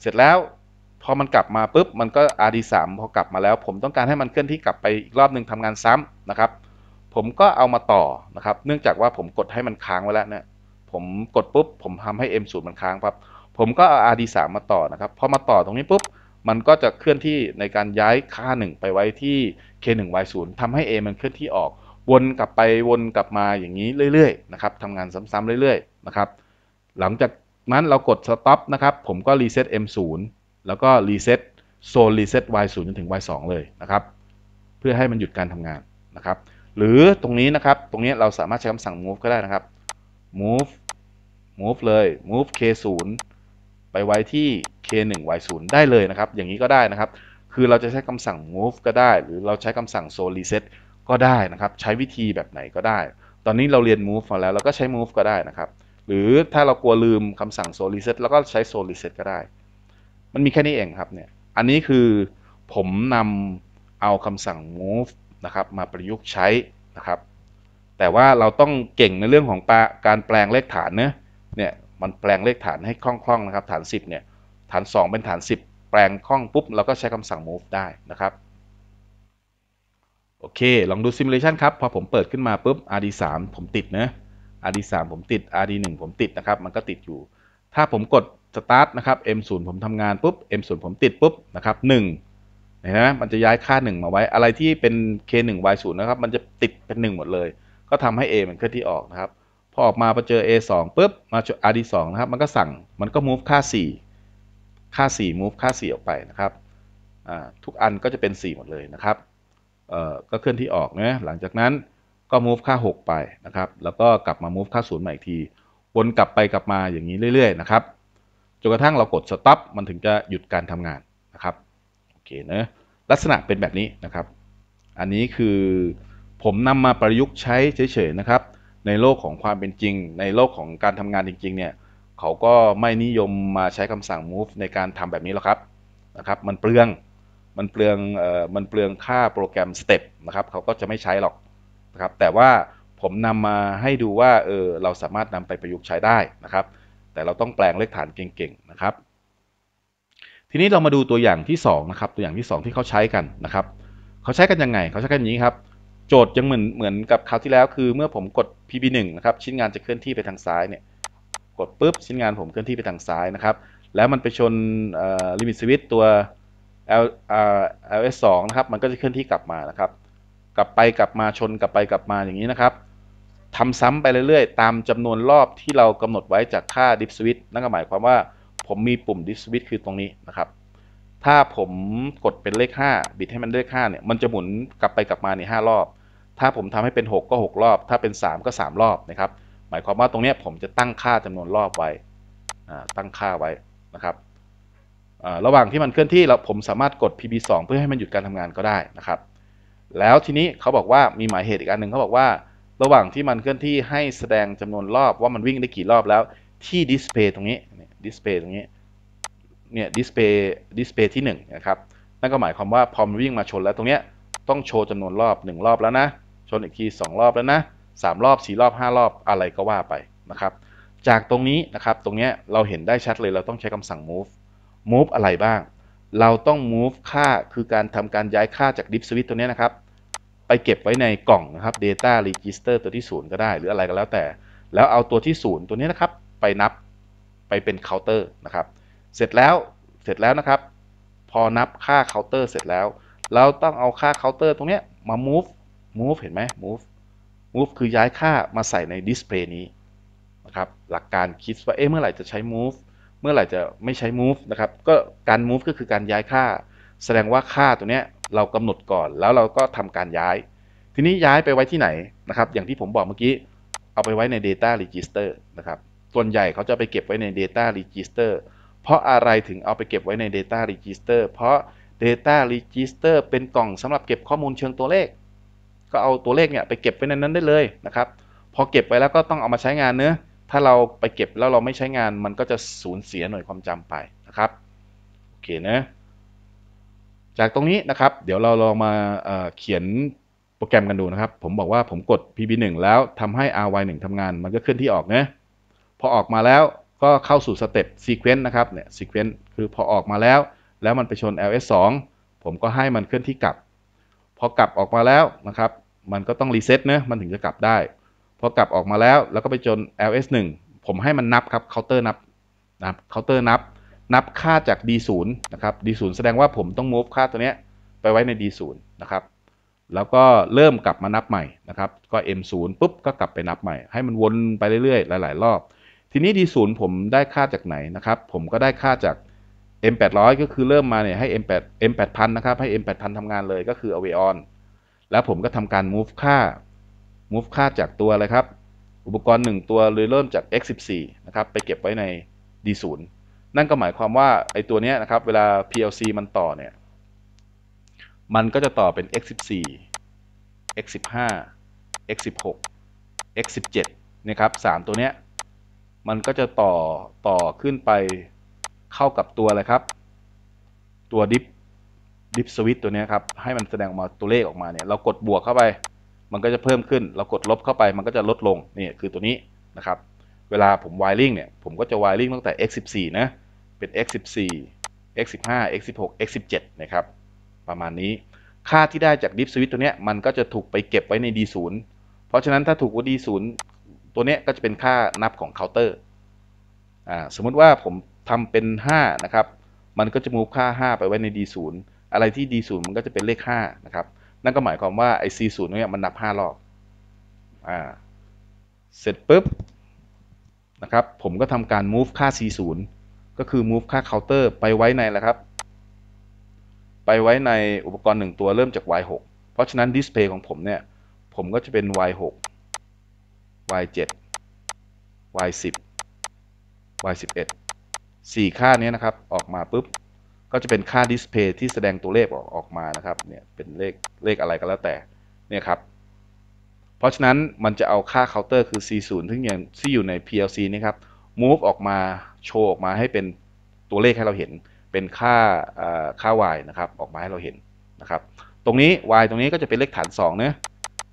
เสร็จแล้วพอมันกลับมาปุ๊บมันก็ RD3 พอกลับมาแล้ว ผมต้องการให้มันเคลื่อนที่กลับไปอีกรอบหนึ่งทำงานซ้ำนะครับ ผมก็เอามาต่อนะครับ เนื่องจากว่าผมกดให้มันค้างไว้แล้วนะผมกดปุ๊บผมทำให้ M0 มันค้างครับ ผมก็เอา RD3 มาต่อนะครับ พอมาต่อตรงนี้ปุ๊บ มันก็จะเคลื่อนที่ในการย้ายค่า 1 ไปไว้ที่ K1Y0 ทำให้ A มันเคลื่อนที่ออกวนกลับไปวนกลับมาอย่างนี้เรื่อยๆนะครับทำงานซ้ำๆเรื่อยๆนะครับหลังจากนั้นเรากด stop นะครับผมก็รีเซ็ต M0 แล้วก็รีเซ็ตโซนรีเซ็ต Y0 จนถึง Y2 เลยนะครับเพื่อให้มันหยุดการทำงานนะครับ หรือตรงนี้นะครับตรงนี้เราสามารถใช้คำสั่ง move ก็ได้นะครับ move move เลย move K0 ไปไว้ที่ K1 Y0 ได้เลยนะครับอย่างนี้ก็ได้นะครับ คือเราจะใช้คำสั่ง move ก็ได้ หรือเราใช้คำสั่ง zone reset ก็ได้นะครับ ใช้วิธีแบบไหนก็ได้ ตอนนี้เราเรียน move มาแล้วเราก็ใช้ move ก็ได้นะครับ หรือถ้าเรากลัวลืมคำสั่ง so reset แล้วก็ใช้ so reset ก็ได้ มันมีแค่นี้เองครับเนี่ยอันนี้คือผมนำเอาคำสั่ง move นะครับ มาประยุกต์ใช้นะครับ แต่ว่าเราต้องเก่งในเรื่องของการแปลงเลขฐานเนะเนี่ยมันแปลงเลขฐานให้คล่องๆนะครับฐาน 10เนี่ย ฐาน 2 เป็นฐาน 10 แปลงคล่องปุ๊บเราก็ใช้คำสั่ง move ได้นะครับโอเค ลองดูซิมูเลชันครับ พอผมเปิดขึ้นมาปุ๊บ RD 3ผมติดนะ RD 3ผมติด RD 1ผมติดนะครับ มันก็ติดอยู่ ถ้าผมกด start นะครับ M 0ผมทำงานปุ๊บ M 0ผมติดปุ๊บนะครับ1เห็นไหมมันจะย้ายค่า 1 มาไว้ อะไรที่เป็น K 1 Y 0นะครับ มันจะติดเป็น 1 หมดเลย ก็ทำให้ A มันเคลื่อนที่ออกนะครับ พอออกมาพอเจอ A 2ปุ๊บ มาจด RD 2นะครับ มันก็สั่งมันก็ move ค่า4 ค่า 4 move ค่า4 ออกไปนะครับทุกอันก็จะเป็น 4 หมดเลยนะครับก็เคลื่อนที่ออกนะ หลังจากนั้นก็ move ค่า 6 ไปนะครับ แล้วก็กลับมา move ค่า0 ใหม่อีกที วนกลับไปกลับมาอย่างนี้เรื่อย ๆ นะครับ จนกระทั่งเรากด stop มันถึงจะหยุดการทำงานนะครับ โอเคนะลักษณะเป็นแบบนี้นะครับ อันนี้คือผมนำมาประยุกต์ใช้เฉยๆ นะครับ ในโลกของความเป็นจริง ในโลกของการทำงานจริงๆเนี่ย เขาก็ไม่นิยมมาใช้คำสั่ง move ในการทำแบบนี้หรอกครับ นะครับ มันเปลืองมันเปลืองเอ่อมันเปลืองค่าโปรแกรมสเต็ปนะครับ เขาก็จะไม่ใช้หรอกนะครับ แต่ว่าผมนำมาให้ดูว่า เออเราสามารถนำไปประยุกต์ใช้ได้นะครับ แต่เราต้องแปลงเลขฐานเก่งๆนะครับ ทีนี้เรามาดูตัวอย่างที่2นะครับ ตัวอย่างที่ 2 ที่เขาใช้กันนะครับ เขาใช้กันยังไง เขาใช้กันอย่างนี้ครับ โจทย์ยังเหมือนเหมือนกับคราวที่แล้วคือ เมื่อผมกด pb1 นะครับ ชิ้นงานจะเคลื่อนที่ไปทางซ้ายเนี่ย กดปุ๊บชิ้นงานผมเคลื่อนที่ไปทางซ้ายนะครับ แล้วมันไปชนลิมิตสวิตตัว L อ LS 2นะครับ มันก็จะเคลื่อนที่กลับมานะครับ กลับไปกลับมาชนกลับไปกลับมาอย่างนี้นะครับทำซ้ำไปเรื่อยๆ ตามจำนวนรอบที่เรากำหนดไว้จากค่าดิฟสวิตนั่นก็หมายความว่าผมมีปุ่มดิฟสวิตคือตรงนี้นะครับ ถ้าผมกดเป็นเลข5บิดให้มันเลข5เนี่ย มันจะหมุนกลับไปกลับมาใน5รอบ ถ้าผมทำให้เป็น 6 ก็ 6 รอบ ถ้าเป็น 3 ก็ 3 รอบนะครับ หมายความว่าตรงนี้ผมจะตั้งค่าจำนวนรอบไว้ตั้งค่าไว้นะครับระหว่างที่มันเคลื่อนที่เราผมสามารถกด PB2 เพื่อให้มันหยุดการทำงานก็ได้นะครับแล้วทีนี้เขาบอกว่ามีหมายเหตุอีกอันหนึ่งเขาบอกว่าระหว่างที่มันเคลื่อนที่ให้แสดงจำนวนรอบว่ามันวิ่งได้กี่รอบแล้วที่ดิสเพย์ตรงนี้ดิสเพย์ตรงนี้เนี่ยดิสเพย์ดิสเพย์ที่ 1นะครับนั่นก็หมายความว่าพอมันวิ่งมาชนแล้วตรงเนี้ยต้องโชว์จำนวนรอบ 1 รอบแล้วนะชนอีกที2รอบแล้วนะ 3 รอบ4รอบ 5 รอบอะไรก็ว่าไปนะครับจากตรงนี้นะครับตรงเนี้ยเราเห็นได้ชัดเลยเราต้องใช้คำสั่ง move move อะไรบ้าง เราต้อง move ค่าคือการทำการย้ายค่าจาก d i ฟส switch ตัวนี้นะครับ ไปเก็บไว้ในกล่องนะครับ data register ตัวที่ 0 ก็ได้หรืออะไรก็แล้วแต่ แล้วเอาตัวที่ 0 ตัวนี้นะครับ ไปนับไปเป็น counter นะครับเสร็จแล้วเสร็จแล้วนะครับ พอนับค่า counter เสร็จแล้ว เราต้องเอาค่า counter ตรงนี้มา move move เห็นไหม move move คือย้ายค่ามาใส่ใน display นี้นะครับหลักการคิดว่าเอ๊ะเมื่อไหร่จะใช้ move เมื่อไหร่จะไม่ใช้ move นะครับ ก็การ move ก็คือการย้ายค่า แสดงว่าค่าตัว เนี้ย เรากำหนดก่อน แล้วเราก็ทำการย้าย ทีนี้ย้ายไปไว้ที่ไหนนะครับ อย่างที่ผมบอกเมื่อกี้ เอาไปไว้ใน data register นะครับ ส่วนใหญ่เขาจะไปเก็บไว้ใน data register เพราะอะไรถึงเอาไปเก็บไว้ใน data register เพราะ data register เป็นกล่องสำหรับเก็บข้อมูลเชิงตัวเลข ก็เอาตัวเลขเนี่ยไปเก็บไว้ในนั้นได้เลยนะครับ พอเก็บไว้แล้วก็ต้องเอามาใช้งานเนื้อถ้าเราไปเก็บแล้วเราไม่ใช้งาน มันก็จะสูญเสียหน่วยความจำไปนะครับโอเคนะจากตรงนี้นะครับ เดี๋ยวเราลองมาเเขียนโปรแกรมกันดูนะครับ ผมบอกว่าผมกด pb1 แล้วทำให้ ry1 ทำงาน มันก็เคลื่อนที่ออกนะพอออกมาแล้วก็เข้าสู่สเต็ปซีเควนต์นะครับเนี่ยซีเควนต์คือพอออกมาแล้ว แล้วมันไปชน ls2 ผมก็ให้มันเคลื่อนที่กลับ พอกลับออกมาแล้วนะครับมันก็ต้องรีเซ็ตนะมันถึงจะกลับได้พอกลับออกมาแล้วแล้วก็ไปจน ls 1ผมให้มันนับครับเคาน์เตอร์นับนะครับเคาน์เตอร์นับ นับค่าจาก d0 นะครับ d0 แสดงว่าผมต้อง move ค่าตัวเนี้ยไปไว้ใน d0 นะครับแล้วก็เริ่มกลับมานับใหม่นะครับก็ m0 ปุ๊บก็กลับไปนับใหม่ให้มันวนไปเรื่อยๆ หลาย ๆ รอบทีนี้ d0 ผมได้ค่าจากไหนนะครับผมก็ได้ค่าจาก m800 ก็คือเริ่มมาเนี่ยให้ m8 m8000 นะครับให้ m8000 ทำงานเลยก็คือ away on แล้วผมก็ทำการ move ค่า move ค่าจากตัวอะไรครับอุปกรณ์ 1 ตัว เลย เริ่มจาก x 1 4นะครับ ไปเก็บไว้ใน d 0นั่นก็หมายความว่าไอตัวนี้นะครับ เวลา plc มันต่อ เนี่ย มันก็จะต่อเป็น x 1 4 x 1 5 x 1 6 x 1 7นะครับ 3 ตัว เนี้ยมันก็จะ ต่อ ต่อขึ้นไปเข้ากับตัว อะไร ครับ ตัวดิฟดิฟสวิตตัวนี้ครับให้มันแสดงออกมาตัวเลขออกมาเนี่ยเรากดบวกเข้าไปมันก็จะเพิ่มขึ้น เรากดลบเข้าไป มันก็จะลดลงนี่คือตัวนี้นะครับ เวลาผมวายริงเนี่ย ผมก็จะวายริงตั้งแต่ x 1 4นะ เป็น x 1 4 x 1 5 x 1 6 x 1 7นะครับ ประมาณนี้ ค่าที่ได้จากดิฟสวิตตัวเนี้ย มันก็จะถูกไปเก็บไว้ใน D0 เพราะฉะนั้นถ้าถูกว่า D0 ตัวเนี้ยก็จะเป็นค่านับของเคาน์เตอร์ อ่าสมมติว่าผมทำเป็น 5 นะครับ มันก็จะมูฟค่า 5 ไปไว้ใน D0 อะไรที่ D0 มันก็จะเป็นเลข 5 นะครับนั่นก็ หมาย ความ ว่าไอ้ c ศูนย์ตนี้มัน นับห้ารอบอ่าเสร็จ ปุ๊บ นะครับ ผมก็ทำการ move ค่า c ศูนย์ก็คือ move ค่า counter ไปไว้ในแหละครับ ไปไว้ในอุปกรณ์หนึ่งตัว เริ่มจาก y 6เพราะฉะนั้น display ของผม เนี่ย ผมก็จะเป็น y 6 y 7 y 10 y 11 4 ค่านี้ นะครับ ออกมาปุ๊บก็จะเป็นค่า display ที่แสดงตัวเลขออกออกมานะครับ เนี่ย เป็นเลข เลขอะไรก็แล้วแต่ เนี่ยครับ เพราะฉะนั้น มันจะเอาค่าเคาน์เตอร์ คือ C0 ซึ่งอย่างที่อยู่ใน PLC นี่ครับ move ออกมา โชว์ออกมาให้เป็นตัวเลขให้เราเห็น เป็นค่าค่า y นะครับ ออกมาให้เราเห็นนะครับ ตรงนี้ y ตรงนี้ก็จะเป็นเลขฐาน2เนะ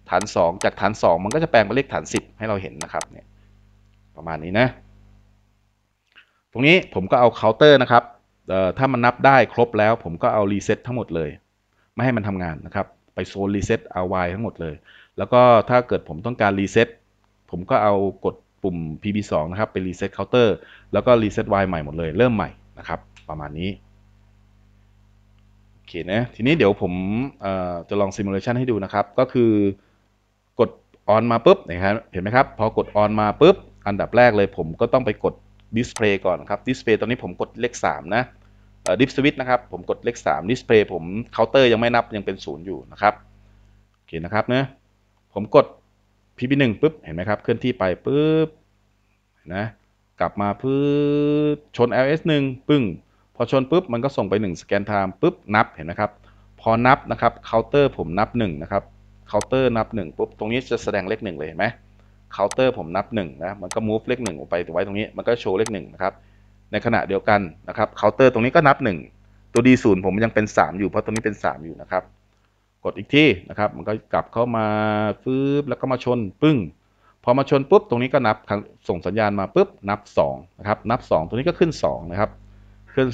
ฐาน 2 จากฐาน 2 มันก็จะแปลงเป็นเลขฐาน 10 ให้เราเห็นนะครับ เนี่ย ประมาณนี้นะ ตรงนี้ ผมก็เอาเคาน์เตอร์นะครับถ้ามันนับได้ครบแล้วผมก็เอารีเซ็ตทั้งหมดเลยไม่ให้มันทำงานนะครับไปโซนรีเซ็ตเอาไว้ทั้งหมดเลยแล้วก็ถ้าเกิดผมต้องการรีเซ็ตผมก็เอากดปุ่ม pb2 นะครับไปรีเซ็ตเคาน์เตอร์แล้วก็รีเซ็ต y ใหม่หมดเลยเริ่มใหม่นะครับประมาณนี้โอเคนะทีนี้เดี๋ยวผมจะลองซิมูเลชันให้ดู นะครับ ก็คือกดออนมาปุ๊บนะครับเห็นไหมครับพอกดออนมาปุ๊บ อันดับแรกเลยผมก็ต้องไปกดดิสเพลย์ก่อนครับดิสเพลย์ตอนนี้ผมกดเลข3นะดิฟสวิตนะครับ ผมกดเลข3ดิสเพย์ผมเคาน์เตอร์ยังไม่นับยังเป็นศูนย์อยู่นะครับโอเคนะครับเนะผมกด p ี1ปุ๊บเห็นไหมครับเคลื่อนที่ไปปุ๊บนะกลับมาพื้นชน LS1 ปึ้งพอชนปุ๊บมันก็ส่งไป1สแกนไทม์ปุ๊บนับเห็นไหมครับพอนับนะครับเคาน์เตอร์ผมนับ1นะครับเคาน์เตอร์นับ1ปุ๊บตรงนี้จะแสดงเลข1เลยเห็นไหมเคาน์เตอร์ผมนับ1นะมันก็ move เลข1ออกไปไว้ตรงนี้มันก็โชว์เลข1นะครับในขณะเดียวกันนะครับเคาน์เตอร์ตรงนี้ก็นับ 1 ตัว D0 ผมยังเป็น 3 อยู่เพราะตรงนี้เป็น 3 อยู่นะครับ กดอีกทีนะครับ มันก็กลับเข้ามาฟืบแล้ว ก็มาชนปึ้งพอมาชนปุ๊บตรงนี้ก็นับส่งสัญญาณมาปุ๊บนับ2นะครับนับ 2ตรงนี้ก็ขึ้น2นะครับขึ้น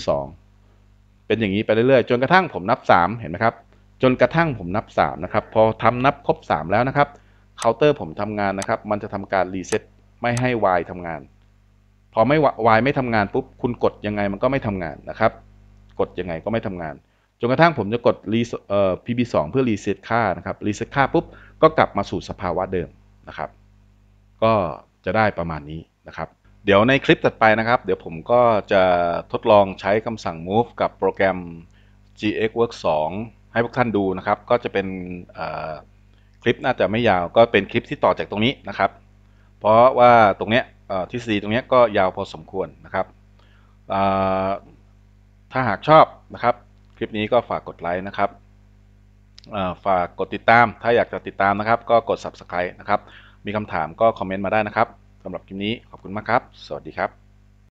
2 เป็นอย่างนี้ไปเรื่อยๆจนกระทั่งผมนับ 3 เห็นไหมครับจนกระทั่งผมนับ 3 นะครับพอทำนับครบ3 แล้วนะครับเคาน์เตอร์ผมทำงานนะครับ มันจะทำการรีเซ็ตไม่ให้ Y ทำงานพอไม่วายไม่ทำงานปุ๊บคุณกดยังไงมันก็ไม่ทำงานนะครับ กดยังไงก็ไม่ทำงานจนกระทั่งผมจะกดรีเอ่อ PB2 เพื่อรีเซ็ตค่านะครับรีเซ็ตค่าปุ๊บก็กลับมาสู่สภาวะเดิมนะครับ ก็จะได้ประมาณนี้นะครับ เดี๋ยวในคลิปต่อไปนะครับ เดี๋ยวผมก็จะทดลองใช้คำสั่ง move กับโปรแกรม GX Work 2ให้พวกท่านดูนะครับ ก็จะเป็นคลิปน่าจะไม่ยาวก็เป็นคลิปที่ต่อจากตรงนี้นะครับ เพราะว่าตรงเนี้ยทฤษฎีตรงนี้ก็ยาวพอสมควรนะครับ ถ้าหากชอบนะครับ คลิปนี้ก็ฝากกดไลค์นะครับ ฝากกดติดตาม ถ้าอยากจะติดตามนะครับ ก็กด subscribe นะครับ มีคำถามก็คอมเมนต์มาได้นะครับสำหรับคลิปนี้ขอบคุณมากครับ สวัสดีครับ